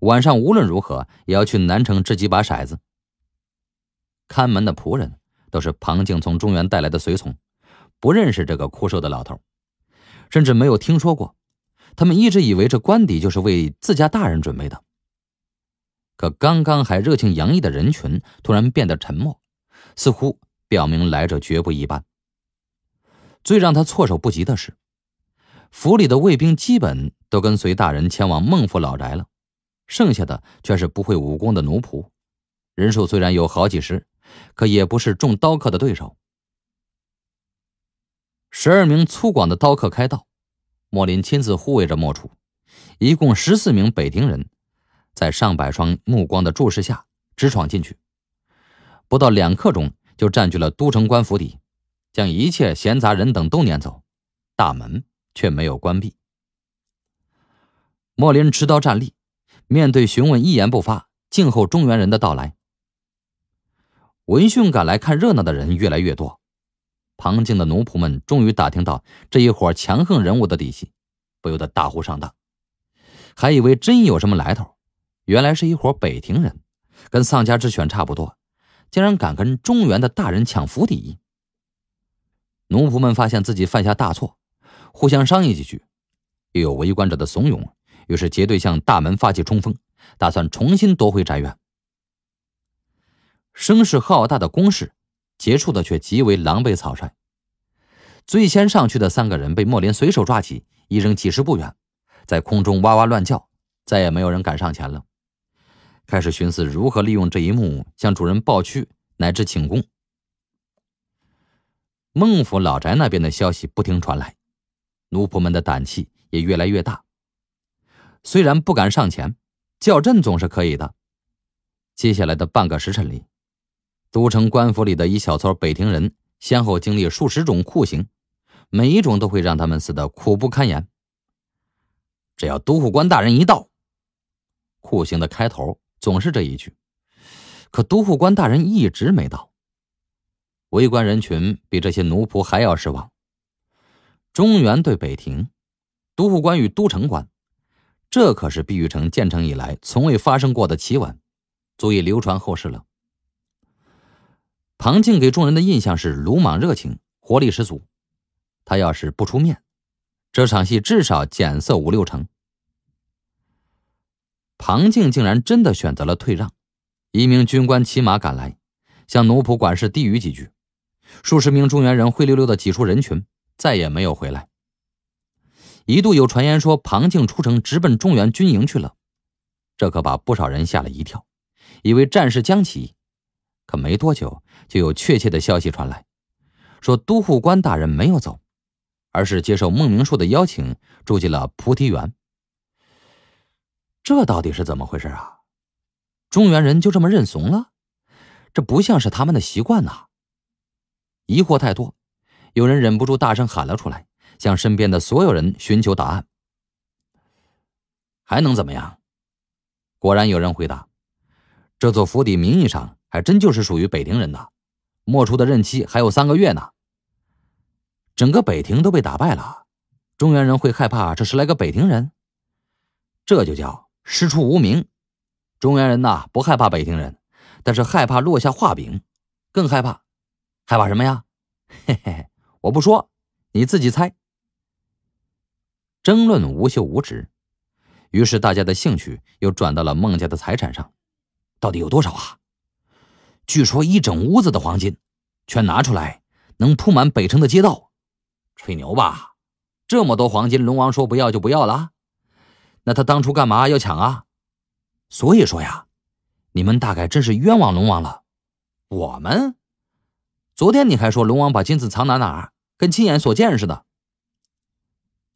晚上无论如何也要去南城掷几把骰子。看门的仆人都是庞静从中原带来的随从，不认识这个枯瘦的老头，甚至没有听说过。他们一直以为这官邸就是为自家大人准备的。可刚刚还热情洋溢的人群突然变得沉默，似乎表明来者绝不一般。最让他措手不及的是，府里的卫兵基本都跟随大人前往孟府老宅了，剩下的却是不会武功的奴仆，人数虽然有好几十，可也不是中刀客的对手。十二名粗犷的刀客开道，莫林亲自护卫着莫楚，一共十四名北庭人。在上百双目光的注视下，直闯进去。不到两刻钟，就占据了都城官府邸，将一切闲杂人等都撵走。大门却没有关闭。莫林持刀站立，面对询问一言不发，静候中原人的到来。闻讯赶来看热闹的人越来越多，庞静的奴仆们终于打听到这一伙强横人物的底细，不由得大呼上当，还以为真有什么来头。原来是一伙北庭人，跟丧家之犬差不多，竟然敢跟中原的大人抢府邸。奴仆们发现自己犯下大错，互相商议几句，又有围观者的怂恿，于是结队向大门发起冲锋，打算重新夺回宅院。声势浩大的攻势，结束的却极为狼狈草率。最先上去的三个人被莫林随手抓起，一扔几十步远，在空中哇哇乱叫，再也没有人敢上前了。开始寻思如何利用这一幕向主人报屈乃至请功。孟府老宅那边的消息不停传来，奴仆们的胆气也越来越大。虽然不敢上前叫阵，总是可以的。接下来的半个时辰里，都城官府里的一小撮北庭人先后经历数十种酷刑，每一种都会让他们死的苦不堪言。只要都护官大人一到，酷刑的开头。总是这一句，可都护官大人一直没到。围观人群比这些奴仆还要失望。中原对北庭，都护官与都城官，这可是碧玉城建成以来从未发生过的奇闻，足以流传后世了。庞静给众人的印象是鲁莽热情，活力十足。他要是不出面，这场戏至少减色五六成。庞静竟然真的选择了退让。一名军官骑马赶来，向奴仆管事低语几句，数十名中原人灰溜溜的挤出人群，再也没有回来。一度有传言说庞静出城直奔中原军营去了，这可把不少人吓了一跳，以为战事将起。可没多久就有确切的消息传来，说都护官大人没有走，而是接受孟明树的邀请，住进了菩提园。这到底是怎么回事啊？中原人就这么认怂了？这不像是他们的习惯呐！疑惑太多，有人忍不住大声喊了出来，向身边的所有人寻求答案。还能怎么样？果然有人回答：“这座府邸名义上还真就是属于北庭人的，莫出的任期还有三个月呢。”整个北庭都被打败了，中原人会害怕这十来个北庭人？这就叫。师出无名，中原人呐不害怕北京人，但是害怕落下画饼，更害怕害怕什么呀？嘿嘿，我不说，你自己猜。争论无休无止，于是大家的兴趣又转到了孟家的财产上，到底有多少啊？据说一整屋子的黄金，全拿出来能铺满北城的街道，吹牛吧？这么多黄金，龙王说不要就不要了。那他当初干嘛要抢啊？所以说呀，你们大概真是冤枉龙王了。我们昨天你还说龙王把金子藏哪哪，跟亲眼所见似的。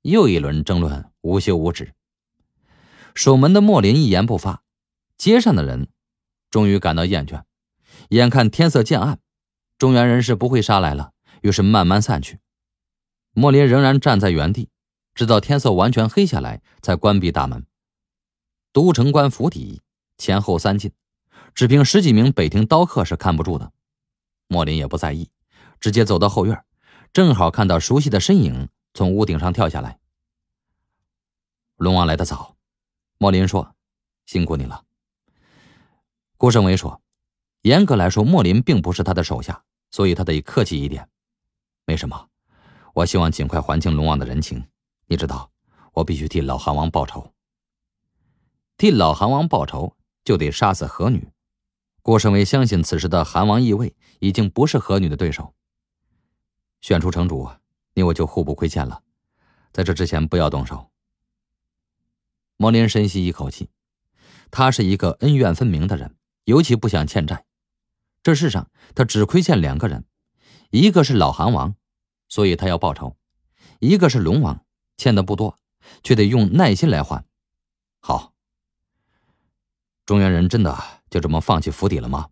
又一轮争论无休无止。守门的莫林一言不发，街上的人终于感到厌倦，眼看天色渐暗，中原人是不会杀来了，于是慢慢散去。莫林仍然站在原地。直到天色完全黑下来，才关闭大门。都城关府邸前后三进，只凭十几名北庭刀客是看不住的。莫林也不在意，直接走到后院，正好看到熟悉的身影从屋顶上跳下来。龙王来的早，莫林说：“辛苦你了。”顾胜伟说：“严格来说，莫林并不是他的手下，所以他得客气一点。”“没什么，我希望尽快还清龙王的人情。”你知道，我必须替老韩王报仇。替老韩王报仇，就得杀死何女。郭胜伟相信，此时的韩王易位已经不是何女的对手。选出城主，你我就互不亏欠了。在这之前，不要动手。莫林深吸一口气，他是一个恩怨分明的人，尤其不想欠债。这世上，他只亏欠两个人，一个是老韩王，所以他要报仇；一个是龙王。欠的不多，却得用耐心来还。好，中原人真的就这么放弃府邸了吗？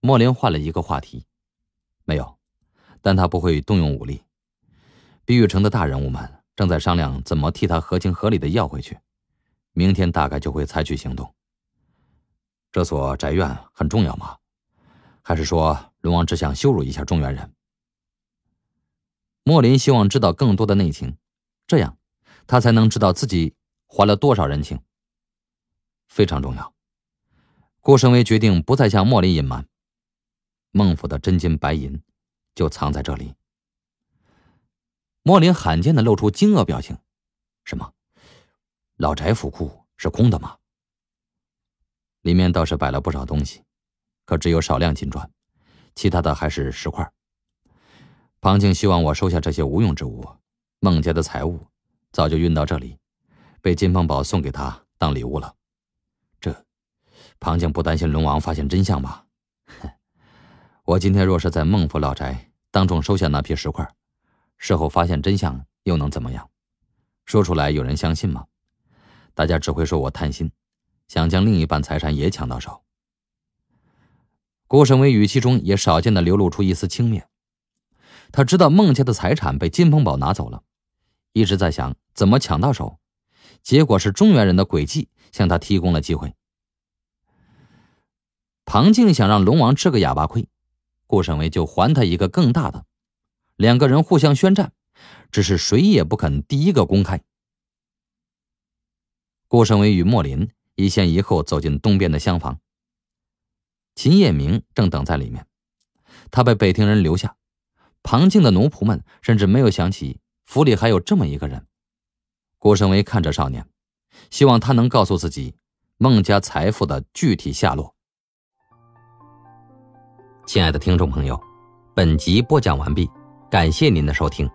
莫林换了一个话题，没有，但他不会动用武力。碧玉城的大人物们正在商量怎么替他合情合理的要回去，明天大概就会采取行动。这所宅院很重要吗？还是说龙王只想羞辱一下中原人？莫林希望知道更多的内情，这样他才能知道自己还了多少人情。非常重要。顾胜威决定不再向莫林隐瞒，孟府的真金白银就藏在这里。莫林罕见的露出惊愕表情：“什么？老宅府库是空的吗？里面倒是摆了不少东西，可只有少量金砖，其他的还是石块。”庞静希望我收下这些无用之物，孟家的财物早就运到这里，被金凤宝送给他当礼物了。这，庞静不担心龙王发现真相吗？我今天若是在孟府老宅当众收下那批石块，事后发现真相又能怎么样？说出来有人相信吗？大家只会说我贪心，想将另一半财产也抢到手。顾沈威语气中也少见的流露出一丝轻蔑。他知道孟家的财产被金鹏宝拿走了，一直在想怎么抢到手。结果是中原人的诡计向他提供了机会。庞静想让龙王吃个哑巴亏，顾胜伟就还他一个更大的。两个人互相宣战，只是谁也不肯第一个公开。顾胜伟与莫林一前一后走进东边的厢房，秦叶明正等在里面。他被北庭人留下。庞静的奴仆们甚至没有想起府里还有这么一个人。郭生威看着少年，希望他能告诉自己孟家财富的具体下落。亲爱的听众朋友，本集播讲完毕，感谢您的收听。